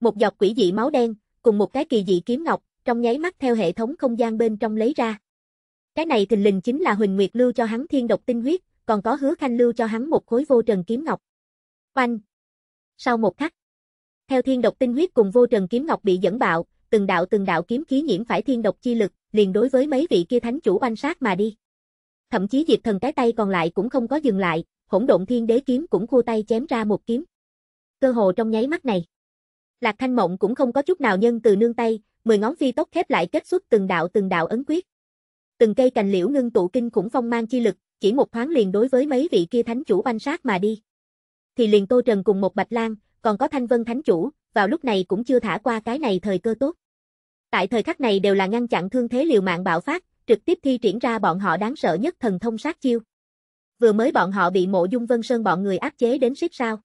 Một dọc quỷ dị máu đen, cùng một cái kỳ dị kiếm ngọc, trong nháy mắt theo hệ thống không gian bên trong lấy ra. Cái này thình lình chính là Huỳnh Nguyệt lưu cho hắn thiên độc tinh huyết, còn có hứa khanh lưu cho hắn một khối vô trần kiếm ngọc. Oanh! Sau một khắc, theo thiên độc tinh huyết cùng vô trần kiếm ngọc bị dẫn bạo, từng đạo từng đạo kiếm khí nhiễm phải thiên độc chi lực, liền đối với mấy vị kia thánh chủ oanh sát mà đi. Thậm chí Diệp Thần cái tay còn lại cũng không có dừng lại, hỗn độn thiên đế kiếm cũng khu tay chém ra một kiếm. Cơ hồ trong nháy mắt này, Lạc Thanh Mộng cũng không có chút nào nhân từ nương tay, mười ngón phi tốc khép lại kết xuất từng đạo từng đạo ấn quyết. Từng cây cành liễu ngưng tụ kinh khủng phong mang chi lực, chỉ một thoáng liền đối với mấy vị kia thánh chủ banh sát mà đi. Thì liền Tô Trần cùng một Bạch lang còn có Thanh Vân thánh chủ, vào lúc này cũng chưa thả qua cái này thời cơ tốt. Tại thời khắc này đều là ngăn chặn thương thế liều mạng bạo phát, trực tiếp thi triển ra bọn họ đáng sợ nhất thần thông sát chiêu. Vừa mới bọn họ bị Mộ Dung Vân Sơn bọn người áp chế đến xít sao.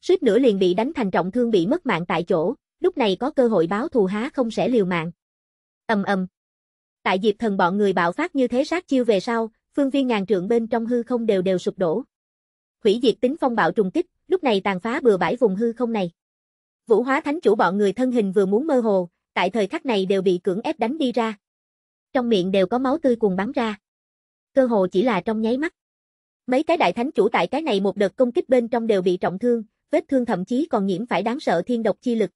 Suýt nữa liền bị đánh thành trọng thương bị mất mạng tại chỗ, lúc này có cơ hội báo thù há không sẽ liều mạng. Ầm ầm. Tại Diệp Thần bọn người bạo phát như thế sát chiêu về sau, phương viên ngàn trượng bên trong hư không đều đều sụp đổ. Hủy diệt tính phong bạo trùng kích, lúc này tàn phá bừa bãi vùng hư không này. Vũ hóa thánh chủ bọn người thân hình vừa muốn mơ hồ, tại thời khắc này đều bị cưỡng ép đánh đi ra. Trong miệng đều có máu tươi cuồng bắn ra. Cơ hồ chỉ là trong nháy mắt. Mấy cái đại thánh chủ tại cái này một đợt công kích bên trong đều bị trọng thương, vết thương thậm chí còn nhiễm phải đáng sợ thiên độc chi lực.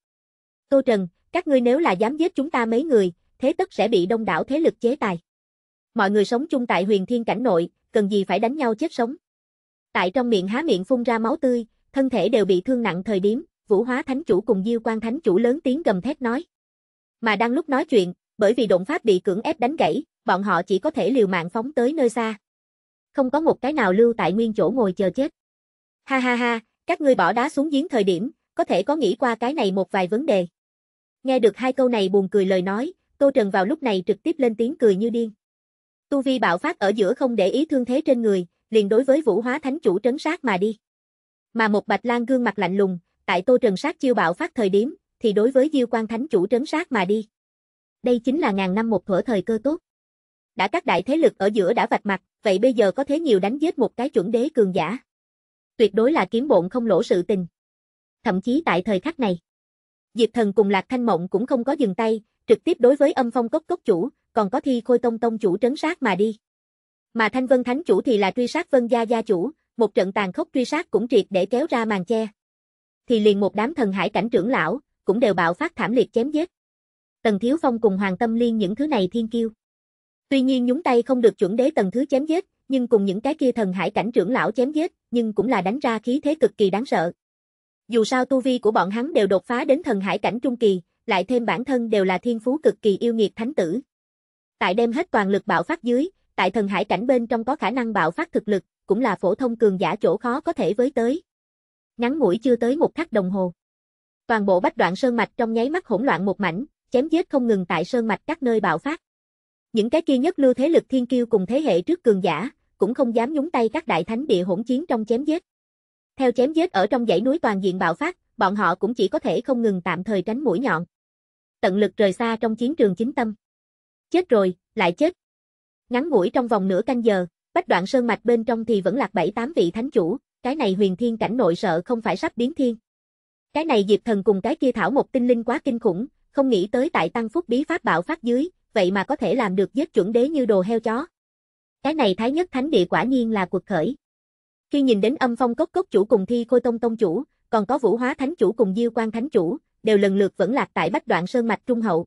Tô Trần, các ngươi nếu là dám giết chúng ta mấy người, thế tất sẽ bị đông đảo thế lực chế tài. Mọi người sống chung tại huyền thiên cảnh nội, cần gì phải đánh nhau chết sống. Tại trong miệng há miệng phun ra máu tươi, thân thể đều bị thương nặng thời điểm, Vũ Hóa Thánh Chủ cùng Diêu Quan Thánh Chủ lớn tiếng gầm thét nói. Mà đang lúc nói chuyện, bởi vì động pháp bị cưỡng ép đánh gãy, bọn họ chỉ có thể liều mạng phóng tới nơi xa. Không có một cái nào lưu tại nguyên chỗ ngồi chờ chết. Ha ha ha, các ngươi bỏ đá xuống giếng thời điểm, có thể có nghĩ qua cái này một vài vấn đề. Nghe được hai câu này buồn cười lời nói, Tô Trần vào lúc này trực tiếp lên tiếng cười như điên. Tu vi bạo phát ở giữa không để ý thương thế trên người, liền đối với Vũ Hóa Thánh chủ trấn sát mà đi. Mà một Bạch Lan gương mặt lạnh lùng, tại Tô Trần sát chiêu bạo phát thời điểm, thì đối với Diêu Quan Thánh chủ trấn sát mà đi. Đây chính là ngàn năm một thuở thời cơ tốt. Đã các đại thế lực ở giữa đã vạch mặt, vậy bây giờ có thế nhiều đánh giết một cái chuẩn đế cường giả. Tuyệt đối là kiếm bộn không lỗ sự tình. Thậm chí tại thời khắc này, Diệp Thần cùng Lạc Thanh Mộng cũng không có dừng tay, trực tiếp đối với âm phong cốc cốc chủ, còn có thi khôi tông tông chủ trấn sát mà đi. Mà Thanh Vân Thánh chủ thì là truy sát Vân Gia Gia chủ, một trận tàn khốc truy sát cũng triệt để kéo ra màn che. Thì liền một đám thần hải cảnh trưởng lão, cũng đều bạo phát thảm liệt chém giết. Tần Thiếu Phong cùng Hoàng Tâm Liên những thứ này thiên kiêu. Tuy nhiên nhúng tay không được chuẩn đế tầng thứ chém giết, nhưng cùng những cái kia thần hải cảnh trưởng lão chém giết, nhưng cũng là đánh ra khí thế cực kỳ đáng sợ. Dù sao tu vi của bọn hắn đều đột phá đến thần hải cảnh trung kỳ, lại thêm bản thân đều là thiên phú cực kỳ yêu nghiệt thánh tử, Tại đem hết toàn lực bạo phát dưới, tại thần hải cảnh bên trong có khả năng bạo phát thực lực, cũng là phổ thông cường giả chỗ khó có thể với tới. Ngắn mũi chưa tới một khắc đồng hồ. Toàn bộ bách đoạn sơn mạch trong nháy mắt hỗn loạn một mảnh, chém giết không ngừng tại sơn mạch các nơi bạo phát. Những cái kia nhất lưu thế lực thiên kiêu cùng thế hệ trước cường giả, cũng không dám nhúng tay các đại thánh địa hỗn chiến trong chém giết. Theo chém giết ở trong dãy núi toàn diện bạo phát, bọn họ cũng chỉ có thể không ngừng tạm thời tránh mũi nhọn. Tận lực rời xa trong chiến trường chính tâm. Chết rồi, lại chết. Ngắn ngủi trong vòng nửa canh giờ, Bách Đoạn Sơn mạch bên trong thì vẫn lạc bảy tám vị thánh chủ, cái này huyền thiên cảnh nội sợ không phải sắp biến thiên. Cái này Diệp Thần cùng cái kia thảo một tinh linh quá kinh khủng, không nghĩ tới tại tăng phúc bí pháp bạo phát dưới, vậy mà có thể làm được giết chuẩn đế như đồ heo chó. Cái này thái nhất thánh địa quả nhiên là cuộc khởi. Khi nhìn đến âm phong cốc cốc chủ cùng thi khôi tông tông chủ, còn có vũ hóa thánh chủ cùng diêu quan thánh chủ, đều lần lượt vẫn lạc tại bách đoạn sơn mạch trung hậu.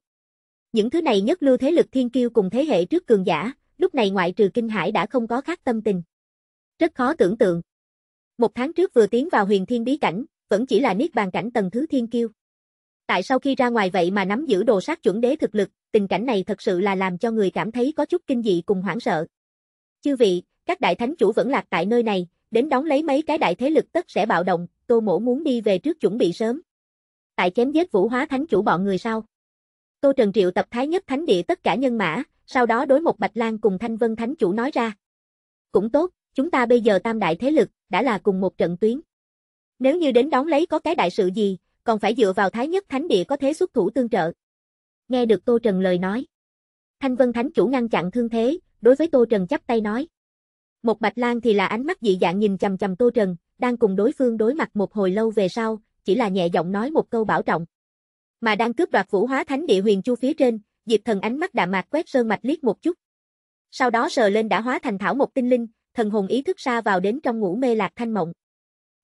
Những thứ này nhất lưu thế lực thiên kiêu cùng thế hệ trước cường giả, lúc này ngoại trừ kinh hải đã không có khác tâm tình. Rất khó tưởng tượng. Một tháng trước vừa tiến vào huyền thiên bí cảnh, vẫn chỉ là niết bàn cảnh tầng thứ thiên kiêu. Tại sau khi ra ngoài vậy mà nắm giữ đồ sát chuẩn đế thực lực, tình cảnh này thật sự là làm cho người cảm thấy có chút kinh dị cùng hoảng sợ. Chư vị, các đại thánh chủ vẫn lạc tại nơi này, đến đón lấy mấy cái đại thế lực tất sẽ bạo động, Tô Mỗ muốn đi về trước chuẩn bị sớm. Tại chém giết Vũ Hóa Thánh chủ bọn người sau. Tô Trần triệu tập Thái Nhất Thánh Địa tất cả nhân mã, sau đó đối một Bạch Lan cùng Thanh Vân Thánh Chủ nói ra. Cũng tốt, chúng ta bây giờ tam đại thế lực, đã là cùng một trận tuyến. Nếu như đến đóng lấy có cái đại sự gì, còn phải dựa vào Thái Nhất Thánh Địa có thế xuất thủ tương trợ. Nghe được Tô Trần lời nói. Thanh Vân Thánh Chủ ngăn chặn thương thế, đối với Tô Trần chắp tay nói. Một Bạch Lan thì là ánh mắt dị dạng nhìn chầm chầm Tô Trần, đang cùng đối phương đối mặt một hồi lâu về sau, chỉ là nhẹ giọng nói một câu bảo trọng mà đang cướp đoạt vũ hóa thánh địa huyền chu phía trên, Diệp Thần ánh mắt đạm mạc quét sơn mạch liếc một chút. Sau đó sờ lên đã hóa thành thảo một tinh linh, thần hồn ý thức xa vào đến trong ngủ mê lạc thanh mộng.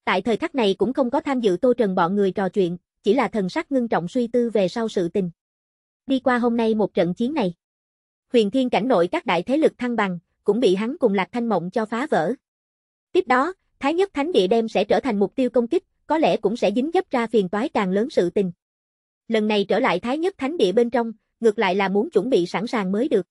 Tại thời khắc này cũng không có tham dự Tô Trần bọn người trò chuyện, chỉ là thần sắc ngưng trọng suy tư về sau sự tình. Đi qua hôm nay một trận chiến này, huyền thiên cảnh nội các đại thế lực thăng bằng, cũng bị hắn cùng Lạc Thanh Mộng cho phá vỡ. Tiếp đó, Thái Nhất Thánh Địa đem sẽ trở thành mục tiêu công kích, có lẽ cũng sẽ dính dấp ra phiền toái càng lớn sự tình. Lần này trở lại Thái Nhất Thánh Địa bên trong, ngược lại là muốn chuẩn bị sẵn sàng mới được.